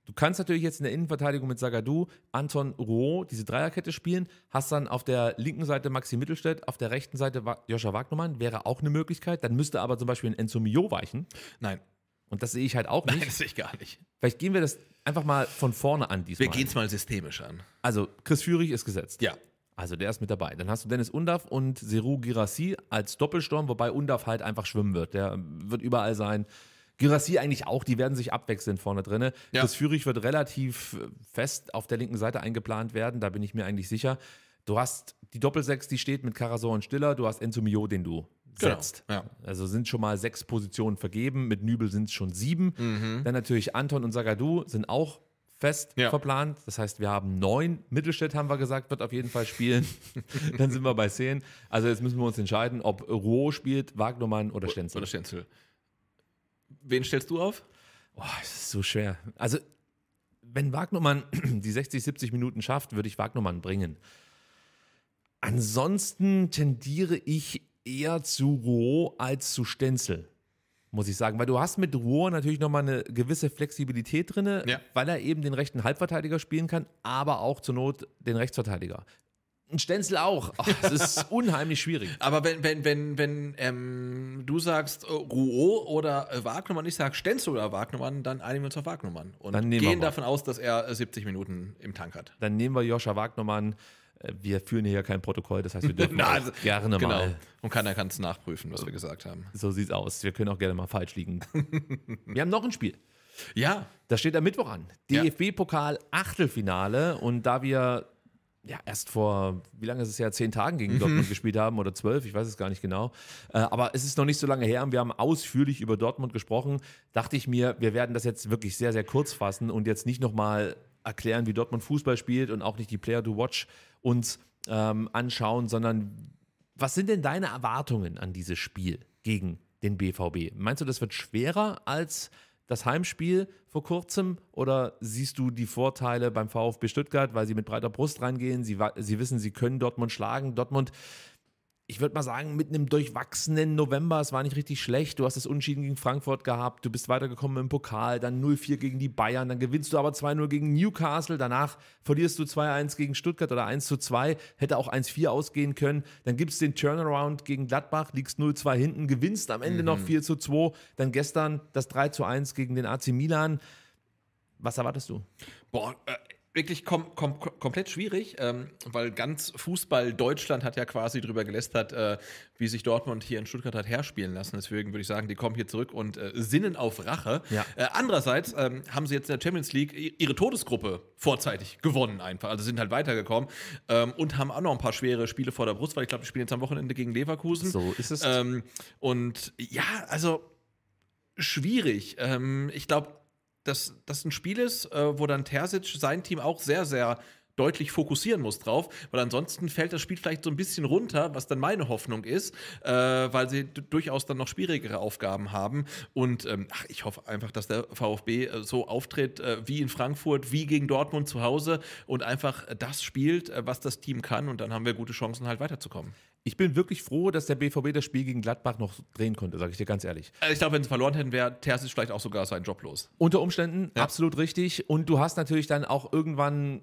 Speaker 2: Du kannst natürlich jetzt in der Innenverteidigung mit Sagadu, Anton Roh diese Dreierkette spielen, hast dann auf der linken Seite Maxi Mittelstädt, auf der rechten Seite Joscha Wagnermann, wäre auch eine Möglichkeit. Dann müsste aber zum Beispiel ein Enzo Mio weichen. Nein. Und das sehe ich halt auch nicht. Nein, das sehe ich gar nicht. Vielleicht gehen wir das einfach mal von vorne an diesmal. Wir gehen es mal systemisch an. Also, Chris Führig ist gesetzt. Ja. Also der ist mit dabei. Dann hast du Dennis Undav und Seru Girassi als Doppelsturm, wobei Undav halt einfach schwimmen wird. Der ähm, wird überall sein. Girassi eigentlich auch, die werden sich abwechseln vorne drin. Ja. Das Führig wird relativ fest auf der linken Seite eingeplant werden, da bin ich mir eigentlich sicher. Du hast die Doppelsechs, die steht mit Karasor und Stiller, du hast Enzo Mio, den du genau, setzt. Genau, ja. Also sind schon mal sechs Positionen vergeben, mit Nübel sind es schon sieben. Mhm. Dann natürlich Anton und Sagadu sind auch fest ja. verplant. Das heißt, wir haben neun. Mittelstädt haben wir gesagt, wird auf jeden Fall spielen. *laughs* Dann sind wir bei zehn. Also jetzt müssen wir uns entscheiden, ob Roh spielt, Wagnermann oder Stenzel. Oder Stenzel. Wen stellst du auf? Boah, das ist so schwer. Also, wenn Wagnermann *clears throat* die 60, 70 Minuten schafft, würde ich Wagnermann bringen. Ansonsten tendiere ich eher zu Roh als zu Stenzel muss ich sagen. Weil du hast mit Ruhr natürlich nochmal eine gewisse Flexibilität drin, ja. weil er eben den rechten Halbverteidiger spielen kann, aber auch zur Not den Rechtsverteidiger.
Speaker 1: Ein Stenzel auch. Oh, das ist *laughs* unheimlich schwierig. Aber wenn, wenn, wenn, wenn ähm, du sagst äh, Rouault oder äh, Wagnermann, ich sage Stenzel oder Wagnermann, dann einigen wir uns auf Wagnermann und gehen davon aus, dass er 70 äh, Minuten im Tank hat.
Speaker 2: Dann nehmen wir Joscha Wagnermann. Äh, wir führen hier ja kein Protokoll, das heißt, wir *laughs* dürfen Na, also, gerne genau. mal.
Speaker 1: Und keiner kann es nachprüfen, was wir gesagt haben.
Speaker 2: So sieht's aus. Wir können auch gerne mal falsch liegen. *laughs* wir haben noch ein Spiel. Ja. Das steht am Mittwoch an. DFB-Pokal Achtelfinale. Und da wir ja, erst vor, wie lange ist es ja, zehn Tagen gegen mhm. Dortmund mhm. gespielt haben oder zwölf, ich weiß es gar nicht genau. Äh, aber es ist noch nicht so lange her und wir haben ausführlich über Dortmund gesprochen. Dachte ich mir, wir werden das jetzt wirklich sehr, sehr kurz fassen und jetzt nicht nochmal erklären, wie Dortmund Fußball spielt und auch nicht die Player to Watch uns ähm, anschauen, sondern was sind denn deine Erwartungen an dieses Spiel gegen den BVB? Meinst du, das wird schwerer als das Heimspiel vor kurzem oder siehst du die Vorteile beim VfB Stuttgart, weil sie mit breiter Brust reingehen, sie, sie wissen, sie können Dortmund schlagen, Dortmund ich würde mal sagen, mit einem durchwachsenen November, es war nicht richtig schlecht. Du hast das Unschieden gegen Frankfurt gehabt, du bist weitergekommen im Pokal, dann 0-4 gegen die Bayern, dann gewinnst du aber 2-0 gegen Newcastle, danach verlierst du 2-1 gegen Stuttgart oder 1-2, hätte auch 1-4 ausgehen können. Dann gibt es den Turnaround gegen Gladbach, liegst 0-2 hinten, gewinnst am Ende mhm. noch 4-2, dann gestern das 3-1 gegen den AC Milan. Was erwartest du?
Speaker 1: Boah, äh wirklich kom kom komplett schwierig, ähm, weil ganz Fußball Deutschland hat ja quasi drüber gelästert, äh, wie sich Dortmund hier in Stuttgart hat herspielen lassen. Deswegen würde ich sagen, die kommen hier zurück und äh, sinnen auf Rache. Ja. Äh, andererseits ähm, haben sie jetzt in der Champions League ihre Todesgruppe vorzeitig gewonnen einfach. Also sind halt weitergekommen ähm, und haben auch noch ein paar schwere Spiele vor der Brust, weil ich glaube, die spielen jetzt am Wochenende gegen Leverkusen. So ist es. Ähm, und ja, also schwierig. Ähm, ich glaube, dass das ein Spiel ist, äh, wo dann Terzic sein Team auch sehr, sehr deutlich fokussieren muss drauf, weil ansonsten fällt das Spiel vielleicht so ein bisschen runter, was dann meine Hoffnung ist, äh, weil sie durchaus dann noch schwierigere Aufgaben haben. Und ähm, ach, ich hoffe einfach, dass der VfB äh, so auftritt äh, wie in Frankfurt, wie gegen Dortmund zu Hause und einfach äh, das spielt, äh, was das Team kann. Und dann haben wir gute Chancen, halt weiterzukommen
Speaker 2: ich bin wirklich froh, dass der BVB das Spiel gegen Gladbach noch drehen konnte, sage ich dir ganz ehrlich.
Speaker 1: Äh, ich glaube, wenn sie verloren hätten, wäre Terzic vielleicht auch sogar seinen Job los.
Speaker 2: Unter Umständen, ja. absolut richtig. Und du hast natürlich dann auch irgendwann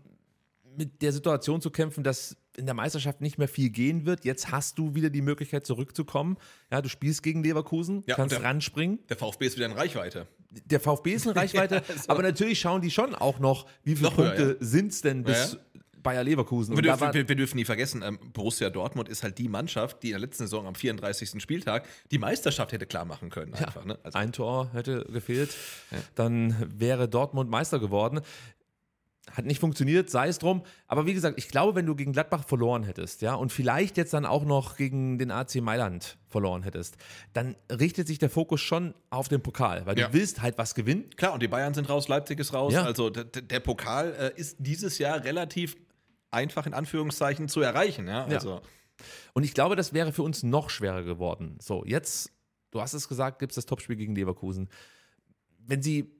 Speaker 2: mit der Situation zu kämpfen, dass in der Meisterschaft nicht mehr viel gehen wird. Jetzt hast du wieder die Möglichkeit zurückzukommen. Ja, du spielst gegen Leverkusen, ja, kannst der,
Speaker 1: ranspringen. Der VfB ist wieder in Reichweite.
Speaker 2: Der VfB ist in *laughs* Reichweite, ja, aber natürlich schauen die schon auch noch, wie viele noch Punkte ja. sind es denn bis Bayer Leverkusen. Wir dürfen,
Speaker 1: wir, wir dürfen nie vergessen, ähm, Borussia Dortmund ist halt die Mannschaft, die in der letzten Saison am 34. Spieltag die Meisterschaft hätte klar machen können. Einfach, ja, ne? also ein
Speaker 2: Tor hätte gefehlt, ja. dann wäre Dortmund Meister geworden. Hat nicht funktioniert, sei es drum. Aber wie gesagt, ich glaube, wenn du gegen Gladbach verloren hättest, ja, und vielleicht jetzt dann auch noch gegen den AC Mailand verloren hättest, dann richtet sich der Fokus
Speaker 1: schon auf den Pokal, weil ja. du willst halt was gewinnen. Klar, und die Bayern sind raus, Leipzig ist raus. Ja. Also der, der Pokal äh, ist dieses Jahr relativ einfach in Anführungszeichen zu erreichen. Ja? Also. Ja. Und ich glaube, das wäre für
Speaker 2: uns noch schwerer geworden. So, jetzt, du hast es gesagt, gibt es das Topspiel gegen Leverkusen. Wenn sie,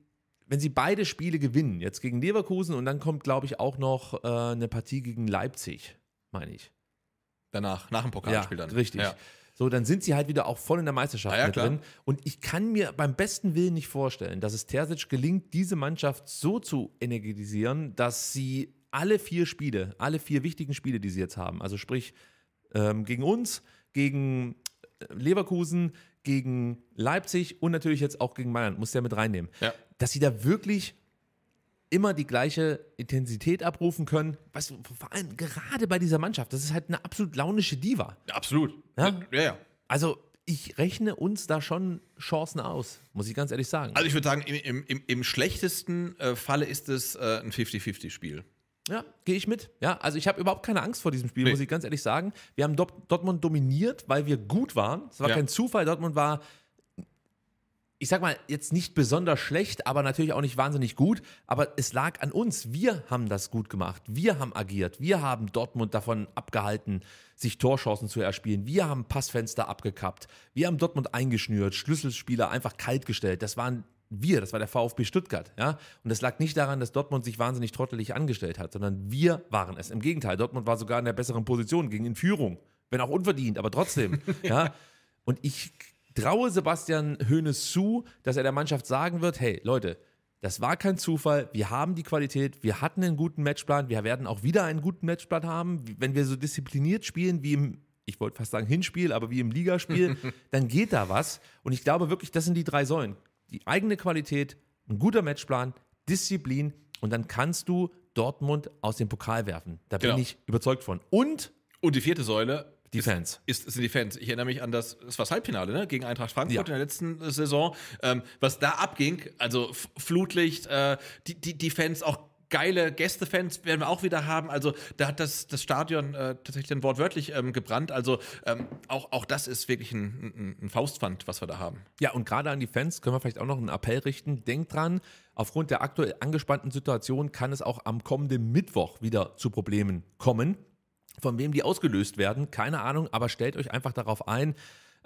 Speaker 2: wenn sie beide Spiele gewinnen, jetzt gegen Leverkusen und dann kommt, glaube ich, auch noch äh, eine Partie gegen Leipzig, meine ich. Danach, nach dem Pokalspiel ja, dann. Richtig. Ja. So, dann sind sie halt wieder auch voll in der Meisterschaft ah, ja, mit drin. Und ich kann mir beim besten Willen nicht vorstellen, dass es Terzic gelingt, diese Mannschaft so zu energetisieren, dass sie alle vier Spiele, alle vier wichtigen Spiele, die sie jetzt haben, also sprich ähm, gegen uns, gegen äh, Leverkusen, gegen Leipzig und natürlich jetzt auch gegen Mailand, muss der mit reinnehmen, ja. dass sie da wirklich immer die gleiche Intensität abrufen können. Weißt du, vor allem gerade bei dieser Mannschaft, das ist halt eine absolut launische Diva. absolut. Ja? ja, ja. Also ich rechne uns da schon
Speaker 1: Chancen aus, muss ich ganz ehrlich sagen. Also ich würde sagen, im, im, im schlechtesten äh, Falle ist es äh, ein 50-50-Spiel. Ja, gehe ich mit. Ja, also ich habe überhaupt keine Angst vor diesem Spiel, nee. muss ich ganz ehrlich sagen.
Speaker 2: Wir haben Dortmund dominiert, weil wir gut waren. Es war ja. kein Zufall. Dortmund war, ich sag mal, jetzt nicht besonders schlecht, aber natürlich auch nicht wahnsinnig gut. Aber es lag an uns. Wir haben das gut gemacht. Wir haben agiert. Wir haben Dortmund davon abgehalten, sich Torchancen zu erspielen. Wir haben Passfenster abgekappt. Wir haben Dortmund eingeschnürt, Schlüsselspieler einfach kalt gestellt. Das waren wir, das war der VfB Stuttgart, ja. Und das lag nicht daran, dass Dortmund sich wahnsinnig trottelig angestellt hat, sondern wir waren es. Im Gegenteil, Dortmund war sogar in der besseren Position, ging in Führung, wenn auch unverdient, aber trotzdem, *laughs* ja. Und ich traue Sebastian Hoeneß zu, dass er der Mannschaft sagen wird, hey Leute, das war kein Zufall. Wir haben die Qualität. Wir hatten einen guten Matchplan. Wir werden auch wieder einen guten Matchplan haben. Wenn wir so diszipliniert spielen wie im, ich wollte fast sagen Hinspiel, aber wie im Ligaspiel, *laughs* dann geht da was. Und ich glaube wirklich, das sind die drei Säulen die eigene Qualität, ein guter Matchplan, Disziplin und dann kannst du Dortmund aus dem Pokal werfen. Da bin genau. ich überzeugt von. Und,
Speaker 1: und die vierte Säule, die ist, Fans. Ist, sind die Fans. Ich erinnere mich an das, das war das Halbfinale, ne? Gegen Eintracht Frankfurt ja. in der letzten äh, Saison. Ähm, was da abging, also Flutlicht, äh, die, die, die Fans auch geile Gästefans werden wir auch wieder haben. Also da hat das, das Stadion äh, tatsächlich dann wortwörtlich ähm, gebrannt. Also ähm, auch, auch das ist wirklich ein, ein, ein Faustpfand, was wir da haben. Ja, und
Speaker 2: gerade an die Fans können wir vielleicht auch noch einen Appell richten. Denkt dran, aufgrund der aktuell angespannten Situation kann es auch am kommenden Mittwoch wieder zu Problemen kommen. Von wem die ausgelöst werden, keine Ahnung, aber stellt euch einfach darauf ein,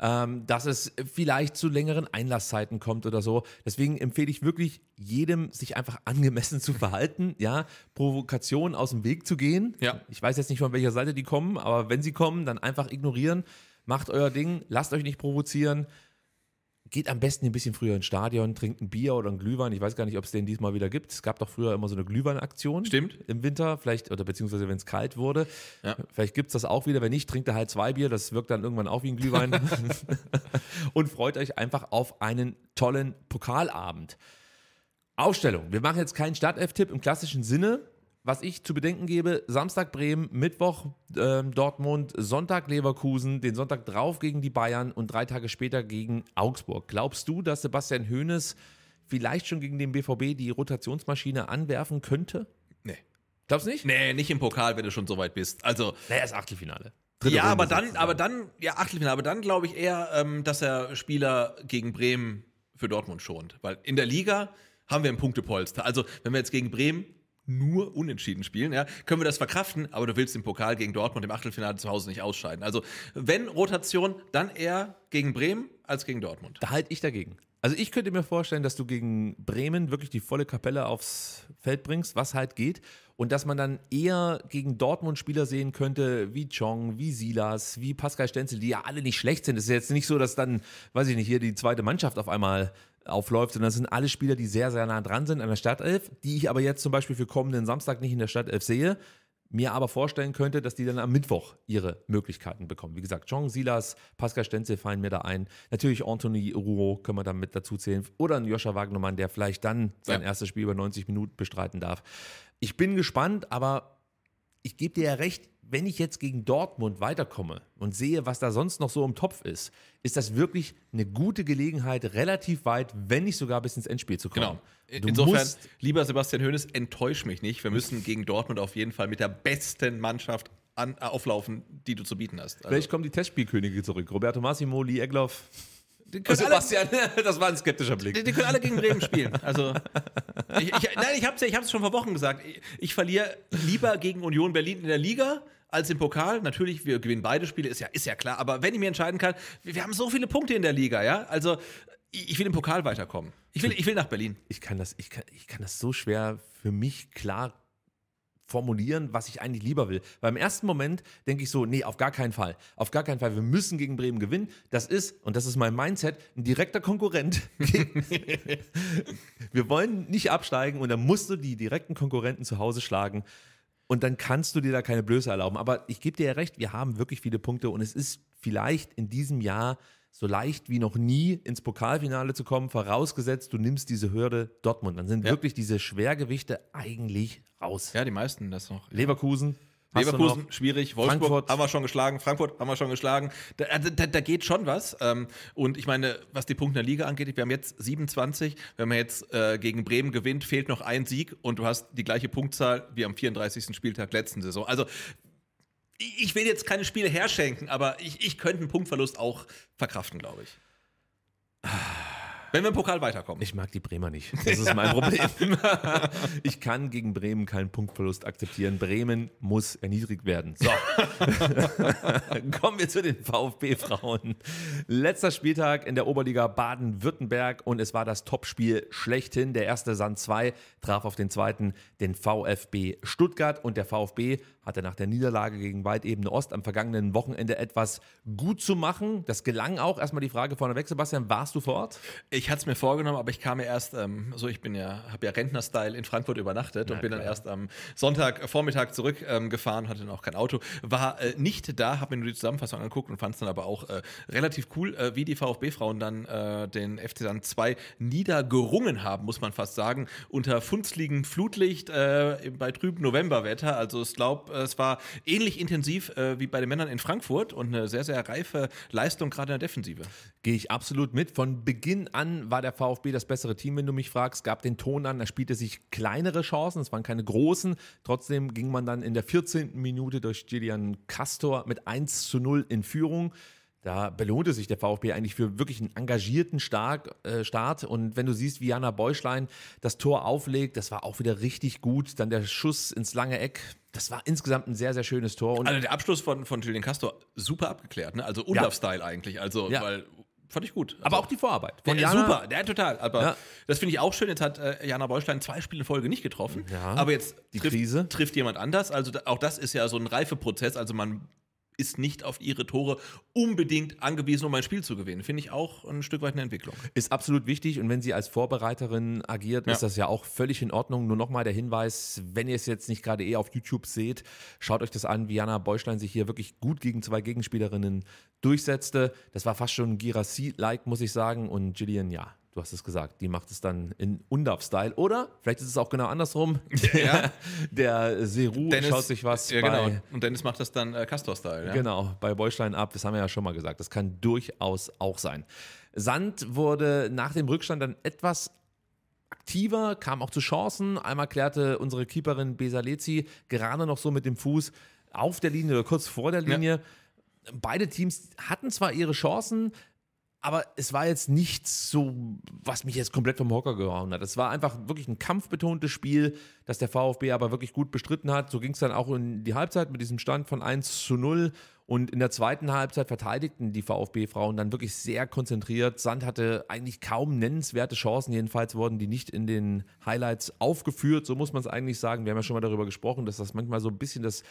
Speaker 2: ähm, dass es vielleicht zu längeren Einlasszeiten kommt oder so. Deswegen empfehle ich wirklich jedem, sich einfach angemessen zu verhalten, ja, Provokationen aus dem Weg zu gehen. Ja. Ich weiß jetzt nicht, von welcher Seite die kommen, aber wenn sie kommen, dann einfach ignorieren. Macht euer Ding, lasst euch nicht provozieren geht am besten ein bisschen früher ins Stadion, trinkt ein Bier oder ein Glühwein. Ich weiß gar nicht, ob es den diesmal wieder gibt. Es gab doch früher immer so eine Glühweinaktion. Stimmt. Im Winter, vielleicht, oder beziehungsweise wenn es kalt wurde. Ja. Vielleicht gibt es das auch wieder. Wenn nicht, trinkt er halt zwei Bier. Das wirkt dann irgendwann auch wie ein Glühwein. *laughs* Und freut euch einfach auf einen tollen Pokalabend. Aufstellung. Wir machen jetzt keinen Start-F-Tipp im klassischen Sinne was ich zu bedenken gebe, Samstag Bremen, Mittwoch äh, Dortmund, Sonntag Leverkusen, den Sonntag drauf gegen die Bayern und drei Tage später gegen Augsburg. Glaubst du, dass Sebastian Hoeneß vielleicht schon gegen den BVB die Rotationsmaschine anwerfen könnte?
Speaker 1: Nee. Glaubst du nicht? Nee, nicht im Pokal, wenn du schon so weit bist. Also. Naja, ist Achtelfinale. Dritte ja, Runde aber dann, aber dann, ja, Achtelfinale, aber dann glaube ich eher, ähm, dass er Spieler gegen Bremen für Dortmund schont. Weil in der Liga haben wir ein Punktepolster. Also, wenn wir jetzt gegen Bremen nur unentschieden spielen, ja, können wir das verkraften, aber du willst den Pokal gegen Dortmund im Achtelfinale zu Hause nicht ausscheiden. Also, wenn Rotation, dann eher gegen Bremen als gegen Dortmund. Da halte ich dagegen.
Speaker 2: Also, ich könnte mir vorstellen, dass du gegen Bremen wirklich die volle Kapelle aufs Feld bringst, was halt geht. Und dass man dann eher gegen Dortmund Spieler sehen könnte, wie Chong, wie Silas, wie Pascal Stenzel, die ja alle nicht schlecht sind. Es ist jetzt nicht so, dass dann, weiß ich nicht, hier die zweite Mannschaft auf einmal aufläuft. Und das sind alle Spieler, die sehr, sehr nah dran sind an der Stadtelf, die ich aber jetzt zum Beispiel für kommenden Samstag nicht in der Stadtelf sehe. Mir aber vorstellen könnte, dass die dann am Mittwoch ihre Möglichkeiten bekommen. Wie gesagt, John Silas, Pascal Stenzel fallen mir da ein. Natürlich Anthony Rouault können wir dann mit dazu zählen. Oder ein Joscha Wagnermann, der vielleicht dann sein ja. erstes Spiel über 90 Minuten bestreiten darf. Ich bin gespannt, aber ich gebe dir ja recht, wenn ich jetzt gegen Dortmund weiterkomme und sehe, was da sonst noch so im Topf ist, ist das wirklich eine gute Gelegenheit, relativ weit, wenn nicht sogar bis ins Endspiel zu kommen. Genau. Du Insofern,
Speaker 1: lieber Sebastian Hoeneß, enttäusch mich nicht. Wir müssen gegen Dortmund auf jeden Fall mit der besten Mannschaft an, äh, auflaufen, die du zu bieten hast. Also. Vielleicht
Speaker 2: kommen die Testspielkönige zurück. Roberto Massimo, Lee Egloff.
Speaker 1: Oh, Sebastian, *laughs* das war ein skeptischer Blick. Die, die, können alle gegen Bremen spielen. Also, ich, ich, nein, ich habe es ich schon vor Wochen gesagt. Ich, ich verliere lieber gegen Union Berlin in der Liga, als im Pokal. Natürlich, wir gewinnen beide Spiele, ist ja, ist ja klar. Aber wenn ich mir entscheiden kann, wir, wir haben so viele Punkte in der Liga, ja. Also ich will im Pokal weiterkommen. Ich will, ich will nach Berlin. Ich kann, das, ich, kann, ich
Speaker 2: kann das so schwer für mich klar formulieren, was ich eigentlich lieber will. Beim ersten Moment denke ich so, nee, auf gar keinen Fall. Auf gar keinen Fall. Wir müssen gegen Bremen gewinnen. Das ist, und das ist mein Mindset, ein direkter Konkurrent. *laughs* wir wollen nicht absteigen und dann musst du die direkten Konkurrenten zu Hause schlagen. Und dann kannst du dir da keine Blöße erlauben. Aber ich gebe dir ja recht, wir haben wirklich viele Punkte und es ist vielleicht in diesem Jahr so leicht wie noch nie ins Pokalfinale zu kommen, vorausgesetzt, du nimmst diese Hürde Dortmund. Dann sind ja. wirklich diese Schwergewichte eigentlich
Speaker 1: raus. Ja, die meisten das noch. Leverkusen, Leverkusen, schwierig. Wolfsburg Frankfurt. haben wir schon geschlagen. Frankfurt haben wir schon geschlagen. Da, äh, da, da, geht schon was. Ähm, und ich meine, was die Punkte in der Liga angeht, wir haben jetzt 27. Wenn man jetzt äh, gegen Bremen gewinnt, fehlt noch ein Sieg und du hast die gleiche Punktzahl wie am 34. Spieltag letzten Saison. Also, ich will jetzt keine Spiele herschenken, aber ich, ich könnte einen Punktverlust auch verkraften, glaube ich. Ah. Wenn wir im Pokal weiterkommen. Ich mag die Bremer nicht. Das ist mein Problem. *laughs* Ich kann gegen
Speaker 2: Bremen keinen Punktverlust akzeptieren. Bremen muss erniedrigt werden. So. *laughs* Kommen wir zu den VfB-Frauen. Letzter Spieltag in der Oberliga Baden-Württemberg und es war das Topspiel schlechthin. Der erste Sand 2 traf auf den zweiten den VfB Stuttgart und der VfB hat er nach der Niederlage gegen Waldebene Ost am vergangenen Wochenende etwas gut zu machen. Das gelang auch. Erstmal die Frage vorneweg, Sebastian, warst du vor Ort?
Speaker 1: Ich hatte es mir vorgenommen, aber ich kam ja erst, ähm, so ich bin ja, habe ja Rentner-Style in Frankfurt übernachtet Na, und bin klar. dann erst am Sonntagvormittag äh, zurückgefahren, ähm, hatte dann auch kein Auto, war äh, nicht da, habe mir nur die Zusammenfassung angeguckt und fand es dann aber auch äh, relativ cool, äh, wie die VfB-Frauen dann äh, den FC dann zwei niedergerungen haben, muss man fast sagen, unter funzligem Flutlicht äh, bei trübem Novemberwetter. Also ich glaube, äh, es war ähnlich intensiv äh, wie bei den Männern in Frankfurt und eine sehr, sehr reife Leistung gerade in der Defensive. Gehe ich absolut mit. Von Beginn
Speaker 2: an war der VfB das bessere Team, wenn du mich fragst. Gab den Ton an, da spielte sich kleinere Chancen, es waren keine großen. Trotzdem ging man dann in der 14. Minute durch Gillian Castor mit 1 zu 0 in Führung da belohnte sich der VfB eigentlich für wirklich einen engagierten Stark, äh, Start. Und wenn du siehst, wie Jana Beuschlein das Tor auflegt, das war auch wieder richtig gut. Dann der Schuss ins lange Eck. Das war insgesamt ein sehr, sehr schönes Tor. Und
Speaker 1: also der Abschluss von, von Julian Castor super abgeklärt, ne? Also Olaf style ja. eigentlich. Also, ja. weil fand ich gut. Also, aber auch die Vorarbeit. Von der, Jana, super, der total. Aber ja. das finde ich auch schön. Jetzt hat äh, Jana Beuschlein zwei Spiele in Folge nicht getroffen. Ja, aber jetzt die trifft, Krise. trifft jemand anders. Also da, auch das ist ja so ein Reifeprozess. Also man ist nicht auf ihre Tore unbedingt angewiesen, um ein Spiel zu gewinnen. Finde ich auch ein Stück weit eine Entwicklung. Ist
Speaker 2: absolut wichtig und wenn sie als Vorbereiterin agiert, ja. ist das ja auch völlig in Ordnung. Nur nochmal der Hinweis, wenn ihr es jetzt nicht gerade eh auf YouTube seht, schaut euch das an, wie Jana Beuschlein sich hier wirklich gut gegen zwei Gegenspielerinnen durchsetzte. Das war fast schon Girassi-like, muss ich sagen. Und Gillian, ja, du hast es gesagt, die macht es dann in Undaf-Style. Oder vielleicht ist es auch genau andersrum. Ja, *laughs* der Seru schaut sich was. Ja, genau.
Speaker 1: Und Dennis macht das dann äh, Castor-Style. Ja? Genau,
Speaker 2: bei Bäuchlein ab. Das haben wir ja schon mal gesagt. Das kann durchaus auch sein. Sand wurde nach dem Rückstand dann etwas aktiver, kam auch zu Chancen. Einmal klärte unsere Keeperin Besalezi gerade noch so mit dem Fuß auf der Linie oder kurz vor der Linie. Ja beide Teams hatten zwar ihre Chancen, aber es war jetzt nichts so, was mich jetzt komplett vom Hocker gehauen hat. Es war einfach wirklich ein kampfbetontes Spiel, das der VfB aber wirklich gut bestritten hat. So ging es dann auch in die Halbzeit mit diesem Stand von 1 zu 0. Und in der zweiten Halbzeit verteidigten die VfB-Frauen dann wirklich sehr konzentriert. Sand hatte eigentlich kaum nennenswerte Chancen. Jedenfalls wurden die nicht in den Highlights aufgeführt. So muss man es eigentlich sagen. Wir haben ja schon mal darüber gesprochen, dass das manchmal so ein bisschen das,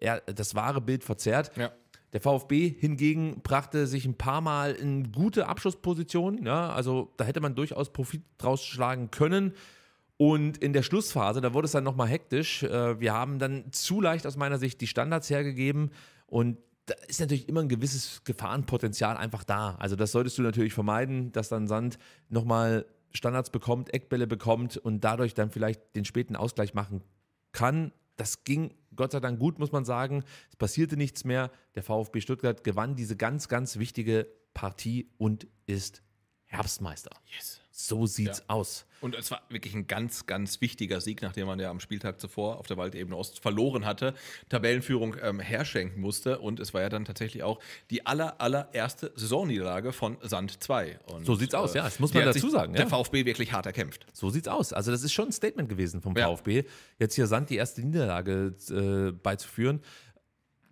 Speaker 2: ja, das wahre Bild verzerrt. Ja. Der VfB hingegen brachte sich ein paar Mal in gute Abschlusspositionen. Ja, also da hätte man durchaus Profit draus schlagen können. Und in der Schlussphase, da wurde es dann nochmal hektisch. Äh, wir haben dann zu leicht aus meiner Sicht die Standards hergegeben. Und da ist natürlich immer ein gewisses Gefahrenpotenzial einfach da. Also das solltest du natürlich vermeiden, dass dann Sand nochmal Standards bekommt, Eckbälle bekommt und dadurch dann vielleicht den späten Ausgleich machen kann. Das ging Gott sei Dank gut, muss man sagen. Es passierte nichts mehr. Der VfB Stuttgart gewann diese ganz, ganz wichtige Partie und ist Herbstmeister. Yes. So sieht's ja.
Speaker 1: aus. Und es war wirklich ein ganz, ganz wichtiger Sieg, nachdem man ja am Spieltag zuvor auf der Waldebene Ost verloren hatte, Tabellenführung ähm, herschenken musste. Und es war ja dann tatsächlich auch die aller, allererste Saisonniederlage von Sand 2. Und, so sieht's aus, äh, ja. Das muss man dazu sagen. Der ja. VfB wirklich hart erkämpft. So sieht's aus. Also, das ist schon ein Statement gewesen vom ja. VfB, jetzt hier
Speaker 2: Sand die erste Niederlage äh, beizuführen.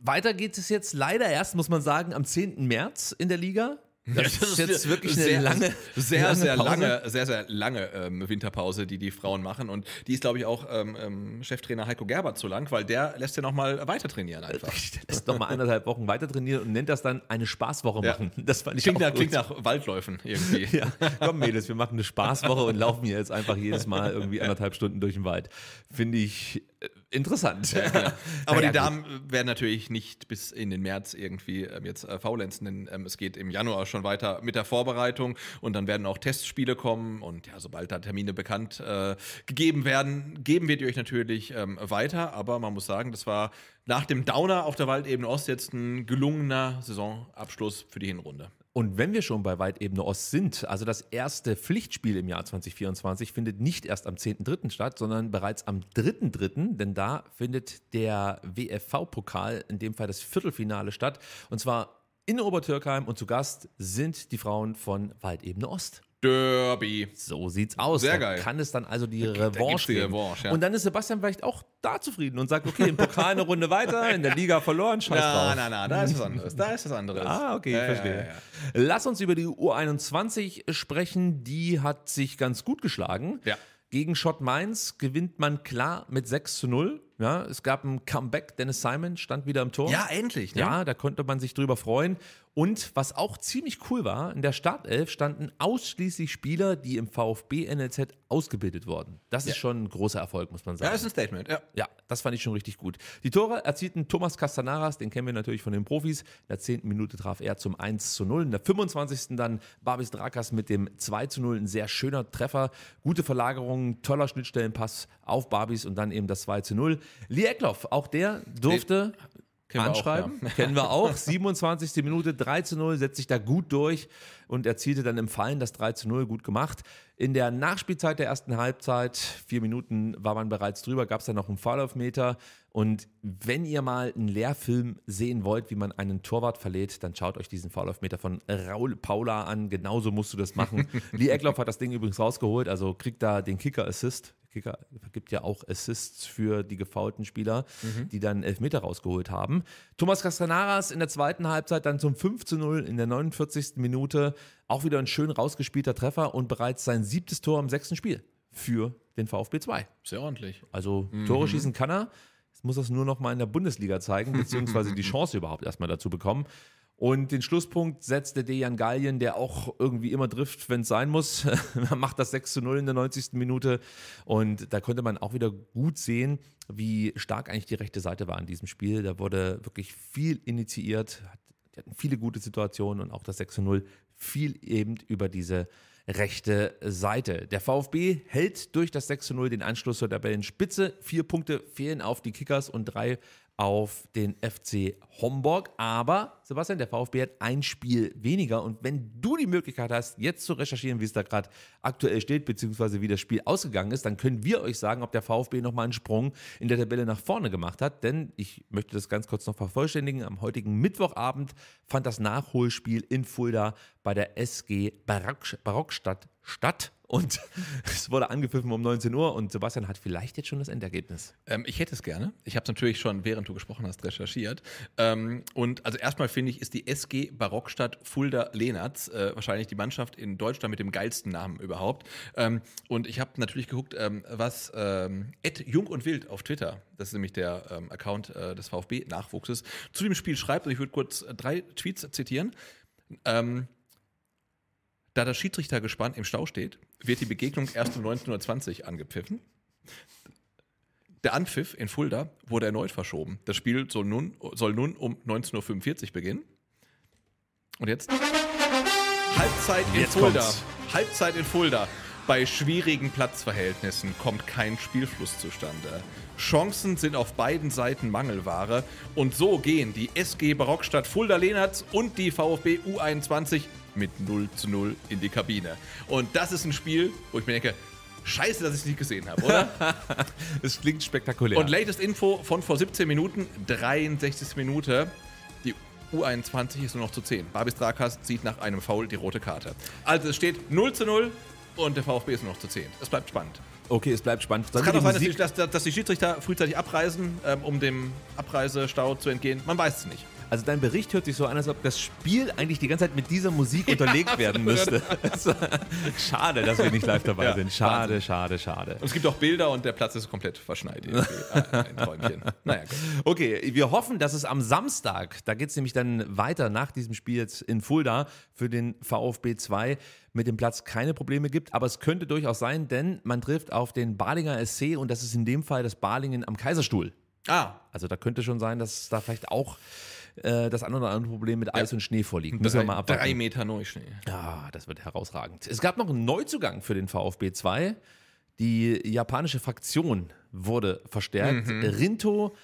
Speaker 2: Weiter geht es jetzt leider erst, muss man sagen, am 10. März in der Liga. Das, das ist jetzt wirklich eine sehr, lange, sehr, lange sehr lange,
Speaker 1: sehr, sehr lange ähm, Winterpause, die die Frauen machen. Und die ist, glaube ich, auch ähm, ähm Cheftrainer Heiko Gerber zu lang, weil der lässt ja nochmal weiter trainieren einfach. *laughs* Lässt nochmal anderthalb Wochen weiter trainieren und nennt das dann eine Spaßwoche machen. Ja. *laughs* Das fand ich klingt, auch nach, klingt nach Waldläufen irgendwie. *laughs* ja. Komm, Mädels,
Speaker 2: wir machen eine Spaßwoche und laufen jetzt einfach jedes Mal irgendwie anderthalb Stunden durch den Wald. Finde ich äh, interessant. Ja, genau. *laughs* Aber ja, die Damen
Speaker 1: gut. werden natürlich nicht bis in den März irgendwie ähm, jetzt äh, faulenzen, denn ähm, es geht im Januar schon weiter mit der Vorbereitung und dann werden auch Testspiele kommen und ja, sobald da Termine bekannt äh, gegeben werden, geben wir die euch natürlich ähm, weiter. Aber man muss sagen, das war nach dem Downer auf der Waldebene Ost jetzt ein gelungener Saisonabschluss für die Hinrunde.
Speaker 2: Und wenn wir schon bei Weitebene Ost sind, also das erste Pflichtspiel im Jahr 2024 findet nicht erst am 10.3. statt, sondern bereits am 3.3., denn da findet der WFV-Pokal, in dem Fall das Viertelfinale statt. Und zwar in Obertürkheim und zu Gast sind die Frauen von Waldebene Ost. Derby. So sieht's aus. Sehr da geil. Kann es dann also die da, Revanche da geben. Revanche, ja. Und dann ist Sebastian vielleicht auch da zufrieden und sagt, okay, im Pokal eine Runde weiter, in der Liga verloren, scheiß na, drauf. Nein, nein, nein, da ist was anderes. Da ist was anderes.
Speaker 1: Ah, okay, ja, verstehe. Ja,
Speaker 2: Lass uns über die U21 sprechen. Die hat sich ganz gut geschlagen. Ja. Gegen Schott Mainz gewinnt man klar mit 6 zu 0. Ja, es gab ein Comeback. Dennis Simon stand wieder im Tor. Ja, endlich. Ne? Ja, da konnte man sich drüber freuen. Und was auch ziemlich cool war, in der Startelf standen ausschließlich Spieler, die im VfB NLZ ausgebildet wurden. Das ja. ist schon ein großer Erfolg, muss man sagen. Ja, ist ein Statement, ja. Ja, das fand ich schon richtig gut. Die Tore erzielten Thomas Castanaras, den kennen wir natürlich von den Profis. In der 10. Minute traf er zum 1 zu 0. In der 25. dann Babis Drakas mit dem 2 zu 0. Ein sehr schöner Treffer. Gute Verlagerung, toller Schnittstellenpass auf Babis und dann eben das 2 zu 0. Lee Eckloff, auch der durfte. Nee Kennen anschreiben. Wir auch, ja. Kennen wir auch. 27. *laughs* Minute, 3 zu 0, setzt sich da gut durch und erzielte dann im Fallen das 3 zu 0, gut gemacht. In der Nachspielzeit der ersten Halbzeit, vier Minuten war man bereits drüber, gab es dann noch einen Fallaufmeter. Und wenn ihr mal einen Lehrfilm sehen wollt, wie man einen Torwart verlädt, dann schaut euch diesen Fallaufmeter von Raul Paula an. Genauso musst du das machen. *laughs* Lee Eckloff hat das Ding übrigens rausgeholt, also kriegt da den Kicker-Assist Kicker gibt ja auch Assists für die gefaulten Spieler, mhm. die dann Elfmeter rausgeholt haben. Thomas Castanaras in der zweiten Halbzeit dann zum 5 zu 0 in der 49. Minute. Auch wieder ein schön rausgespielter Treffer und bereits sein siebtes Tor im sechsten Spiel für den VfB 2. Sehr ordentlich. Also mhm. Tore schießen kann er. Jetzt muss das nur noch mal in der Bundesliga zeigen, beziehungsweise die Chance überhaupt erstmal dazu bekommen. Und den Schlusspunkt setzt der Dejan Gallien, der auch irgendwie immer trifft, wenn es sein muss. man *laughs* macht das 6 zu 0 in der 90. Minute. Und da konnte man auch wieder gut sehen, wie stark eigentlich die rechte Seite war in diesem Spiel. Da wurde wirklich viel initiiert, die hatten viele gute Situationen und auch das 6 zu 0 fiel eben über diese rechte Seite. Der VfB hält durch das 6 0 den Anschluss zur Tabellenspitze. Vier Punkte fehlen auf die Kickers und drei auf den FC Homburg. Aber Sebastian, der VfB hat ein Spiel weniger. Und wenn du die Möglichkeit hast, jetzt zu recherchieren, wie es da gerade aktuell steht, beziehungsweise wie das Spiel ausgegangen ist, dann können wir euch sagen, ob der VfB nochmal einen Sprung in der Tabelle nach vorne gemacht hat. Denn ich möchte das ganz kurz noch vervollständigen. Am heutigen Mittwochabend fand das Nachholspiel in Fulda bei der SG Barock, Barockstadt
Speaker 1: statt. Und *laughs* es wurde angepfiffen um 19 Uhr und Sebastian hat vielleicht jetzt schon das Endergebnis. Ähm, ich hätte es gerne. Ich habe es natürlich schon, während du gesprochen hast, recherchiert. Ähm, und also erstmal finde ich, ist die SG Barockstadt fulda Lenatz äh, wahrscheinlich die Mannschaft in Deutschland mit dem geilsten Namen überhaupt. Ähm, und ich habe natürlich geguckt, ähm, was Ed ähm, Jung und Wild auf Twitter, das ist nämlich der ähm, Account äh, des VfB-Nachwuchses, zu dem Spiel schreibt. Und ich würde kurz äh, drei Tweets zitieren. Ähm, da das Schiedsrichtergespann im Stau steht, wird die Begegnung erst um 19.20 Uhr angepfiffen. Der Anpfiff in Fulda wurde erneut verschoben. Das Spiel soll nun, soll nun um 19.45 Uhr beginnen. Und jetzt? Halbzeit in jetzt Fulda. Kommt's. Halbzeit in Fulda. Bei schwierigen Platzverhältnissen kommt kein Spielfluss zustande. Chancen sind auf beiden Seiten Mangelware und so gehen die SG Barockstadt Fulda Lehnertz und die VfB U21 mit 0 zu 0 in die Kabine. Und das ist ein Spiel, wo ich mir denke, Scheiße, dass ich es nicht gesehen habe, oder? *laughs* Es klingt spektakulär. Und latest Info von vor 17 Minuten, 63. Minute. Die U21 ist nur noch zu 10. Babis Drakas zieht nach einem Foul die rote Karte. Also es steht 0 zu 0 und der VfB ist nur noch zu 10. Es bleibt spannend. Okay, es bleibt spannend. Dann es kann auch sein, dass die, dass, dass die, Schiedsrichter frühzeitig abreisen, ähm, um dem Abreisestau zu entgehen. Man weiß es nicht. Also dein Bericht hört sich so an, als ob das Spiel eigentlich die ganze Zeit mit dieser Musik unterlegt werden müsste. schade, dass wir nicht live dabei ja, sind. Schade, Wahnsinn. schade, schade. Und es gibt auch Bilder und der Platz ist komplett verschneit. *laughs* Ein
Speaker 2: Naja, gut. Okay, wir hoffen, dass es am Samstag, da geht es nämlich dann weiter nach diesem Spiel jetzt in Fulda für den VfB 2 mit dem Platz keine Probleme gibt. Aber es könnte durchaus sein, denn man trifft auf den Balinger SC und das ist in dem Fall das Balingen am Kaiserstuhl. Ah. Also da könnte schon sein, dass da vielleicht auch äh, das ein oder andere Problem mit Eis ja. und Schnee vorliegt. Müssen drei, wir mal abwarten. Drei
Speaker 1: Meter Neuschnee. Ja, das wird herausragend.
Speaker 2: Es gab noch einen Neuzugang für den VfB 2. Die japanische Fraktion wurde verstärkt. Mhm. Rinto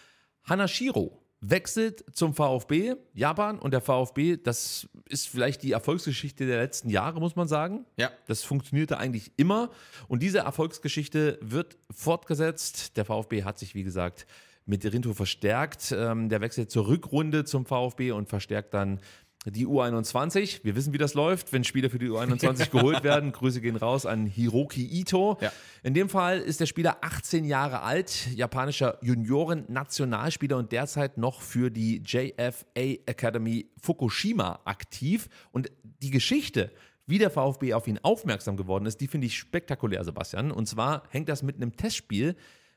Speaker 2: Hanashiro wechselt zum VfB Japan und der VfB, das ist vielleicht die Erfolgsgeschichte der letzten Jahre, muss man sagen. Ja. Das funktionierte eigentlich immer und diese Erfolgsgeschichte wird fortgesetzt. Der VfB hat sich, wie gesagt, mit Rinto verstärkt. Ähm, der wechselt zur Rückrunde zum VfB und verstärkt dann die U21. Wir wissen, wie das läuft, wenn Spieler für die U21 *laughs* geholt werden. Grüße gehen raus an Hiroki Ito. Ja. In dem Fall ist der Spieler 18 Jahre alt, japanischer Junioren-Nationalspieler und derzeit noch für die JFA Academy Fukushima aktiv. Und die Geschichte wie der VfB auf ihn aufmerksam geworden ist, die finde ich spektakulär, Sebastian. Und zwar hängt das mit einem Testspiel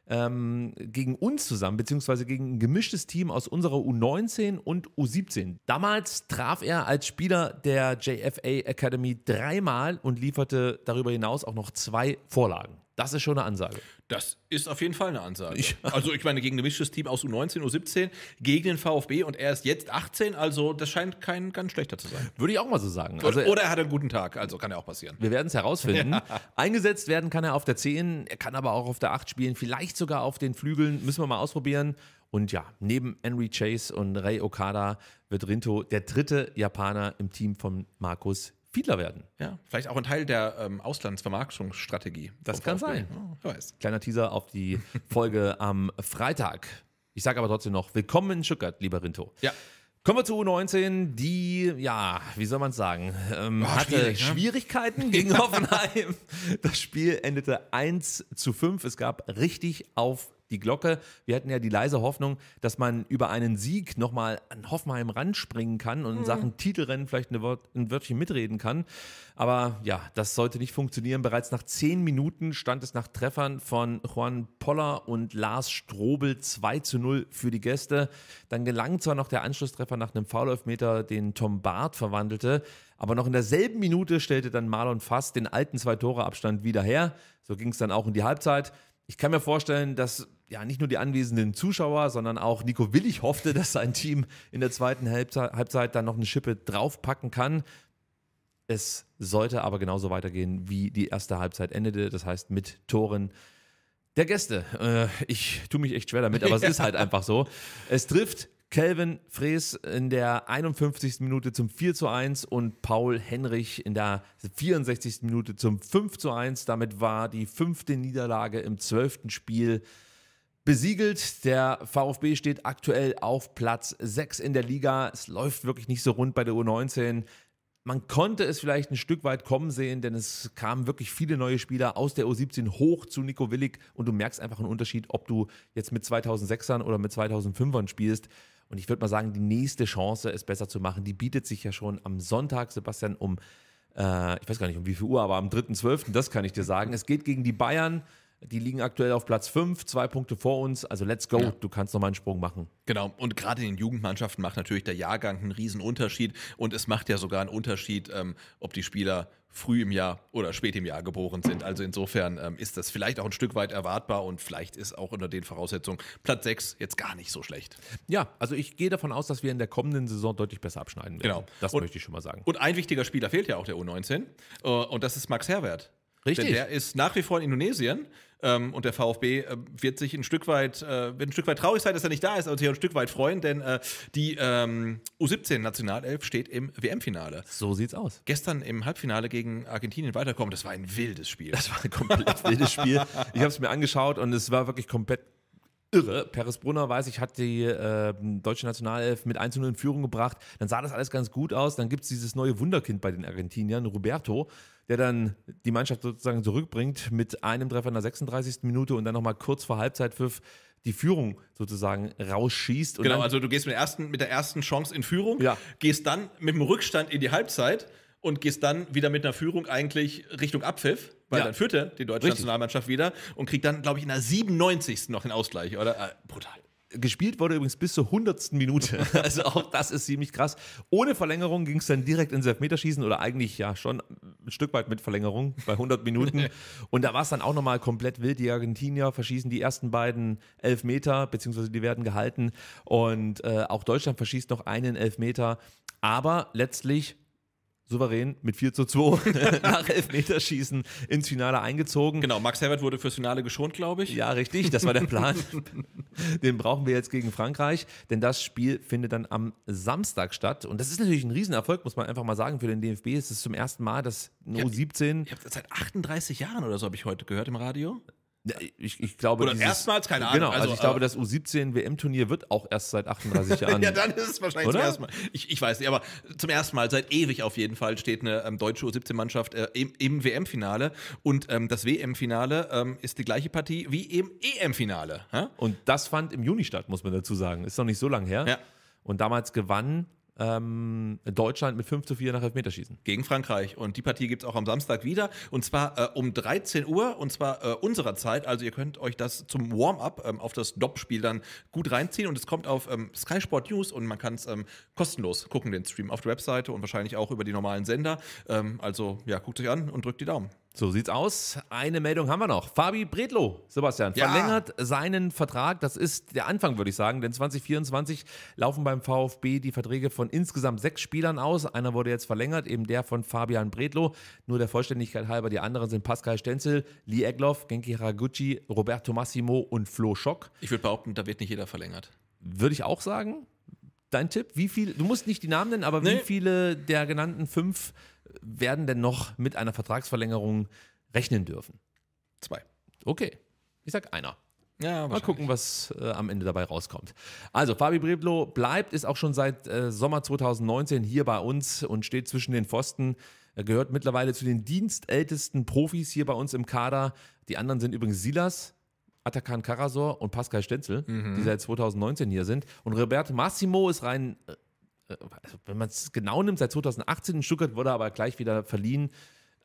Speaker 2: ähm, gegen uns zusammen, beziehungsweise gegen ein gemischtes Team aus unserer U19 und U17. Damals traf er als Spieler der JFA Academy dreimal und lieferte darüber hinaus auch noch zwei
Speaker 1: Vorlagen. Das ist schon eine Ansage. Das ist auf jeden Fall eine Ansage. Ich, also ich meine, gegen ein gemischtes Team aus U19, U17, gegen den VfB und er ist jetzt 18, also das scheint kein ganz schlechter zu sein. Würde ich auch mal so sagen. Also, oder er hat einen guten Tag, also kann ja auch passieren.
Speaker 2: Wir werden es herausfinden. *laughs* Ja. Eingesetzt werden kann er auf der 10, er kann aber auch auf der 8 spielen, vielleicht sogar auf den Flügeln, müssen wir mal ausprobieren. Und ja, neben Henry Chase und Rei Okada wird Rinto der dritte Japaner im Team von Markus fiedler werden.
Speaker 1: Ja, vielleicht auch ein Teil der ähm,
Speaker 2: Auslandsvermarktungsstrategie. Das kann sein. Oh, weiß. Kleiner Teaser auf die *laughs* Folge am Freitag. Ich sage aber trotzdem noch, willkommen in Stuttgart, lieber Rinto. Ja. Kommen wir zu U19, die, ja, wie soll man es sagen, ähm, oh, hatte schwierig, ne? Schwierigkeiten *laughs* gegen Hoffenheim. Das Spiel endete 1 zu 5. Es gab richtig auf die Glocke. Wir hatten ja die leise Hoffnung, dass man über einen Sieg nochmal an Hoffenheim ranspringen kann und in mhm. Sachen Titelrennen vielleicht ein, Wort, ein Wörtchen mitreden kann. Aber ja, das sollte nicht funktionieren. Bereits nach zehn Minuten stand es nach Treffern von Juan Poller und Lars Strobel 2 zu 0 für die Gäste. Dann gelang zwar noch der Anschlusstreffer nach einem Foulelfmeter, den Tom Barth verwandelte. Aber noch in derselben Minute stellte dann Marlon Fass den alten Zwei-Tore-Abstand wieder her. So ging es dann auch in die Halbzeit. Ich kann mir vorstellen, dass ja, nicht nur die anwesenden Zuschauer, sondern auch Nico Willig hoffte, dass sein Team in der zweiten Halbzeit, Halbzeit dann noch eine Schippe draufpacken kann. Es sollte aber genauso weitergehen, wie die erste Halbzeit endete, das heißt mit Toren der Gäste. Äh, ich tue mich echt schwer damit, aber es ist halt *laughs* einfach so. Es trifft Kelvin Fries in der 51. Minute zum 4 zu 1 und Paul Henrich in der 64. Minute zum 5 zu 1. Damit war die fünfte Niederlage im zwölften Spiel besiegelt. Der VfB steht aktuell auf Platz 6 in der Liga. Es läuft wirklich nicht so rund bei der U19. Man konnte es vielleicht ein Stück weit kommen sehen, denn es kamen wirklich viele neue Spieler aus der U17 hoch zu Nico Willig und du merkst einfach einen Unterschied, ob du jetzt mit 2006ern oder mit 2005ern spielst. Und ich würde mal sagen, die nächste Chance, es besser zu machen, die bietet sich ja schon am Sonntag, Sebastian, um, äh, ich weiß gar nicht um wie viel Uhr, aber am 3.12., das kann ich dir sagen. Es geht gegen die Bayern. Die liegen aktuell auf Platz 5, zwei Punkte vor uns. Also let's go, ja. du kannst nochmal einen Sprung machen.
Speaker 1: Genau, und gerade in den Jugendmannschaften macht natürlich der Jahrgang einen riesen Unterschied. Und es macht ja sogar einen Unterschied, ähm, ob die Spieler früh im Jahr oder spät im Jahr geboren sind. Also insofern ähm, ist das vielleicht auch ein Stück weit erwartbar und vielleicht ist auch unter den Voraussetzungen Platz 6 jetzt gar nicht so schlecht. Ja, also ich gehe davon aus, dass wir in der kommenden Saison deutlich besser abschneiden werden. Genau. Das und, möchte ich schon mal sagen. Und ein wichtiger Spieler fehlt ja auch der U19 äh, und das ist Max Herbert. Richtig. Denn der ist nach wie vor in Indonesien. Ähm, und der VfB äh, wird sich ein Stück weit, äh, wird ein Stück weit traurig sein, dass er nicht da ist, aber sich auch ein Stück weit freuen, denn äh, die ähm, U17-Nationalelf steht im WM-Finale. So sieht's aus. Gestern im Halbfinale gegen Argentinien weiterkommen, das war ein wildes Spiel. Das war ein komplett wildes Spiel. Ich habe es mir angeschaut und es war wirklich komplett irre.
Speaker 2: Peres Brunner, weiß ich, hat die äh, deutsche Nationalelf mit 1 in Führung gebracht. Dann sah das alles ganz gut aus. Dann gibt es dieses neue Wunderkind bei den Argentiniern, Roberto, der dann die Mannschaft sozusagen zurückbringt mit einem Treffer in der 36. Minute und dann nochmal kurz vor Halbzeitpfiff die Führung sozusagen rausschießt. genau, also
Speaker 1: du gehst mit der, ersten, mit der ersten Chance in Führung, ja. gehst dann mit dem Rückstand in die Halbzeit und gehst dann wieder mit einer Führung eigentlich Richtung Abpfiff weil ja. dann führt er die deutsche Richtig. Nationalmannschaft wieder und kriegt dann, glaube ich, in der 97. noch den Ausgleich, oder? Äh, brutal.
Speaker 2: Gespielt wurde übrigens bis zur 100. Minute. *laughs*
Speaker 1: also auch das ist ziemlich krass. Ohne
Speaker 2: Verlängerung ging es dann direkt ins Elfmeterschießen oder eigentlich ja schon ein Stück weit mit Verlängerung bei 100 Minuten. *laughs* und da war es dann auch nochmal komplett wild. Die Argentinier verschießen die ersten beiden Elfmeter, beziehungsweise die werden gehalten. Und äh, auch Deutschland verschießt noch einen Elfmeter. Aber letztlich souverän mit 4 zu
Speaker 1: 2 *laughs* nach Elfmeterschießen ins Finale eingezogen. Genau, Max Herbert wurde fürs Finale geschont, glaube ich. Ja, richtig, das war der Plan.
Speaker 2: *laughs* Den brauchen wir jetzt gegen Frankreich, denn das Spiel findet dann am Samstag statt. Und das ist natürlich ein Riesenerfolg, muss man einfach mal sagen, für den DFB. Es ist zum ersten Mal, dass No 17 Ich habe hab seit
Speaker 1: 38
Speaker 2: Jahren oder so, habe ich heute gehört im Radio. Ich, ich glaube, Oder dieses, erstmals, keine Ahnung. Genau, also, also ich äh, glaube, das U17-WM-Turnier
Speaker 1: wird auch erst seit 38 *laughs* Jahren. ja, dann ist es wahrscheinlich Oder? zum ersten Mal. Ich, ich weiß nicht, aber zum ersten Mal seit ewig auf jeden Fall steht eine ähm, deutsche U17-Mannschaft äh, im, im WM-Finale. Und ähm, das WM-Finale ähm, ist die gleiche Partie wie im EM-Finale. Und das
Speaker 2: fand im Juni statt, muss man dazu sagen. Ist noch nicht so lange her. Ja. Und damals gewann ähm,
Speaker 1: Deutschland mit 5 zu 4 nach Elfmeterschießen. Gegen Frankreich. Und die Partie gibt es auch am Samstag wieder. Und zwar äh, um 13 Uhr und zwar äh, unserer Zeit. Also ihr könnt euch das zum Warm-up ähm, auf das Dopp-Spiel dann gut reinziehen. Und es kommt auf ähm, Sky Sport News und man kann es ähm, kostenlos gucken, den Stream auf der Webseite und wahrscheinlich auch über die normalen Sender. Ähm, also ja, guckt euch an und drückt die Daumen. So sieht's aus. Eine Meldung haben wir noch. Fabi Bredlow, Sebastian, ja. verlängert seinen Vertrag. Das
Speaker 2: ist der Anfang, würde ich sagen, denn 2024 laufen beim VfB die Verträge von insgesamt sechs Spielern aus. Einer wurde jetzt verlängert, eben der von Fabian Bredlow. Nur der Vollständigkeit halber, die anderen sind Pascal Stenzel, Lee Egloff, Genki Haraguchi, Roberto Massimo und Flo Schock. Ich würde behaupten, da wird nicht jeder verlängert. Würde ich auch sagen. Dein Tipp, wie viel, du musst nicht die Namen nennen, aber nee. wie viele der genannten fünf werden denn noch mit einer Vertragsverlängerung rechnen dürfen? Zwei. Okay. Ich sag einer. Ja, Mal gucken, was äh, am Ende dabei rauskommt. Also, Fabi Breblo bleibt, ist auch schon seit äh, Sommer 2019 hier bei uns und steht zwischen den Pfosten. Er gehört mittlerweile zu den dienstältesten Profis hier bei uns im Kader. Die anderen sind übrigens Silas, Atakan Karasor und Pascal Stenzel, mhm. die seit 2019 hier sind. Und Roberto Massimo ist rein äh, also wenn man es genau nimmt, seit 2018 in Stuttgart wurde er aber gleich wieder verliehen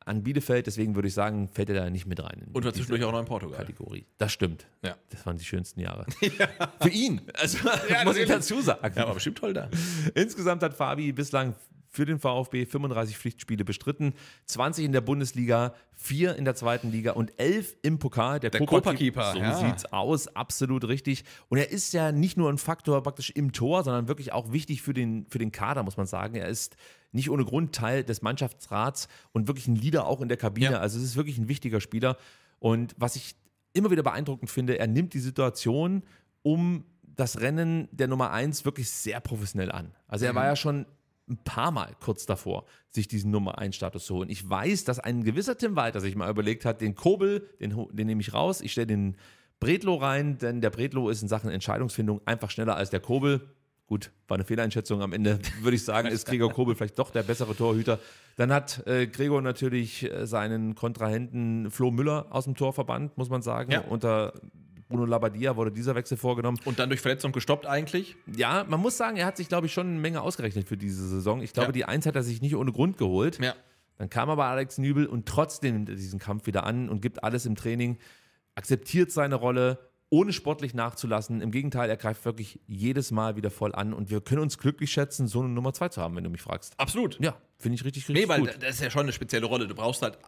Speaker 2: an Bielefeld. Deswegen würde ich sagen, fällt er da nicht mit rein. Und war zwischendurch
Speaker 1: auch noch in Portugal. Kategorie.
Speaker 2: Das stimmt. Ja. Das waren die schönsten Jahre. *laughs* ja. Für ihn. Also ja, muss ich dazu sagen. Ja, aber bestimmt toll da. Insgesamt hat Fabi bislang für den VfB, 35 Pflichtspiele bestritten, 20 in der Bundesliga, 4 in der zweiten Liga und 11 im Pokal. Der, der Copa-Keeper. So ja. sieht's aus, absolut richtig. Und er ist ja nicht nur ein Faktor praktisch im Tor, sondern wirklich auch wichtig für den, für den Kader, muss man sagen. Er ist nicht ohne Grund Teil des Mannschaftsrats und wirklich ein Leader auch in der Kabine. Ja. Also es ist wirklich ein wichtiger Spieler. Und was ich immer wieder beeindruckend finde, er nimmt die Situation, um das Rennen der Nummer 1 wirklich sehr professionell an. Also er mhm. war ja schon ein paar Mal kurz davor, sich diesen Nummer 1 Status zu holen. Ich weiß, dass ein gewisser Tim Walter sich mal überlegt hat, den Kobel, den, den nehme ich raus, ich stelle den Bredlo rein, denn der Bredlo ist in Sachen Entscheidungsfindung einfach schneller als der Kobel. Gut, war eine Fehleinschätzung. Am Ende *laughs* würde ich sagen, ist Gregor Kobel vielleicht doch der bessere Torhüter. Dann hat äh, Gregor natürlich äh, seinen Kontrahenten Flo Müller aus dem Tor verbannt, muss man sagen, ja. unter Bruno Labbadia wurde dieser Wechsel vorgenommen. Und dann durch Verletzung gestoppt eigentlich? Ja, man muss sagen, er hat sich, glaube ich, schon eine Menge ausgerechnet für diese Saison. Ich glaube, ja. die Eins hat er sich nicht ohne Grund geholt. Ja. Dann kam aber Alex Nübel und trotzdem nimmt er diesen Kampf wieder an und gibt alles im Training, akzeptiert seine Rolle, ohne sportlich nachzulassen. Im Gegenteil, er greift wirklich jedes Mal wieder voll an und wir können uns glücklich schätzen, so eine Nummer zwei zu haben, wenn du mich fragst. Absolut. Ja, finde ich richtig, richtig nee, weil
Speaker 1: das ist ja schon eine spezielle Rolle. Du brauchst halt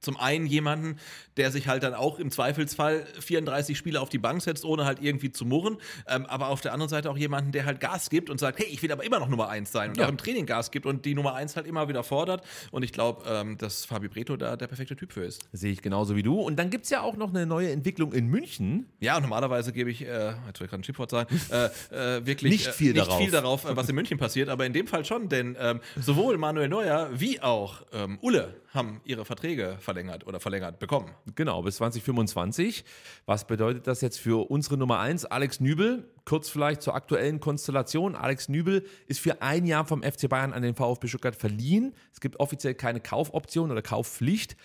Speaker 1: zum einen jemanden, der sich halt dann auch im Zweifelsfall 34 Spiele auf die Bank setzt, ohne halt irgendwie zu murren, ähm, aber auf der anderen Seite auch jemanden, der halt Gas gibt und sagt, hey, ich will aber immer noch Nummer 1 sein und ja. auch im Training Gas gibt und die Nummer 1 halt immer wieder fordert und ich glaube, ähm, dass Fabi Breto da der perfekte Typ für ist. Sehe ich genauso wie du und dann gibt es ja auch noch eine neue Entwicklung in München. Ja, und normalerweise gebe ich, äh, jetzt will ich gerade sagen, äh, äh, wirklich nicht äh, viel äh, nicht darauf, viel darauf äh, was in München passiert, aber in dem Fall schon, denn ähm, sowohl Manuel Neuer wie auch ähm, Ulle haben ihre Verträge verlängert oder verlängert
Speaker 2: bekommen. Genau, bis 2025. Was bedeutet das jetzt für unsere Nummer 1, Alex Nübel? Kurz vielleicht zur aktuellen Konstellation. Alex Nübel ist für ein Jahr vom FC Bayern an den VfB Stuttgart verliehen. Es gibt offiziell keine Kaufoption oder Kaufpflicht.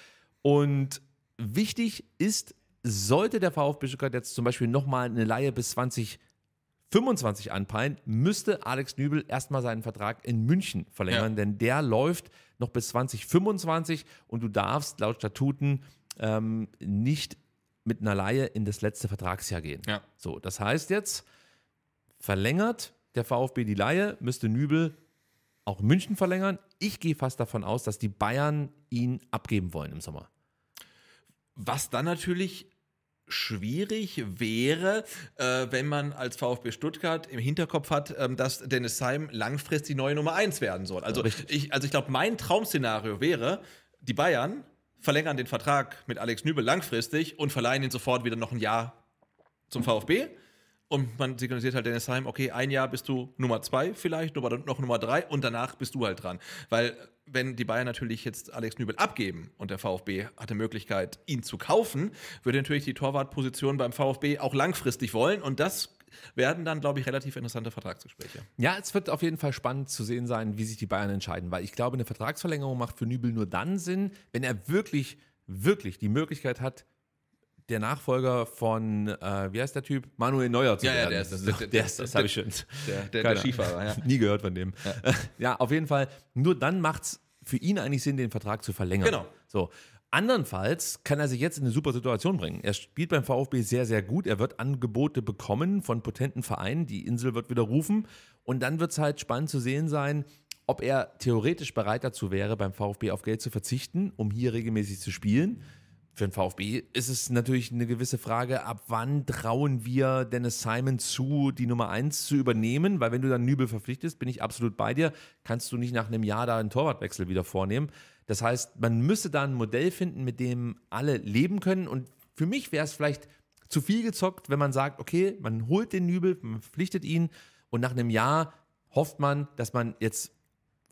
Speaker 2: Und wichtig ist, sollte der VfB Stuttgart jetzt zum Beispiel nochmal eine Laie bis 2025 25 anpeilen, müsste Alex Nübel erstmal seinen Vertrag in München verlängern, ja. denn der läuft noch bis 2025 und du darfst laut Statuten ähm, nicht mit einer Laie in das letzte Vertragsjahr gehen. Ja. So, das heißt jetzt, verlängert der VfB die Laie, müsste Nübel auch München verlängern. Ich gehe fast davon aus, dass die Bayern ihn abgeben wollen im Sommer.
Speaker 1: Was dann natürlich schwierig wäre, äh, wenn man als VfB Stuttgart im Hinterkopf hat, ähm, dass Dennis Seim langfristig die neue Nummer 1 werden soll. Also ja, ich, also ich glaube, mein Traumszenario wäre, die Bayern verlängern den Vertrag mit Alex Nübel langfristig und verleihen ihn sofort wieder noch ein Jahr zum VfB. Und man signalisiert halt Dennis Heim, okay, ein Jahr bist du Nummer zwei vielleicht, oder noch Nummer drei und danach bist du halt dran. Weil wenn die Bayern natürlich jetzt Alex Nübel abgeben und der VfB hatte Möglichkeit, ihn zu kaufen, würde natürlich die Torwartposition beim VfB auch langfristig wollen und das werden dann, glaube ich, relativ interessante Vertragsgespräche. Ja, es wird auf jeden Fall spannend zu sehen sein, wie sich die Bayern
Speaker 2: entscheiden, weil ich glaube, eine Vertragsverlängerung macht für Nübel nur dann Sinn, wenn er wirklich, wirklich die Möglichkeit hat, der Nachfolger von, äh, wie heißt der Typ? Manuel Neuer zu ja, werden. Ja, der ist das. Der, der, der ist das, habe ich schon. Der, der, der Skifahrer, ja. *laughs* Nie gehört von dem. Ja. *laughs* ja, auf jeden Fall. Nur dann macht es für ihn eigentlich Sinn, den Vertrag zu verlängern. Genau. So. Andernfalls kann er sich jetzt in eine super Situation bringen. Er spielt beim VfB sehr, sehr gut. Er wird Angebote bekommen von potenten Vereinen. Die Insel wird wieder rufen. Und dann wird es halt spannend zu sehen sein, ob er theoretisch bereit dazu wäre, beim VfB auf Geld zu verzichten, um hier regelmäßig zu spielen für den VfB ist es natürlich eine gewisse Frage, ab wann trauen wir Dennis Simon zu, die Nummer 1 zu übernehmen? Weil wenn du dann Nübel verpflichtest, bin ich absolut bei dir, kannst du nicht nach einem Jahr da einen Torwartwechsel wieder vornehmen. Das heißt, man müsste da ein Modell finden, mit dem alle leben können. Und für mich wäre es vielleicht zu viel gezockt, wenn man sagt, okay, man holt den Nübel, man verpflichtet ihn und nach einem Jahr hofft man, dass man jetzt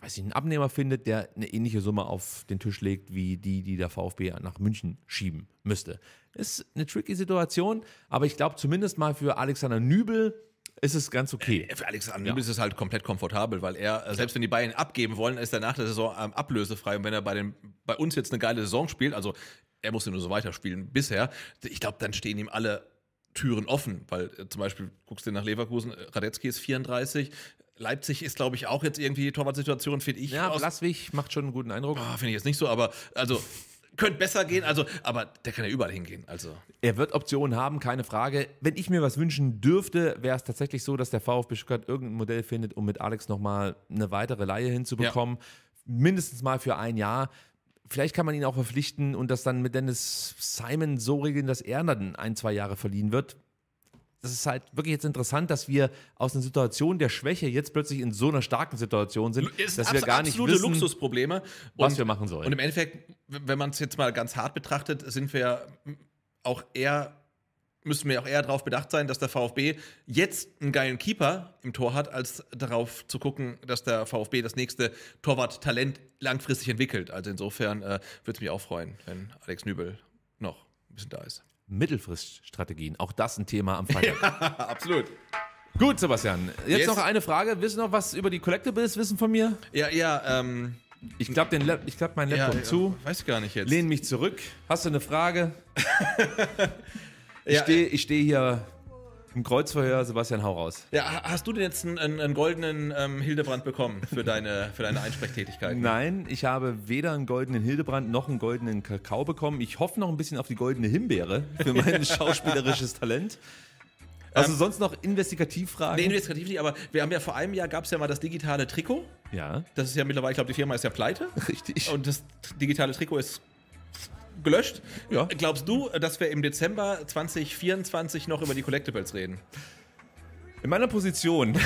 Speaker 2: weiß ich, einen Abnehmer findet, der eine ähnliche Summe auf den Tisch legt, wie die, die der VfB nach München schieben müsste. Ist eine tricky Situation, aber ich glaube zumindest mal für Alexander Nübel
Speaker 1: ist es ganz okay. Äh, für Alexander Nübel ja. ist es halt komplett komfortabel, weil er, äh, selbst wenn die Bayern abgeben wollen, ist er nach der Saison ähm, ablösefrei. Und wenn er bei, den, bei uns jetzt eine geile Saison spielt, also er musste nur so weiterspielen bisher, ich glaube, dann stehen ihm alle Türen offen, weil äh, zum Beispiel guckst du nach Leverkusen, Radetzky ist 34, Leipzig ist, glaube ich, auch jetzt irgendwie die Torwartsituation, finde ich. Ja, Blaswig macht schon einen guten Eindruck. Oh, ah, finde ich jetzt nicht so, aber also könnte besser gehen, also, aber der kann ja überall hingehen. Also.
Speaker 2: Er wird Optionen haben, keine Frage. Wenn ich mir was wünschen dürfte, wäre es tatsächlich so, dass der VfB Stuttgart irgendein Modell findet, um mit Alex nochmal eine weitere Laie hinzubekommen. Ja. Mindestens mal für ein Jahr. Vielleicht kann man ihn auch verpflichten und das dann mit Dennis Simon so regeln, dass er dann ein, zwei Jahre verliehen wird das ist halt wirklich jetzt interessant, dass wir aus einer Situation der Schwäche jetzt plötzlich in so einer starken Situation sind, ist dass wir gar nicht wissen, Luxusprobleme, was wir machen sollen. Und im
Speaker 1: Endeffekt, wenn man es jetzt mal ganz hart betrachtet, sind wir auch eher müssen wir auch eher darauf bedacht sein, dass der VfB jetzt einen geilen Keeper im Tor hat, als darauf zu gucken, dass der VfB das nächste Torwarttalent langfristig entwickelt. Also insofern äh, würde es mich auch freuen, wenn Alex Nübel noch ein bisschen da ist. Mittelfriststrategien. Auch das ein Thema am Freitag. *laughs* Ja, absolut.
Speaker 2: Gut, Sebastian. Jetzt, Jetzt, noch eine Frage. Willst du noch was über die Collectibles wissen von mir? Ja, ja, ähm. Ich klappe La klapp meinen Laptop ja, zu. Weiß gar nicht jetzt. Lehn mich zurück. Hast du eine Frage? *laughs* ich ja, stehe äh, steh hier im Kreuzverhör, Sebastian, hau raus.
Speaker 1: Ja, hast du denn jetzt einen, einen goldenen ähm, Hildebrand bekommen für deine, für deine Einsprechtätigkeit?
Speaker 2: Nein, ich habe weder einen goldenen Hildebrand noch einen goldenen Kakao bekommen. Ich hoffe noch ein bisschen auf die goldene Himbeere für mein *laughs* schauspielerisches
Speaker 1: Talent. Ähm, also ähm, sonst noch Investigativfragen? Nee, investigativ nicht, aber wir haben ja vor einem Jahr gab es ja mal das digitale Trikot. Ja. Das ist ja mittlerweile, ich glaube, die Firma ist ja pleite. *laughs* Richtig. Und das digitale Trikot ist gelöscht. Ja. Glaubst du, dass wir im Dezember 2024 noch über die Collectibles reden? In meiner Position.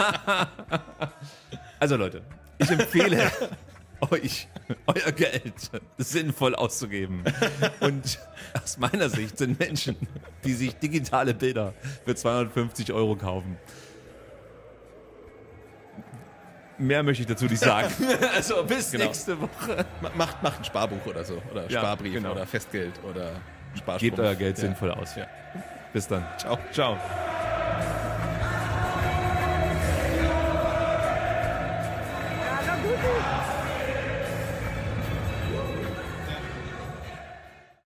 Speaker 1: *laughs* also
Speaker 2: Leute, ich empfehle *laughs* euch, euer Geld sinnvoll auszugeben. Und aus meiner Sicht sind Menschen, die sich digitale Bilder für 250 Euro kaufen, mehr möchte ich dazu nicht sagen. *laughs* also bis genau. nächste
Speaker 1: Woche. Macht, macht ein Sparbuch oder so. Oder ja, Sparbrief genau. oder Festgeld oder Sparspruch. Gebt euer Geld ja. sinnvoll aus. Ja. Bis dann. Ciao. Ciao.